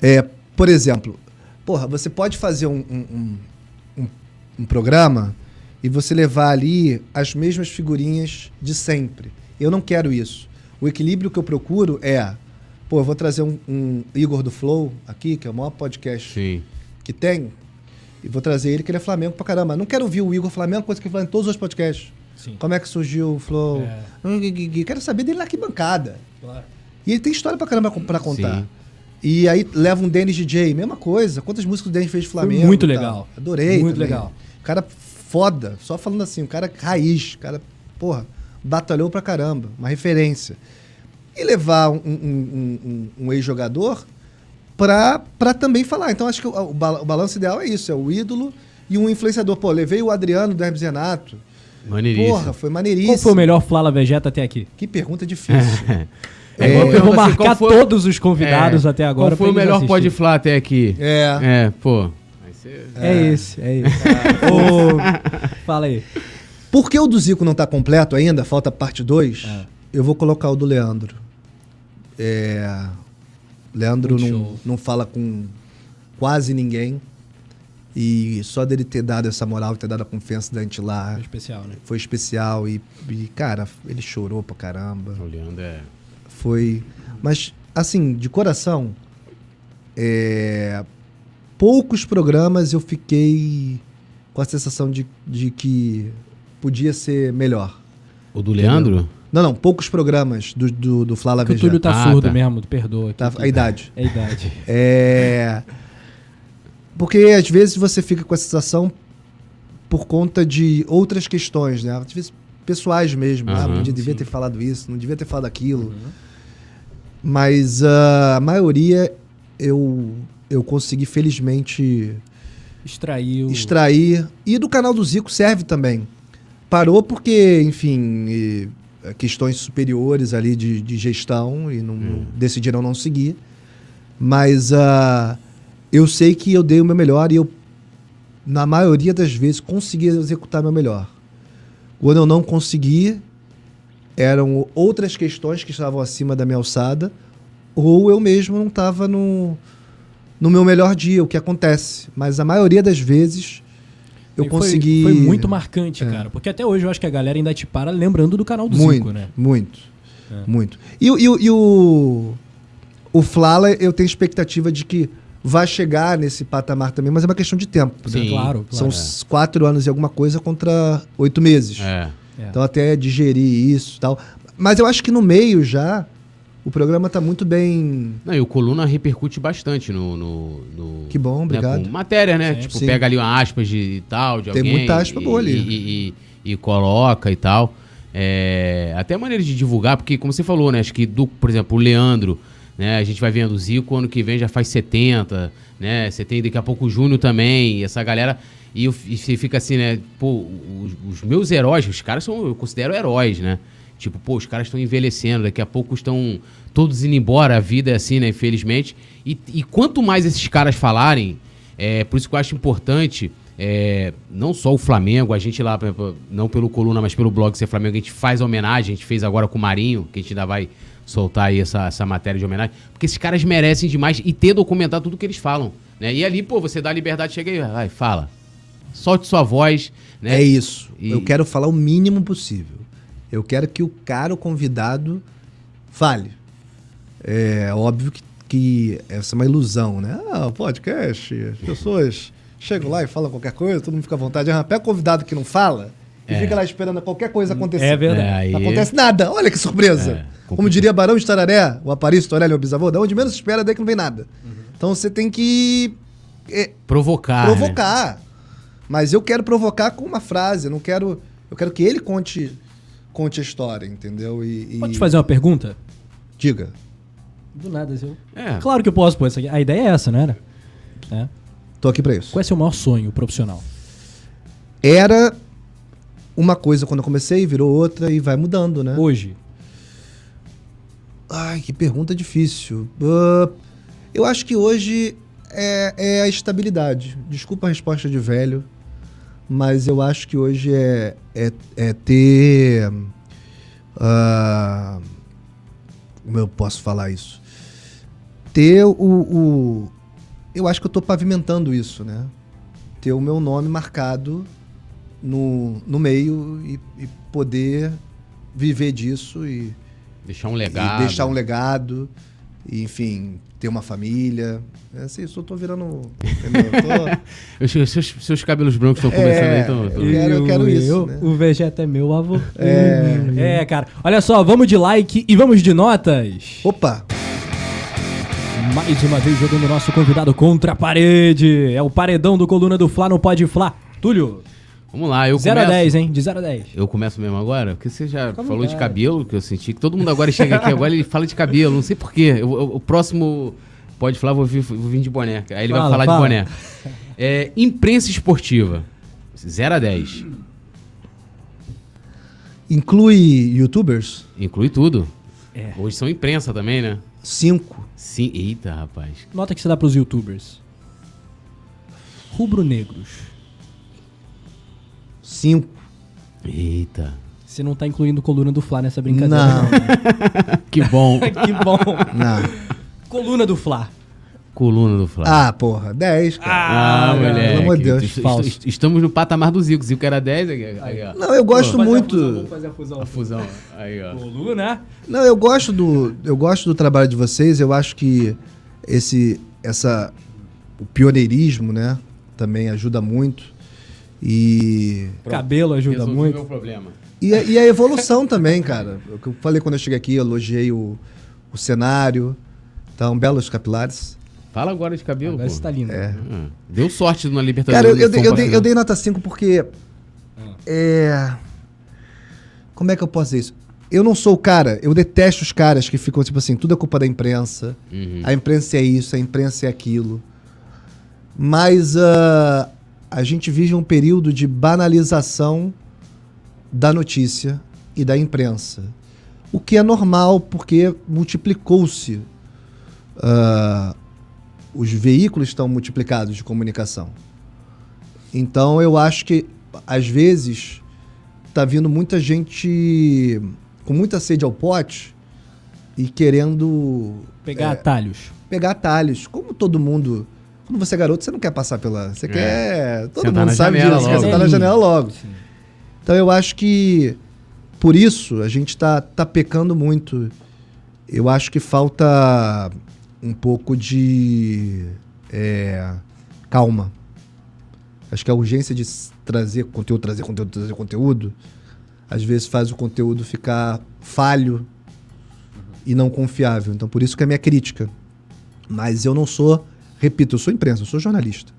S2: É, por exemplo, porra, você pode fazer um, um, um, um, programa e você levar ali as mesmas figurinhas de sempre. Eu não quero isso. O equilíbrio que eu procuro é Pô, eu vou trazer um, um Igor do Flow aqui, que é o maior podcast Sim. que tem. E vou trazer ele, que ele é Flamengo pra caramba. Não quero ouvir o Igor Flamengo coisa que ele fala em todos os podcasts. Sim. Como é que surgiu o Flow? É. Hum, quero saber dele na que Claro. E ele tem história pra caramba pra contar. Sim. E aí leva um Dennis DJ, mesma coisa. Quantas músicas o Dennis fez de Flamengo? Foi muito legal. Adorei. Muito também. legal. cara foda, só falando assim, um cara raiz, cara, porra, batalhou pra caramba, uma referência e levar um, um, um, um ex-jogador para também falar. Então acho que o, o, balanço ideal é isso: é o ídolo e um influenciador. Pô, levei o Adriano do Hermes Renato.
S1: Maneiríssimo. Porra, foi maneiríssimo. Qual foi o melhor Flala Vegeta até aqui? Que pergunta difícil. É, é, eu vou assim, marcar foi, todos os convidados é, até agora. Qual foi o
S2: melhor Pode
S3: Flá até aqui? É. É, pô. É, é esse, é esse.
S2: fala aí. Porque o do Zico não tá completo ainda, falta parte 2, é. eu vou colocar o do Leandro. É, Leandro não, não fala com quase ninguém. E só dele ter dado essa moral, ter dado a confiança da gente lá. Foi especial, né? Foi especial. E, e cara, ele chorou pra caramba. O Leandro é. Foi. Mas, assim, de coração, é, poucos programas eu fiquei com a sensação de, de que podia ser melhor. O do Leandro? Não, não, poucos programas do, do, do Flá O Túlio tá ah, surdo tá. mesmo, perdoa. Tá, a idade. É a idade. É. Porque às vezes você fica com a sensação por conta de outras questões, né? Às vezes pessoais mesmo. Uhum, ah, não devia sim. ter falado isso, não devia ter falado aquilo. Uhum. Mas uh, a maioria eu, eu consegui, felizmente. Extraiu. Extrair. E do canal do Zico serve também. Parou porque, enfim, eh, questões superiores ali de, de gestão e não, hum. decidiram não seguir. Mas uh, eu sei que eu dei o meu melhor e eu, na maioria das vezes, consegui executar meu melhor. Quando eu não consegui, eram outras questões que estavam acima da minha alçada, ou eu mesmo não estava no, no meu melhor dia, o que acontece. Mas a maioria das vezes eu e consegui. Foi, foi, muito
S1: marcante, é. cara. Porque até hoje eu acho que a galera ainda te para lembrando do canal do muito, Zico, né? Muito. É.
S2: Muito. E, e, e, o. O Flala, eu tenho expectativa de que vai chegar nesse patamar também, mas é uma questão de tempo. Né? Sim, claro, claro, São é. quatro anos e alguma coisa contra oito meses. É. é. Então até digerir isso e tal. Mas eu acho que no meio já o programa está muito bem. Não, e o Coluna repercute bastante no. no, no que bom, né, obrigado. Né, matéria, né? Sim, tipo, sim. pega
S3: ali uma aspas de tal, de Tem alguém. Tem muita aspa e, boa ali. E, e, e, coloca e tal. É, até a maneira de divulgar, porque, como você falou, né? Acho que, do, por exemplo, o Leandro. Né, a gente vai vendo o Zico, ano que vem já faz 70, né? Você tem daqui a pouco o Júnior também, essa galera. E você fica assim, né? Pô, os, os meus heróis, os caras são, eu considero heróis, né? Tipo, pô, os caras estão envelhecendo, daqui a pouco estão todos indo embora, a vida é assim, né? Infelizmente. E, e quanto mais esses caras falarem, é, por isso que eu acho importante, é, não só o Flamengo, a gente lá, não pelo Coluna, mas pelo blog Ser Flamengo, a gente faz homenagem, a gente fez agora com o Marinho, que a gente ainda vai soltar aí essa, essa matéria de homenagem, porque esses caras merecem demais e ter documentado tudo que eles falam. Né? E ali, pô, você dá a liberdade, chega aí, vai, fala.
S2: Solte sua voz. Né? É isso. E... Eu quero falar o mínimo possível. Eu quero que o cara, o convidado, fale. É óbvio que, que essa é uma ilusão, né? Ah, podcast, as pessoas chegam lá e falam qualquer coisa, todo mundo fica à vontade. Até ah, o convidado que não fala e é. fica lá esperando qualquer coisa acontecer. É verdade. Não acontece nada. Olha que surpresa. É. Como diria Barão de Tararé, o Aparício Torelli, o bisavô, da onde menos espera, daí que não vem nada. Uhum. Então você tem que... É,
S3: provocar. Provocar.
S2: Né? Mas eu quero provocar com uma frase. Eu não quero... Eu quero que ele conte conte a história, entendeu?
S1: E, e... Pode te fazer uma pergunta? Diga. Do nada, assim, eu... É. Claro que eu posso, pô. A ideia é essa, não né? era? É. Tô aqui pra isso. Qual é seu maior sonho profissional?
S2: Era uma coisa quando eu comecei, virou outra e vai mudando, né? Hoje. Ai, que pergunta difícil. Uh, eu acho que hoje é, é a estabilidade. Desculpa a resposta de velho mas eu acho que hoje é, é, é ter. Uh, como eu posso falar isso? Ter o, o. Eu acho que eu estou pavimentando isso, né? Ter o meu nome marcado no, no meio e, e poder viver disso e. Deixar um legado. deixar um legado. E, enfim, ter uma família. É assim, eu só tô virando.
S3: Tô... seus, seus, cabelos brancos estão começando é, aí,
S2: então.
S1: Eu, tô... eu, quero, eu quero, isso. Eu, né? O Vegeta é meu avô. É. é, cara. Olha só, vamos de like e vamos de notas. Opa! Mais uma vez jogando nosso convidado contra a parede. É o paredão do Coluna do Fla no Pode Fla. Túlio.
S3: Vamos lá, eu 0 a dez, 10, hein? De 0 a 10. Eu começo mesmo agora? Porque você já Como falou é? de cabelo, que eu senti que todo mundo agora chega aqui, agora ele fala de cabelo, não sei porquê. O próximo pode falar, vou vir, vou vir de boné. Aí ele fala, vai falar fala. de boné. É, imprensa esportiva, 0 a 10.
S2: Inclui youtubers?
S3: Inclui tudo. É. Hoje são imprensa também, né? 5. Sim, eita, rapaz.
S1: Nota que você dá pros youtubers. Rubro-negros. Cinco. Eita. Você não tá incluindo coluna do Fla nessa brincadeira. Não. que bom. que bom. Não. Coluna do Fla.
S2: Coluna do Fla. Ah, porra, 10, cara. Ah, ah moleque. Pelo amor de Deus. Est est
S3: estamos no patamar do Zico. Zico era 10, aí, ó. Não, eu gosto muito. A fusão, vamos fazer a fusão. A fusão. Aí, ó. Coluna.
S2: Não, eu gosto do. Eu gosto do trabalho de vocês. Eu acho que esse. Essa. O pioneirismo, né? Também ajuda muito. E. Pronto. Cabelo ajuda Resolvi muito. Meu problema. E, e a evolução também, cara. Eu falei quando eu cheguei aqui, eu elogiei o, o cenário. Então, tá, belos capilares. Fala agora de cabelo. Agora você tá lindo. É. Hum. Deu sorte na Libertadores. Cara, eu, eu, eu, dei, eu, dei, nota 5 porque. Hum. É. Como é que eu posso dizer isso? Eu não sou o cara, eu detesto os caras que ficam tipo assim, tudo é culpa da imprensa. Uhum. A imprensa é isso, a imprensa é aquilo. Mas uh, a gente vive um período de banalização da notícia e da imprensa. O que é normal, porque multiplicou-se. Uh, os veículos estão multiplicados de comunicação. Então eu acho que, às vezes, está vindo muita gente com muita sede ao pote e querendo. Pegar é, atalhos. Pegar atalhos. Como todo mundo quando você é garoto, você não quer passar pela. Você é. quer. Todo sentar mundo sabe disso, você quer sentar na janela logo. Sim. Então eu acho que por isso a gente está tá pecando muito. Eu acho que falta um pouco de é, calma. Acho que a urgência de trazer conteúdo, trazer conteúdo, trazer conteúdo, às vezes faz o conteúdo ficar falho e não confiável. Então, por isso que é a minha crítica. Mas eu não sou Repito, eu sou imprensa, eu sou jornalista.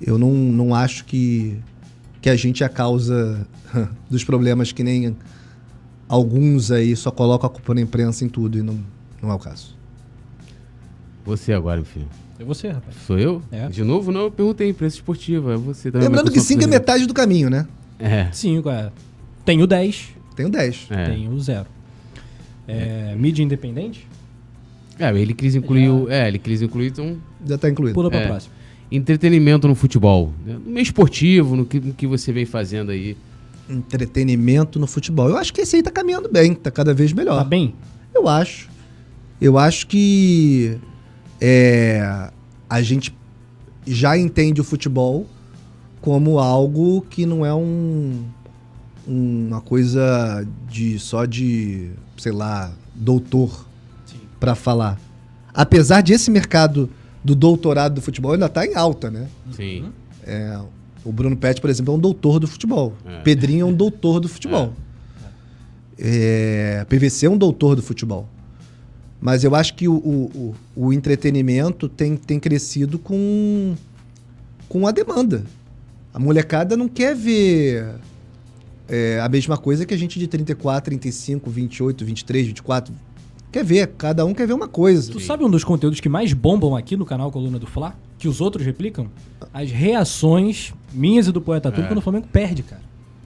S2: Eu não, não acho que, que a gente é a causa dos problemas que nem alguns aí só colocam a culpa na imprensa em tudo e não, não é o caso.
S3: Você agora, meu filho. É você, rapaz. Sou eu? É. De novo, não, eu perguntei imprensa esportiva, é você também. Lembrando que 5 é
S1: metade do caminho, né? É. 5, é. Tenho 10. Tenho 10. É. Tenho 0. É, mídia independente?
S3: É, ele quis incluir. Já... é, ele quis incluir, então.
S2: Já tá incluído. Pula pra é. próxima. Entretenimento no futebol. Né?
S3: No
S1: meio esportivo,
S3: no que, no que
S2: você vem fazendo aí. Entretenimento no futebol. Eu acho que esse aí tá caminhando bem, tá cada vez melhor. Tá bem? Eu acho. Eu acho que. É, a gente já entende o futebol como algo que não é um uma coisa de só de, sei lá, doutor para falar. Apesar de esse mercado do doutorado do futebol ainda tá em alta, né? Sim. É, o Bruno Pet, por exemplo, é um doutor do futebol. É. Pedrinho é um doutor do futebol. É. é PVC é um doutor do futebol. Mas eu acho que o, o, o, o entretenimento tem, tem crescido com, com a demanda. A molecada não quer ver é, a mesma coisa que a gente de 34, 35, 28,
S1: 23, 24, quer ver, cada um quer ver uma coisa. Tu sabe um dos conteúdos que mais bombam aqui no canal Coluna do Fla? Que os outros replicam? As reações minhas e do Poeta Tudo é. quando o Flamengo perde, cara.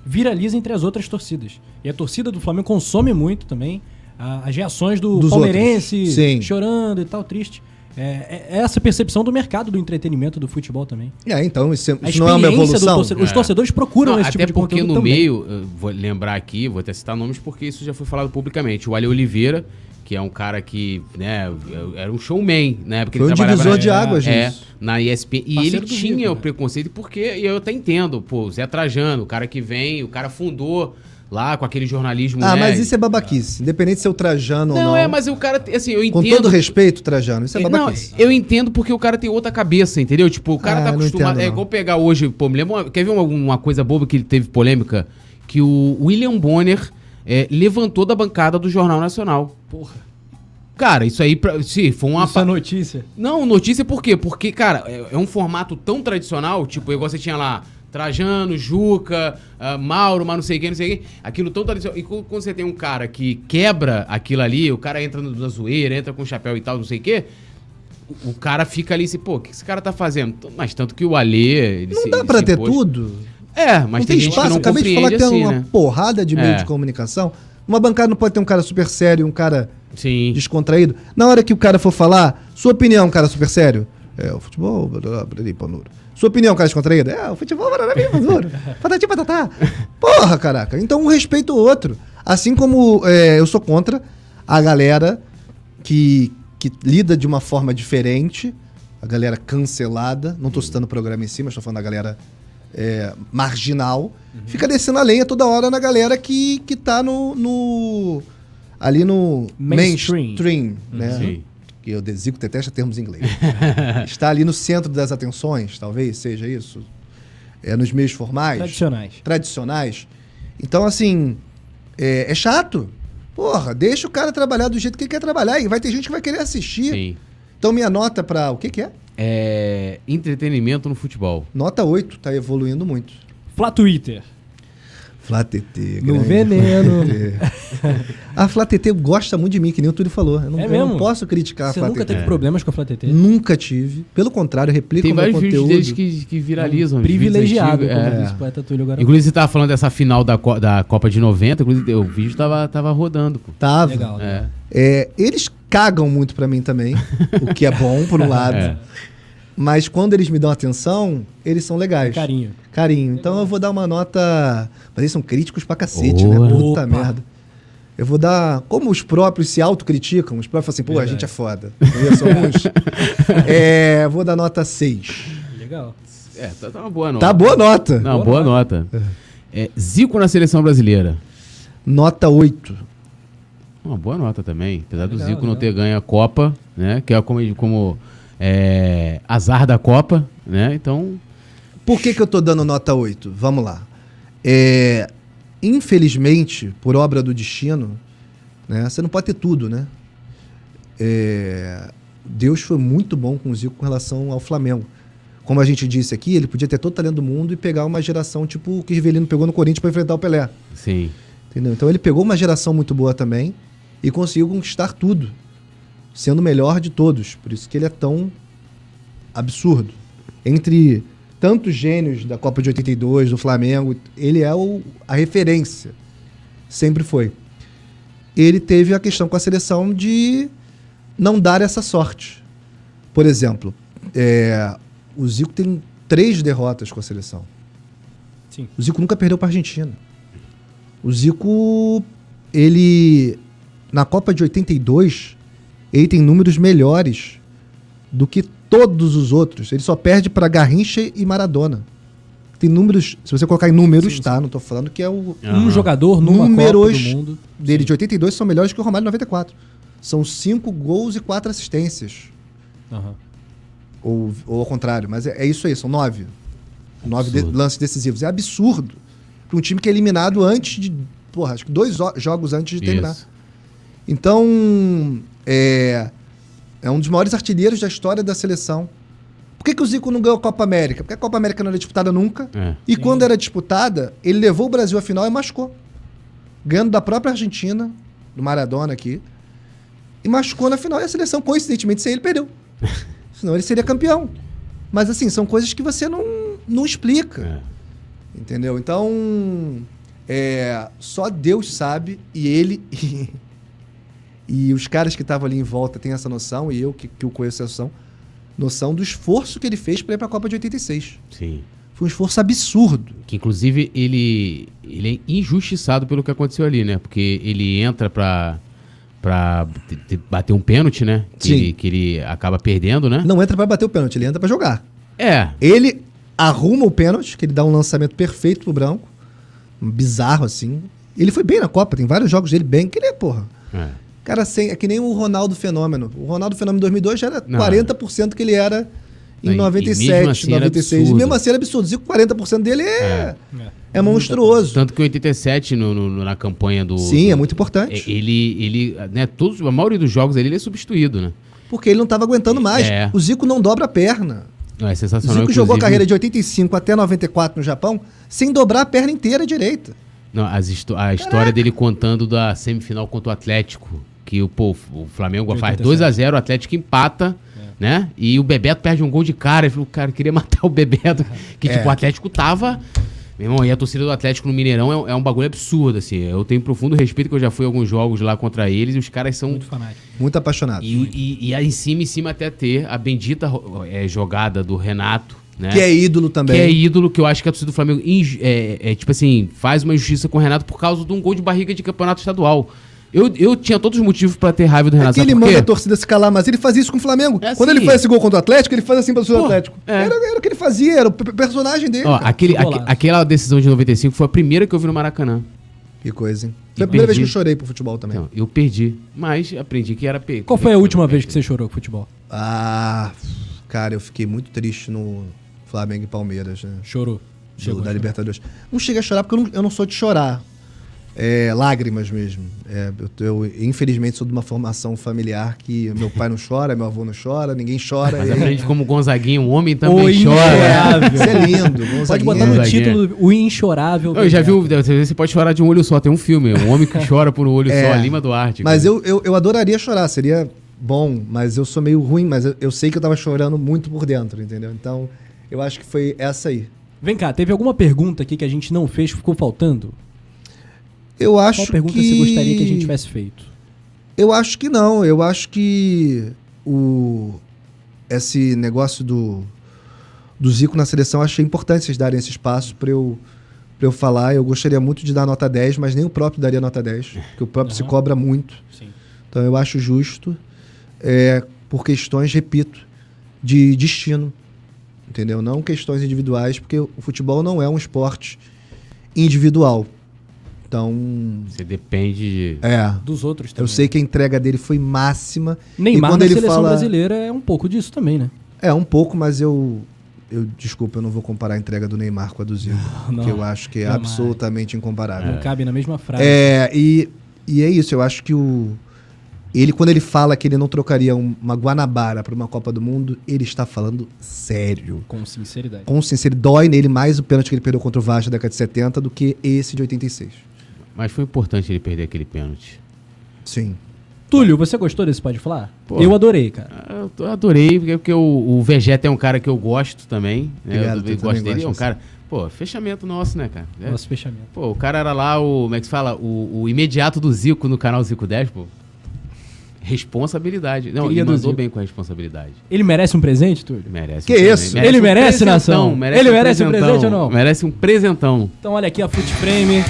S1: Viraliza entre as outras torcidas. E a torcida do Flamengo consome muito também a, as reações do Dos palmeirense chorando e tal, triste. É, é, é, essa percepção do mercado do entretenimento do futebol também. É, então isso, é- isso não é uma evolução. Torcedor, é. Os torcedores procuram não, esse tipo de Até porque no também. meio,
S3: vou lembrar aqui, vou até citar nomes porque isso já foi falado publicamente. O Ali Oliveira, que é um cara que, né, é, era um showman, né? Porque Foi ele um divisor de água, gente. É, na ISP E Parceiro ele tinha Rio, o né? preconceito, porque eu até entendo, pô, Zé Trajano, o cara que vem, o cara fundou lá com aquele jornalismo. Ah, né? mas isso
S2: é babaquice. Independente se é o Trajano não, ou não. Não, é, mas o cara, assim, eu entendo. Com todo respeito, Trajano, isso é, é babaquice.
S3: Não, eu entendo porque o cara tem outra cabeça, entendeu? Tipo, o cara ah, tá acostumado. Entendo, é igual pegar hoje, pô, me lembra, quer ver uma, uma coisa boba que ele teve polêmica? Que o William Bonner é, levantou da bancada do Jornal Nacional. Porra. Cara, isso aí, se for uma. Isso é notícia? Não, notícia por quê? Porque, cara, é, é um formato tão tradicional, tipo, igual você tinha lá Trajano, Juca, uh, Mauro, mas não sei quem, não sei quem. Aquilo tão tradicional. E quando você tem um cara que quebra aquilo ali, o cara entra na zoeira, entra com chapéu e tal, não sei o quê. O, o cara fica ali e assim, pô, o que esse cara tá fazendo? Mas tanto que o Alê. Não se, dá pra ter tudo?
S2: É, mas não tem, tem espaço. Acabei de falar que tem assim, uma né? porrada de é. meio de comunicação. Uma bancada não pode ter um cara super sério, um cara Sim. descontraído. Na hora que o cara for falar, sua opinião, cara super sério. É, o futebol, panura. Sua opinião, cara descontraído? É, o futebol, panura. Patati patatá. Porra, caraca. Então um respeita o outro. Assim como é, eu sou contra a galera que, que lida de uma forma diferente, a galera cancelada. Não tô citando o programa em si, mas falando da galera é, marginal, uhum. fica descendo a lenha toda hora na galera que, que tá no, no ali no mainstream, mainstream né? Sim. Que eu desigo, detesta termos em inglês. Está ali no centro das atenções, talvez seja isso. É, nos meios formais. Tradicionais. Tradicionais. Então, assim, é, é chato. Porra, deixa o cara trabalhar do jeito que ele quer trabalhar e vai ter gente que vai querer assistir. Sim. Então, minha nota para o que, que é?
S3: é, entretenimento no futebol.
S2: Nota 8, tá evoluindo muito. Flá Twitter. TT. No veneno. a TT gosta muito de mim, que nem o Túlio falou. Eu não, é eu não posso criticar Você a Flatete. Você nunca teve é. problemas com a TT? Nunca tive. Pelo contrário, eu replico Tem meu conteúdo. Tem vários vídeos que, que viralizam. Um privilegiado, como é. disse poeta Túlio agora. Inclusive,
S3: você estava falando dessa final da, da Copa de 90, inclusive, o vídeo estava tava rodando. Pô. Tava.
S2: Legal. É. Né? eles cagam muito para mim também, o que é bom por um é. lado. É. Mas quando eles me dão atenção, eles são legais. Carinho. Carinho. Então eu vou dar uma nota. Mas eles são críticos pra cacete, né? Puta merda. Eu vou dar. Como os próprios se autocriticam, os próprios falam assim, pô, Verdade. a gente é foda. eu sou um é, vou dar nota 6.
S3: Legal. É, tá, tá, uma boa nota. Tá boa nota. Não, boa, boa nota. nota. É, é Zico na seleção brasileira. Nota 8. Uma boa nota também. Apesar é legal, do Zico legal. não ter ganho a Copa, né? Que é como, como é, azar da Copa,
S2: né? Então. Por que, que eu tô dando nota 8? Vamos lá. É, infelizmente, por obra do destino, né? Você não pode ter tudo, né? É, Deus foi muito bom com o Zico com relação ao Flamengo. Como a gente disse aqui, ele podia ter todo o talento do mundo e pegar uma geração tipo o que Rivelino pegou no Corinthians para enfrentar o Pelé. Sim. Entendeu? Então ele pegou uma geração muito boa também e conseguiu conquistar tudo, sendo o melhor de todos. Por isso que ele é tão absurdo. Entre tantos gênios da Copa de 82, do Flamengo, ele é o, a referência. Sempre foi. Ele teve a questão com a seleção de não dar essa sorte. Por exemplo, é, o Zico tem três derrotas com a seleção. Sim. O Zico nunca perdeu para a Argentina. O Zico, ele na Copa de 82, ele tem números melhores do que todos os outros. Ele só perde para Garrincha e Maradona. Tem números, se você colocar em números, sim, tá? Não tô falando que é o. Um jogador numa números Copa do mundo. dele sim. de 82 são melhores que o Romário de 94. São cinco gols e quatro assistências. Uhum. Ou, ou ao contrário, mas é, é isso aí, são nove. Absurdo. Nove de, lances decisivos. É absurdo. Para um time que é eliminado antes de. Porra, acho que dois jogos antes de terminar. Então, é, é um dos maiores artilheiros da história da seleção. Por que, que o Zico não ganhou a Copa América? Porque a Copa América não era disputada nunca. É. E Sim. quando era disputada, ele levou o Brasil à final e machucou. Ganhando da própria Argentina, do Maradona aqui. E machucou na final. E a seleção, coincidentemente, sem ele, perdeu. Senão ele seria campeão. Mas assim, são coisas que você não, não explica. É. Entendeu? Então, é, só Deus sabe e ele. E os caras que estavam ali em volta têm essa noção, e eu que, que o conheço essa noção, noção do esforço que ele fez para ir para a Copa de 86. Sim. Foi um esforço absurdo. Que inclusive
S3: ele, ele é injustiçado pelo que aconteceu ali, né? Porque ele entra para para bater um pênalti, né? Que Sim. Ele, que ele acaba perdendo, né? Não entra para bater
S2: o pênalti, ele entra para jogar. É. Ele arruma o pênalti, que ele dá um lançamento perfeito pro Branco. Um bizarro assim. Ele foi bem na Copa, tem vários jogos dele bem que ele é, porra. É. Cara, sem, é que nem o Ronaldo Fenômeno. O Ronaldo Fenômeno em 2002 já era não. 40% que ele era em não, 97, mesmo assim 96. E mesmo assim era absurdo. Zico 40% dele é, é,
S3: é. monstruoso. Tanto que em 87 no, no, na campanha do. Sim, do, é muito importante. É, ele, ele né, todos, a maioria dos jogos ele é substituído, né?
S2: Porque ele não estava aguentando mais. É. O Zico não dobra a perna.
S3: Não, é sensacional. O Zico jogou a carreira de
S2: 85 até 94 no Japão sem dobrar a perna inteira direita.
S3: Não, as a história Caraca. dele contando da semifinal contra o Atlético que o, pô, o Flamengo faz 2 a 0 o Atlético empata, é. né? E o Bebeto perde um gol de cara. Ele falou, cara, queria matar o Bebeto. Que, é. tipo, o Atlético tava... Meu irmão, e a torcida do Atlético no Mineirão é, é, um bagulho absurdo, assim. Eu tenho profundo respeito que eu já fui a alguns jogos lá contra eles
S2: e os caras são... Muito fanáticos. Muito apaixonados. E,
S3: e, e, aí em cima, em cima até ter a bendita é, jogada do Renato, né? Que é ídolo também. Que é ídolo, que eu acho que a torcida do Flamengo, é, é, tipo assim, faz uma injustiça com o Renato por causa de um gol de barriga de campeonato estadual. Eu, eu tinha todos os motivos para ter raiva do Renato. É que ele manda a
S2: torcida se calar, mas ele fazia isso com o Flamengo. É assim. Quando ele assim. faz esse gol contra o Atlético, ele faz assim para o Atlético. É. Era, era, o que ele fazia, era o personagem dele. Ó, aquele,
S3: aquela decisão de 95 foi a primeira que eu vi no Maracanã. Que coisa, hein? Foi a primeira perdi. vez que eu chorei pro futebol também. eu perdi,
S2: mas aprendi que era pe... Qual foi a última vez que você
S1: chorou pro futebol? Ah,
S2: cara, eu fiquei muito triste no Flamengo e Palmeiras, né? Chorou. Chegou, da Libertadores. Não cheguei a chorar porque eu não, eu não sou de chorar é, lágrimas mesmo. É, eu, eu, infelizmente, sou de uma formação familiar que meu pai não chora, meu avô não chora, ninguém chora. Mas e... aprende como
S3: Gonzaguinho, o homem também o chora. Isso é lindo. Gonzaguinha. Pode botar no título
S1: O Inchorável. Eu já é. vi,
S3: você pode chorar de um olho só. Tem um filme, Um Homem que Chora por um Olho é, Só, Lima Duarte. Mas eu,
S2: eu, eu, adoraria chorar, seria bom, mas eu sou meio ruim, mas eu, eu sei que eu tava chorando muito por dentro, entendeu? Então,
S1: eu acho que foi essa aí. Vem cá, teve alguma pergunta aqui que a gente não
S2: fez, ficou faltando? Eu acho Qual pergunta que... você gostaria que a gente tivesse feito? Eu acho que não. Eu acho que o esse negócio do, do Zico na seleção achei importante vocês darem esse espaço para eu para eu falar. Eu gostaria muito de dar nota 10, mas nem o próprio daria nota 10, porque o próprio uhum. se cobra muito. Sim. Então eu acho justo, é, por questões, repito, de destino, entendeu? Não questões individuais, porque o futebol não é um esporte individual. Então. Você depende de... é. dos outros também. Eu sei que a entrega dele foi máxima. nem e quando na ele seleção fala... brasileira
S1: é um pouco disso também, né? É, um
S2: pouco, mas eu. Eu, desculpa, eu não vou comparar a entrega do Neymar com a do Zico, porque que eu acho que é absolutamente incomparável. Não cabe na mesma frase. É, e, e é isso, eu acho que o, ele, quando ele fala que ele não trocaria uma Guanabara para uma Copa do Mundo, ele está falando sério.
S1: Com sinceridade.
S2: Com sinceridade. Dói nele mais o pênalti que ele perdeu contra o Vasco da década de 70
S1: do que esse de 86.
S3: Mas foi importante ele perder aquele pênalti. Sim.
S1: Túlio, você gostou desse Pode Falar? Pô, eu adorei, cara. Ah,
S3: eu adorei, é
S1: porque o, o
S3: Vegeta é um cara que eu gosto também. Né? Obrigado, eu, eu, eu gosto dele, é um assim. cara...
S1: Pô, fechamento
S3: nosso, né, cara? É. Nosso fechamento. Pô, o cara era lá o... Como é que se fala? O, o imediato do Zico no canal Zico 10, pô. Responsabilidade. Não, Queria ele mandou bem com a responsabilidade.
S1: Ele merece um presente, Túlio?
S3: Merece. Que um isso? Merece ele um merece, nação? Merece ele um merece um presente ou não? Merece um presentão.
S1: Então olha aqui a Foot Frame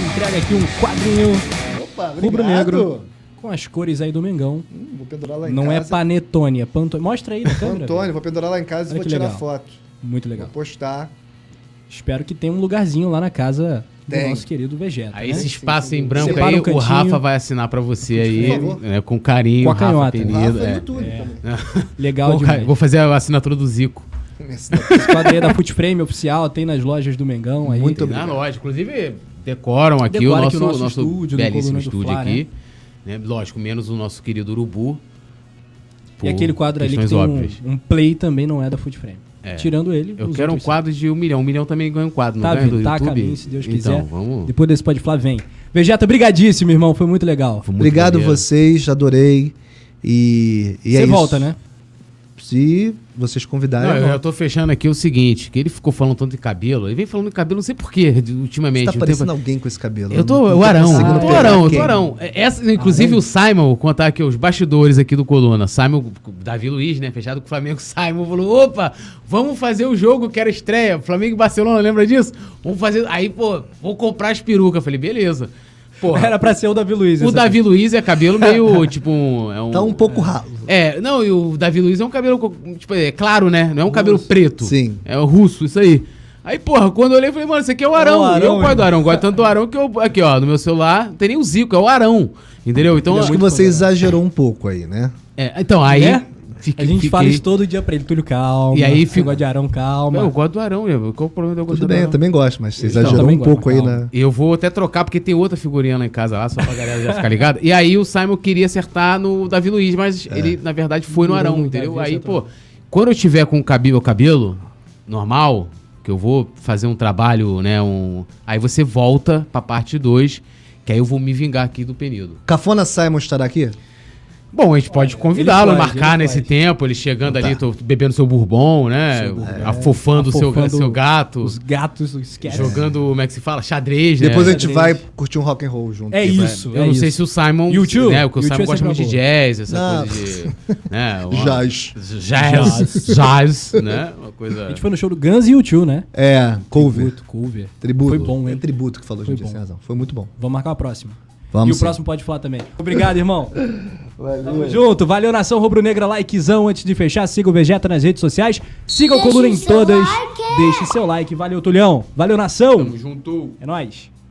S1: entrega aqui um quadrinho rubro-negro com as cores aí do Mengão. Hum,
S2: vou pendurar lá em Não é casa. é
S1: panetone, é panto... Mostra aí na câmera. Pantone, vou pendurar
S2: lá em casa Olha e vou tirar legal.
S1: foto. Muito legal. Vou postar. Espero que tenha um lugarzinho lá na casa Tem. do nosso querido Vegeta. Aí né? esse espaço Sim, em branco aí, um o Rafa vai
S3: assinar para você aí, né, com carinho. Com a canhota. Rafa né? Penido, Rafa é. é. é. Então. Legal demais. Vou fazer a
S1: assinatura do Zico. Esquadrinha da Foot Frame oficial, tem nas lojas do Mengão aí. Muito obrigado. Na ah, loja, inclusive decoram aqui Decora o nosso, aqui o nosso, estúdio, né, belíssimo estúdio Fla, aqui.
S3: Né? Né? Lógico, menos o nosso querido Urubu. E aquele quadro ali que tem um, um,
S1: play também não é da Food Frame. É. Tirando ele. Eu quero um quadro
S3: de um milhão. Um milhão também ganha um quadro, tá não Do tá YouTube?
S1: Caminho, se Deus então, quiser. Então, vamos... Depois desse pode falar, vem. Vegeta, brigadíssimo, irmão. Foi muito legal. Foi muito Obrigado maneiro.
S2: vocês, adorei. E, e Você é volta, né? se vocês convidarem. Não, eu
S3: tô fechando aqui o seguinte: que ele ficou falando tanto de cabelo. Ele vem falando de cabelo, não sei porquê, ultimamente. Você tá parecendo tempo... alguém com esse cabelo. Eu tô, não, o Arão. Tá ah, tô Arão, eu tô Arão. É, essa, inclusive ah, o é? Simon, contar aqui os bastidores aqui do Coluna. Simon, Davi Luiz, né? Fechado com o Flamengo. Simon falou: opa, vamos fazer o jogo que era estreia. Flamengo e Barcelona, lembra disso? Vamos fazer. Aí, pô, vou comprar as perucas. falei: beleza. Porra, Era pra ser o Davi Luiz. O Davi Luiz é cabelo meio, tipo, é um... Tá um pouco é, ralo. É, não, e o Davi Luiz é um cabelo, tipo, é claro, né? Não é um cabelo preto. Sim. É o russo, isso aí. Aí, porra, quando eu olhei, eu falei, mano, esse aqui é o Arão. O Arão eu gosto do Arão, gosto tanto do Arão que eu. Aqui, ó, no meu celular, não tem nem o Zico, é o Arão. Entendeu? Então.
S2: Acho é que você né? exagerou um pouco aí, né?
S1: É, então, aí. É? a gente fala isso todo dia pra ele, Túlio, calma. E aí fica... de Arão, calma. Não, eu gosto do Arão, eu Qual o problema de eu gostar Tudo bem, eu também gosto, mas você exagerou um pouco aí na... Né?
S3: Eu vou até trocar, porque tem outra figurinha lá em casa, lá, só pra galera já ficar ligada. E aí o Simon queria acertar no Davi Luiz, mas é. ele, na verdade, foi no Arão, entendeu? aí, pô, quando eu tiver com o cabelo, meu cabelo normal, que eu vou fazer um trabalho, né, um... Aí você volta pra parte 2, que aí eu vou me vingar aqui do Penido.
S2: Cafona Simon estará aqui? Bom, a gente pode convidá-lo a marcar nesse faz.
S3: tempo, ele chegando então tá. ali, bebendo seu bourbon, né? Seu bourbon. É, afofando o seu, seu gato. Os gatos, os Jogando, como é que se fala? Xadrez, né? Depois a gente Xadrez.
S2: vai curtir um rock and roll junto. É isso. Eu é não isso. sei se o Simon. YouTube. Né, porque o YouTube Simon é gosta muito de jazz, essa não. coisa de. Né, jazz. Jazz.
S3: jazz, né? Uma
S1: coisa. A gente foi no show do Guns e YouTube, né? É, cover. Tributo, cover. Tributo. Foi bom, hein? É tributo que falou, gente, tem razão. Foi muito bom. Vamos marcar a próxima. Vamos e sim. o próximo pode falar também. Obrigado, irmão. Valeu. Tamo junto. Valeu, Nação Rubro-Negra. Likezão antes de fechar. Siga o Vegeta nas redes sociais. Siga Deixe o Coluna em todas. Like. Deixe seu like. Valeu, Tulhão. Valeu, Nação. Tamo junto. É nóis.